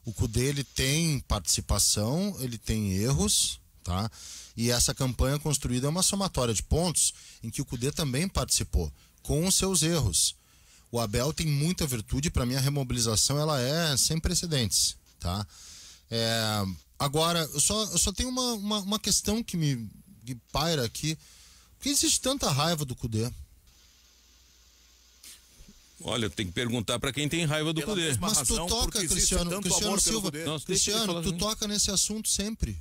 Speaker 4: O Cudê ele tem participação, ele tem erros, tá? E essa campanha construída é uma somatória de pontos em que o Cudê também participou, com os seus erros. O Abel tem muita virtude, para mim a remobilização ela é sem precedentes, tá? É, agora, eu só, eu só tenho uma, uma, uma questão que me que paira aqui. Por que existe tanta raiva do Cudê?
Speaker 3: Olha, tem que perguntar para quem tem raiva do Pela poder. Mas tu toca, Cristiano, Cristiano Silva. Nossa, Cristiano, tu assim.
Speaker 4: toca nesse assunto sempre.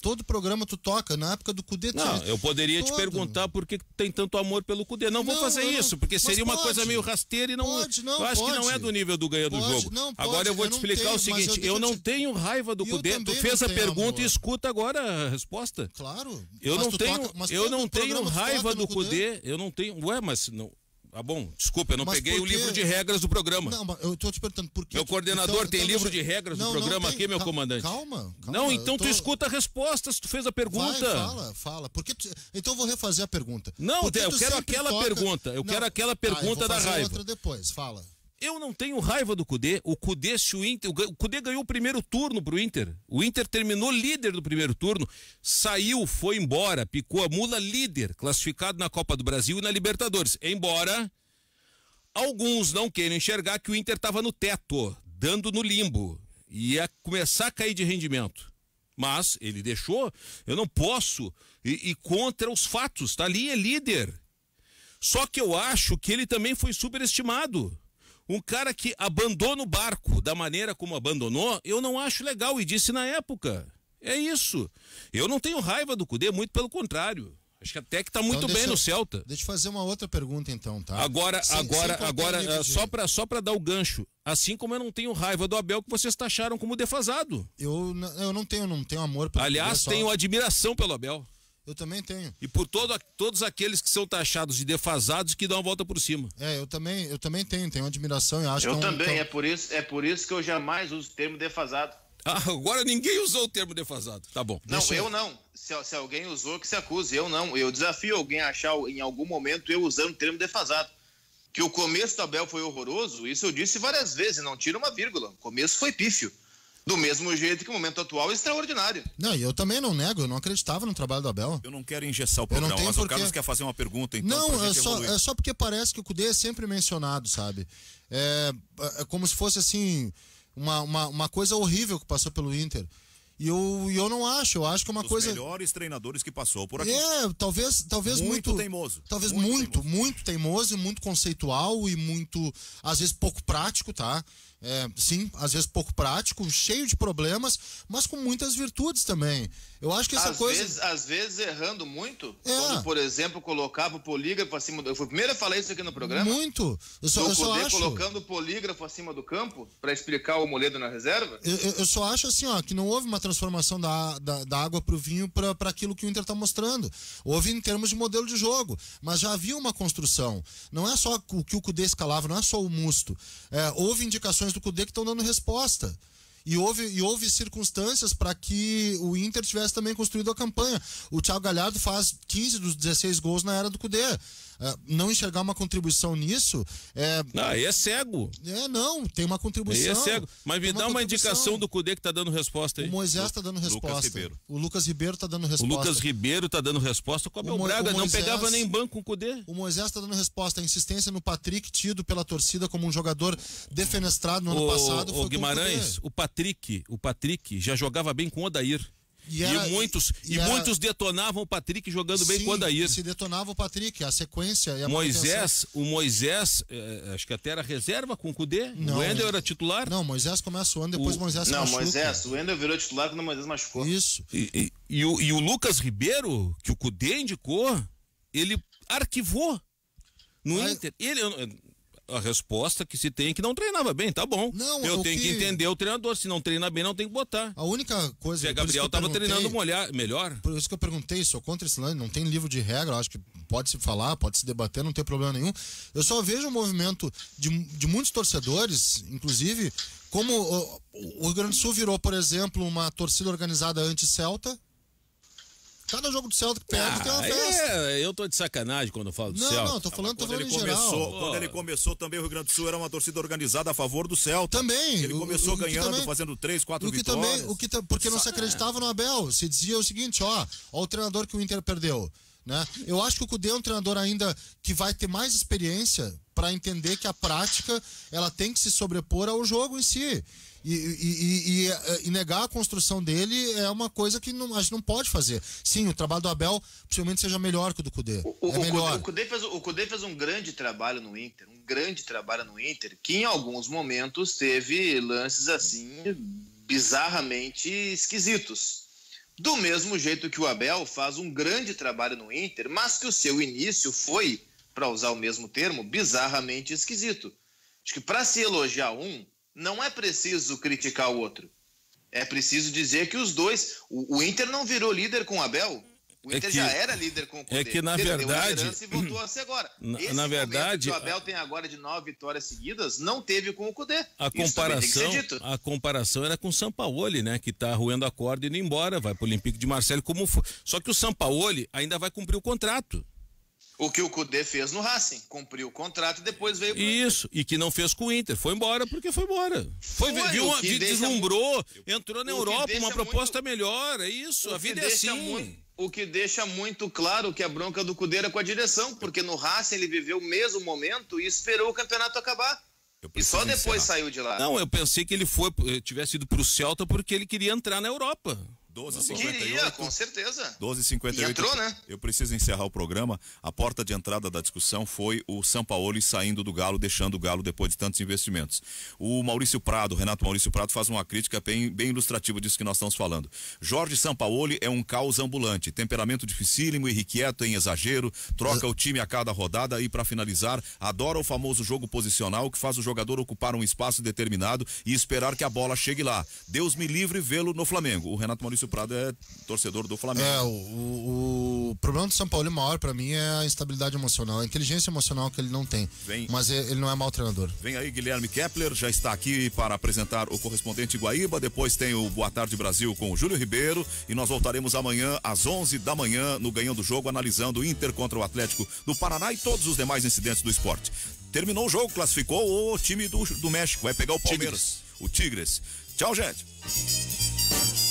Speaker 4: Todo programa tu toca, na
Speaker 3: época do Cudê Não, eu poderia todo. te perguntar por que tem tanto amor pelo Cudê. Não, não vou fazer não, isso, porque seria pode, uma coisa meio rasteira e não. Pode, não eu acho pode. que não é do nível do ganha do jogo. Não, agora eu vou eu te explicar tenho, o seguinte: eu, eu não te... tenho raiva do eu Cudê. Tu fez a pergunta amor. e escuta agora a resposta.
Speaker 4: Claro. Eu não tenho, eu não tenho raiva do Cudê.
Speaker 3: Eu não tenho. Ué, mas não. Tá bom, desculpa, eu não mas peguei porque... o livro de regras do programa. Não, mas eu estou te perguntando por quê. Meu coordenador então, tem então, livro de regras não, do programa aqui, meu comandante. Calma, calma. Não, então tô... tu escuta a resposta se tu fez a pergunta. Vai, fala,
Speaker 4: fala. Porque tu... Então eu vou refazer a pergunta. Não, eu quero aquela toca... pergunta. Eu não. quero aquela ah, pergunta ah, da raiva. outra depois, fala.
Speaker 3: Eu não tenho raiva do Cudê. O Cudê, se o Inter. O Cudê ganhou o primeiro turno pro Inter. O Inter terminou líder do primeiro turno, saiu, foi embora, picou a mula líder, classificado na Copa do Brasil e na Libertadores. Embora alguns não queiram enxergar que o Inter estava no teto, dando no limbo. Ia começar a cair de rendimento. Mas ele deixou, eu não posso e, e contra os fatos, tá ali é líder. Só que eu acho que ele também foi superestimado. Um cara que abandona o barco da maneira como abandonou, eu não acho legal e disse na época. É isso. Eu não tenho raiva do Cudê, muito pelo contrário. Acho que até que está muito então, bem eu, no Celta.
Speaker 4: Deixa eu fazer uma outra pergunta então, tá? Agora, sem, agora, sem agora, ah, de... só
Speaker 3: para só para dar o gancho. Assim como eu não tenho raiva do Abel que vocês taxaram como defasado. Eu, eu não tenho, não tenho amor pelo Aliás, Cudê, só... tenho admiração pelo Abel. Eu também tenho. E por todo, todos aqueles que são taxados de defasados que dão a volta por cima.
Speaker 4: É, eu também, eu também tenho, tenho admiração e acho eu que. Eu é um, também, então... é,
Speaker 3: por isso, é por isso que eu jamais uso o
Speaker 6: termo defasado.
Speaker 3: Ah, agora ninguém usou o termo defasado. Tá bom. Não, eu, eu
Speaker 6: não. Se, se, alguém usou, que se acuse. Eu não. Eu desafio alguém a achar em algum momento eu usando o termo defasado. Que o começo da Bel foi horroroso, isso eu disse várias vezes, não tira uma vírgula. O começo foi pífio do mesmo jeito que o momento atual é extraordinário.
Speaker 4: Não, eu também não nego, eu não acreditava no trabalho do Abel.
Speaker 1: Eu não quero engessar o programa, mas porque... o Carlos quer fazer uma pergunta, então. Não, é só, é
Speaker 4: só porque parece que o Cudê é sempre mencionado, sabe? É, é, é como se fosse assim, uma, uma, uma, coisa horrível que passou pelo Inter. E eu, eu não acho, eu acho que é uma Dos coisa. melhores treinadores que passou por aqui. É, talvez, talvez muito. muito teimoso. Talvez muito, muito teimoso. muito teimoso, muito conceitual e muito, às vezes, pouco prático, tá? É, sim, às vezes pouco prático, cheio de problemas, mas com muitas virtudes também. Eu acho que essa às coisa. Vezes,
Speaker 6: às vezes errando muito. É. Quando, por exemplo, colocava o polígrafo acima do. Eu fui primeiro a falar isso aqui no programa.
Speaker 4: Muito. Eu só, eu só acho. colocando
Speaker 6: o polígrafo acima do campo para explicar o moledo na reserva. Eu, eu,
Speaker 4: eu, só acho assim, ó, que não houve uma transformação da, da, da água para o vinho para aquilo que o Inter está mostrando. Houve em termos de modelo de jogo, mas já havia uma construção. Não é só o que o Cudê escalava, não é só o Musto. É, houve indicações do Cude que estão dando resposta. E houve, e houve circunstâncias para que o Inter tivesse também construído a campanha. O Thiago Galhardo faz 15 dos 16 gols na era do Cude. É, não enxergar uma contribuição nisso é. Não, aí é cego. É, não, tem uma contribuição. Aí é cego. Mas me uma dá uma indicação
Speaker 3: do CUDE que está dando resposta aí. O Moisés está dando resposta. Lucas Ribeiro.
Speaker 4: O Lucas Ribeiro está dando resposta. O Lucas Ribeiro
Speaker 3: está dando resposta. É o Cobel Braga Moisés, não pegava nem
Speaker 4: banco com o CUDE. O Moisés está dando resposta. A insistência no Patrick, tido pela torcida como um jogador defenestrado no o, ano passado. O Guimarães, o, o
Speaker 3: Patrick, o Patrick já jogava bem com o Odair. E, era, e muitos, e, e era... muitos detonavam o Patrick jogando Sim, bem quando aí. Se detonava o Patrick,
Speaker 4: a sequência e a Moisés,
Speaker 3: o Moisés, eh, acho que até era reserva com o Cudê. Não, o Wendel
Speaker 4: era titular. Não, Moisés começa o ano, depois o... Moisés Não, machuca.
Speaker 3: Moisés, o Wendel virou titular quando o Moisés machucou. Isso. E, e, o, e o Lucas Ribeiro, que o Cudê indicou, ele arquivou no Mas... Inter. Ele, eu, a resposta que se tem é que não treinava bem, tá bom. Não, eu tenho que... que... entender o treinador. Se não treina bem, não tem que botar. A única coisa. Se a é é Gabriel estava treinando molhar, melhor.
Speaker 4: Por isso que eu perguntei, sou contra esse lance, não tem livro de regra, acho que pode se falar, pode se debater, não tem problema nenhum. Eu só vejo o um movimento de, de muitos torcedores, inclusive, como o, o Rio Grande do Sul virou, por exemplo, uma torcida organizada anti-Celta, Cada jogo do Celtic
Speaker 3: perde ah, tem uma ah, festa. É, eu tô de sacanagem quando eu falo do não, Celtic. Não, não, tô falando, ah, tô falando ele começou,
Speaker 4: Quando ele
Speaker 1: começou também, o Rio Grande do Sul era uma torcida organizada a favor do Celtic. Também. Ele começou o, o ganhando, também, fazendo três, quatro o que vitórias. Também, o que porque não se acreditava
Speaker 4: no Abel. Se dizia o seguinte, ó, ó o treinador que o Inter perdeu. Né? Eu acho que o Cudê é um treinador ainda que vai ter mais experiência para entender que a prática ela tem que se sobrepor ao jogo em si. E, e, e, e, negar a construção dele é uma coisa que não, a gente não pode fazer. Sim, o trabalho do Abel possivelmente seja melhor que o do Cudê. O, é o, melhor. O
Speaker 6: Cudê, fez, o Cudê fez um grande trabalho no Inter, um grande trabalho no Inter, que em alguns momentos teve lances assim bizarramente esquisitos. Do mesmo jeito que o Abel faz um grande trabalho no Inter, mas que o seu início foi, para usar o mesmo termo, bizarramente esquisito. Acho que para se elogiar um, não é preciso criticar o outro. É preciso dizer que os dois. O, o Inter não virou líder com o Abel.
Speaker 3: O é Inter é que, já era líder com o é Cudê. É que na Perdeu verdade. voltou a ser agora. Na, Esse na verdade. Que o Abel
Speaker 6: tem agora de nove vitórias seguidas, não teve com o Cudê. A comparação,
Speaker 3: a comparação era com o Sampaoli, né? Que tá roendo a corda e indo embora, vai pro Olympique de Marcelo, como foi. Só que o Sampaoli ainda vai cumprir o contrato. O que o Cudê fez no Racing, cumpriu o contrato e depois veio. Pro... Isso, e que não fez com o Inter. Foi embora porque foi embora. Foi, foi viu, uma, deslumbrou, muito... entrou na o Europa, uma proposta muito... melhor. É isso, o a vida é assim. Muito, o que
Speaker 6: deixa muito claro que a bronca do Cudê era com a direção, porque no Racing ele viveu o mesmo momento e esperou o campeonato acabar. E só depois encerrar. saiu de lá. Não, eu
Speaker 3: pensei que ele foi, eh, tivesse ido para o Celta porque ele queria entrar na Europa.
Speaker 6: 12h58. Queria, com certeza. 12 h E entrou, né?
Speaker 1: Eu preciso encerrar o programa. A porta de entrada da discussão foi o São Paulo saindo do Galo, deixando o Galo depois de tantos investimentos. O Maurício Prado, Renato Maurício Prado, faz uma crítica bem, bem ilustrativa disso que nós estamos falando. Jorge Sampaoli é um caos ambulante, temperamento dificílimo, irrequieto em exagero, troca o time a cada rodada e, para finalizar, adora o famoso jogo posicional que faz o jogador ocupar um espaço determinado e esperar que a bola chegue lá. Deus me livre vê-lo no Flamengo. O Renato Maurício Maurício Prado é torcedor do Flamengo. É, o,
Speaker 4: o, o problema do São Paulo maior para mim é a instabilidade emocional, a inteligência emocional que ele não tem. Vem, mas é, ele não é mau treinador.
Speaker 1: Vem aí, Guilherme Kepler, já está aqui para apresentar o correspondente Guaíba. Depois tem o Boa Tarde Brasil com o Júlio Ribeiro. E nós voltaremos amanhã às 11 da manhã no do Jogo, analisando o Inter contra o Atlético do Paraná e todos os demais incidentes do esporte. Terminou o jogo, classificou o time do, do México. Vai pegar o Palmeiras, Tigres. o Tigres. Tchau, gente.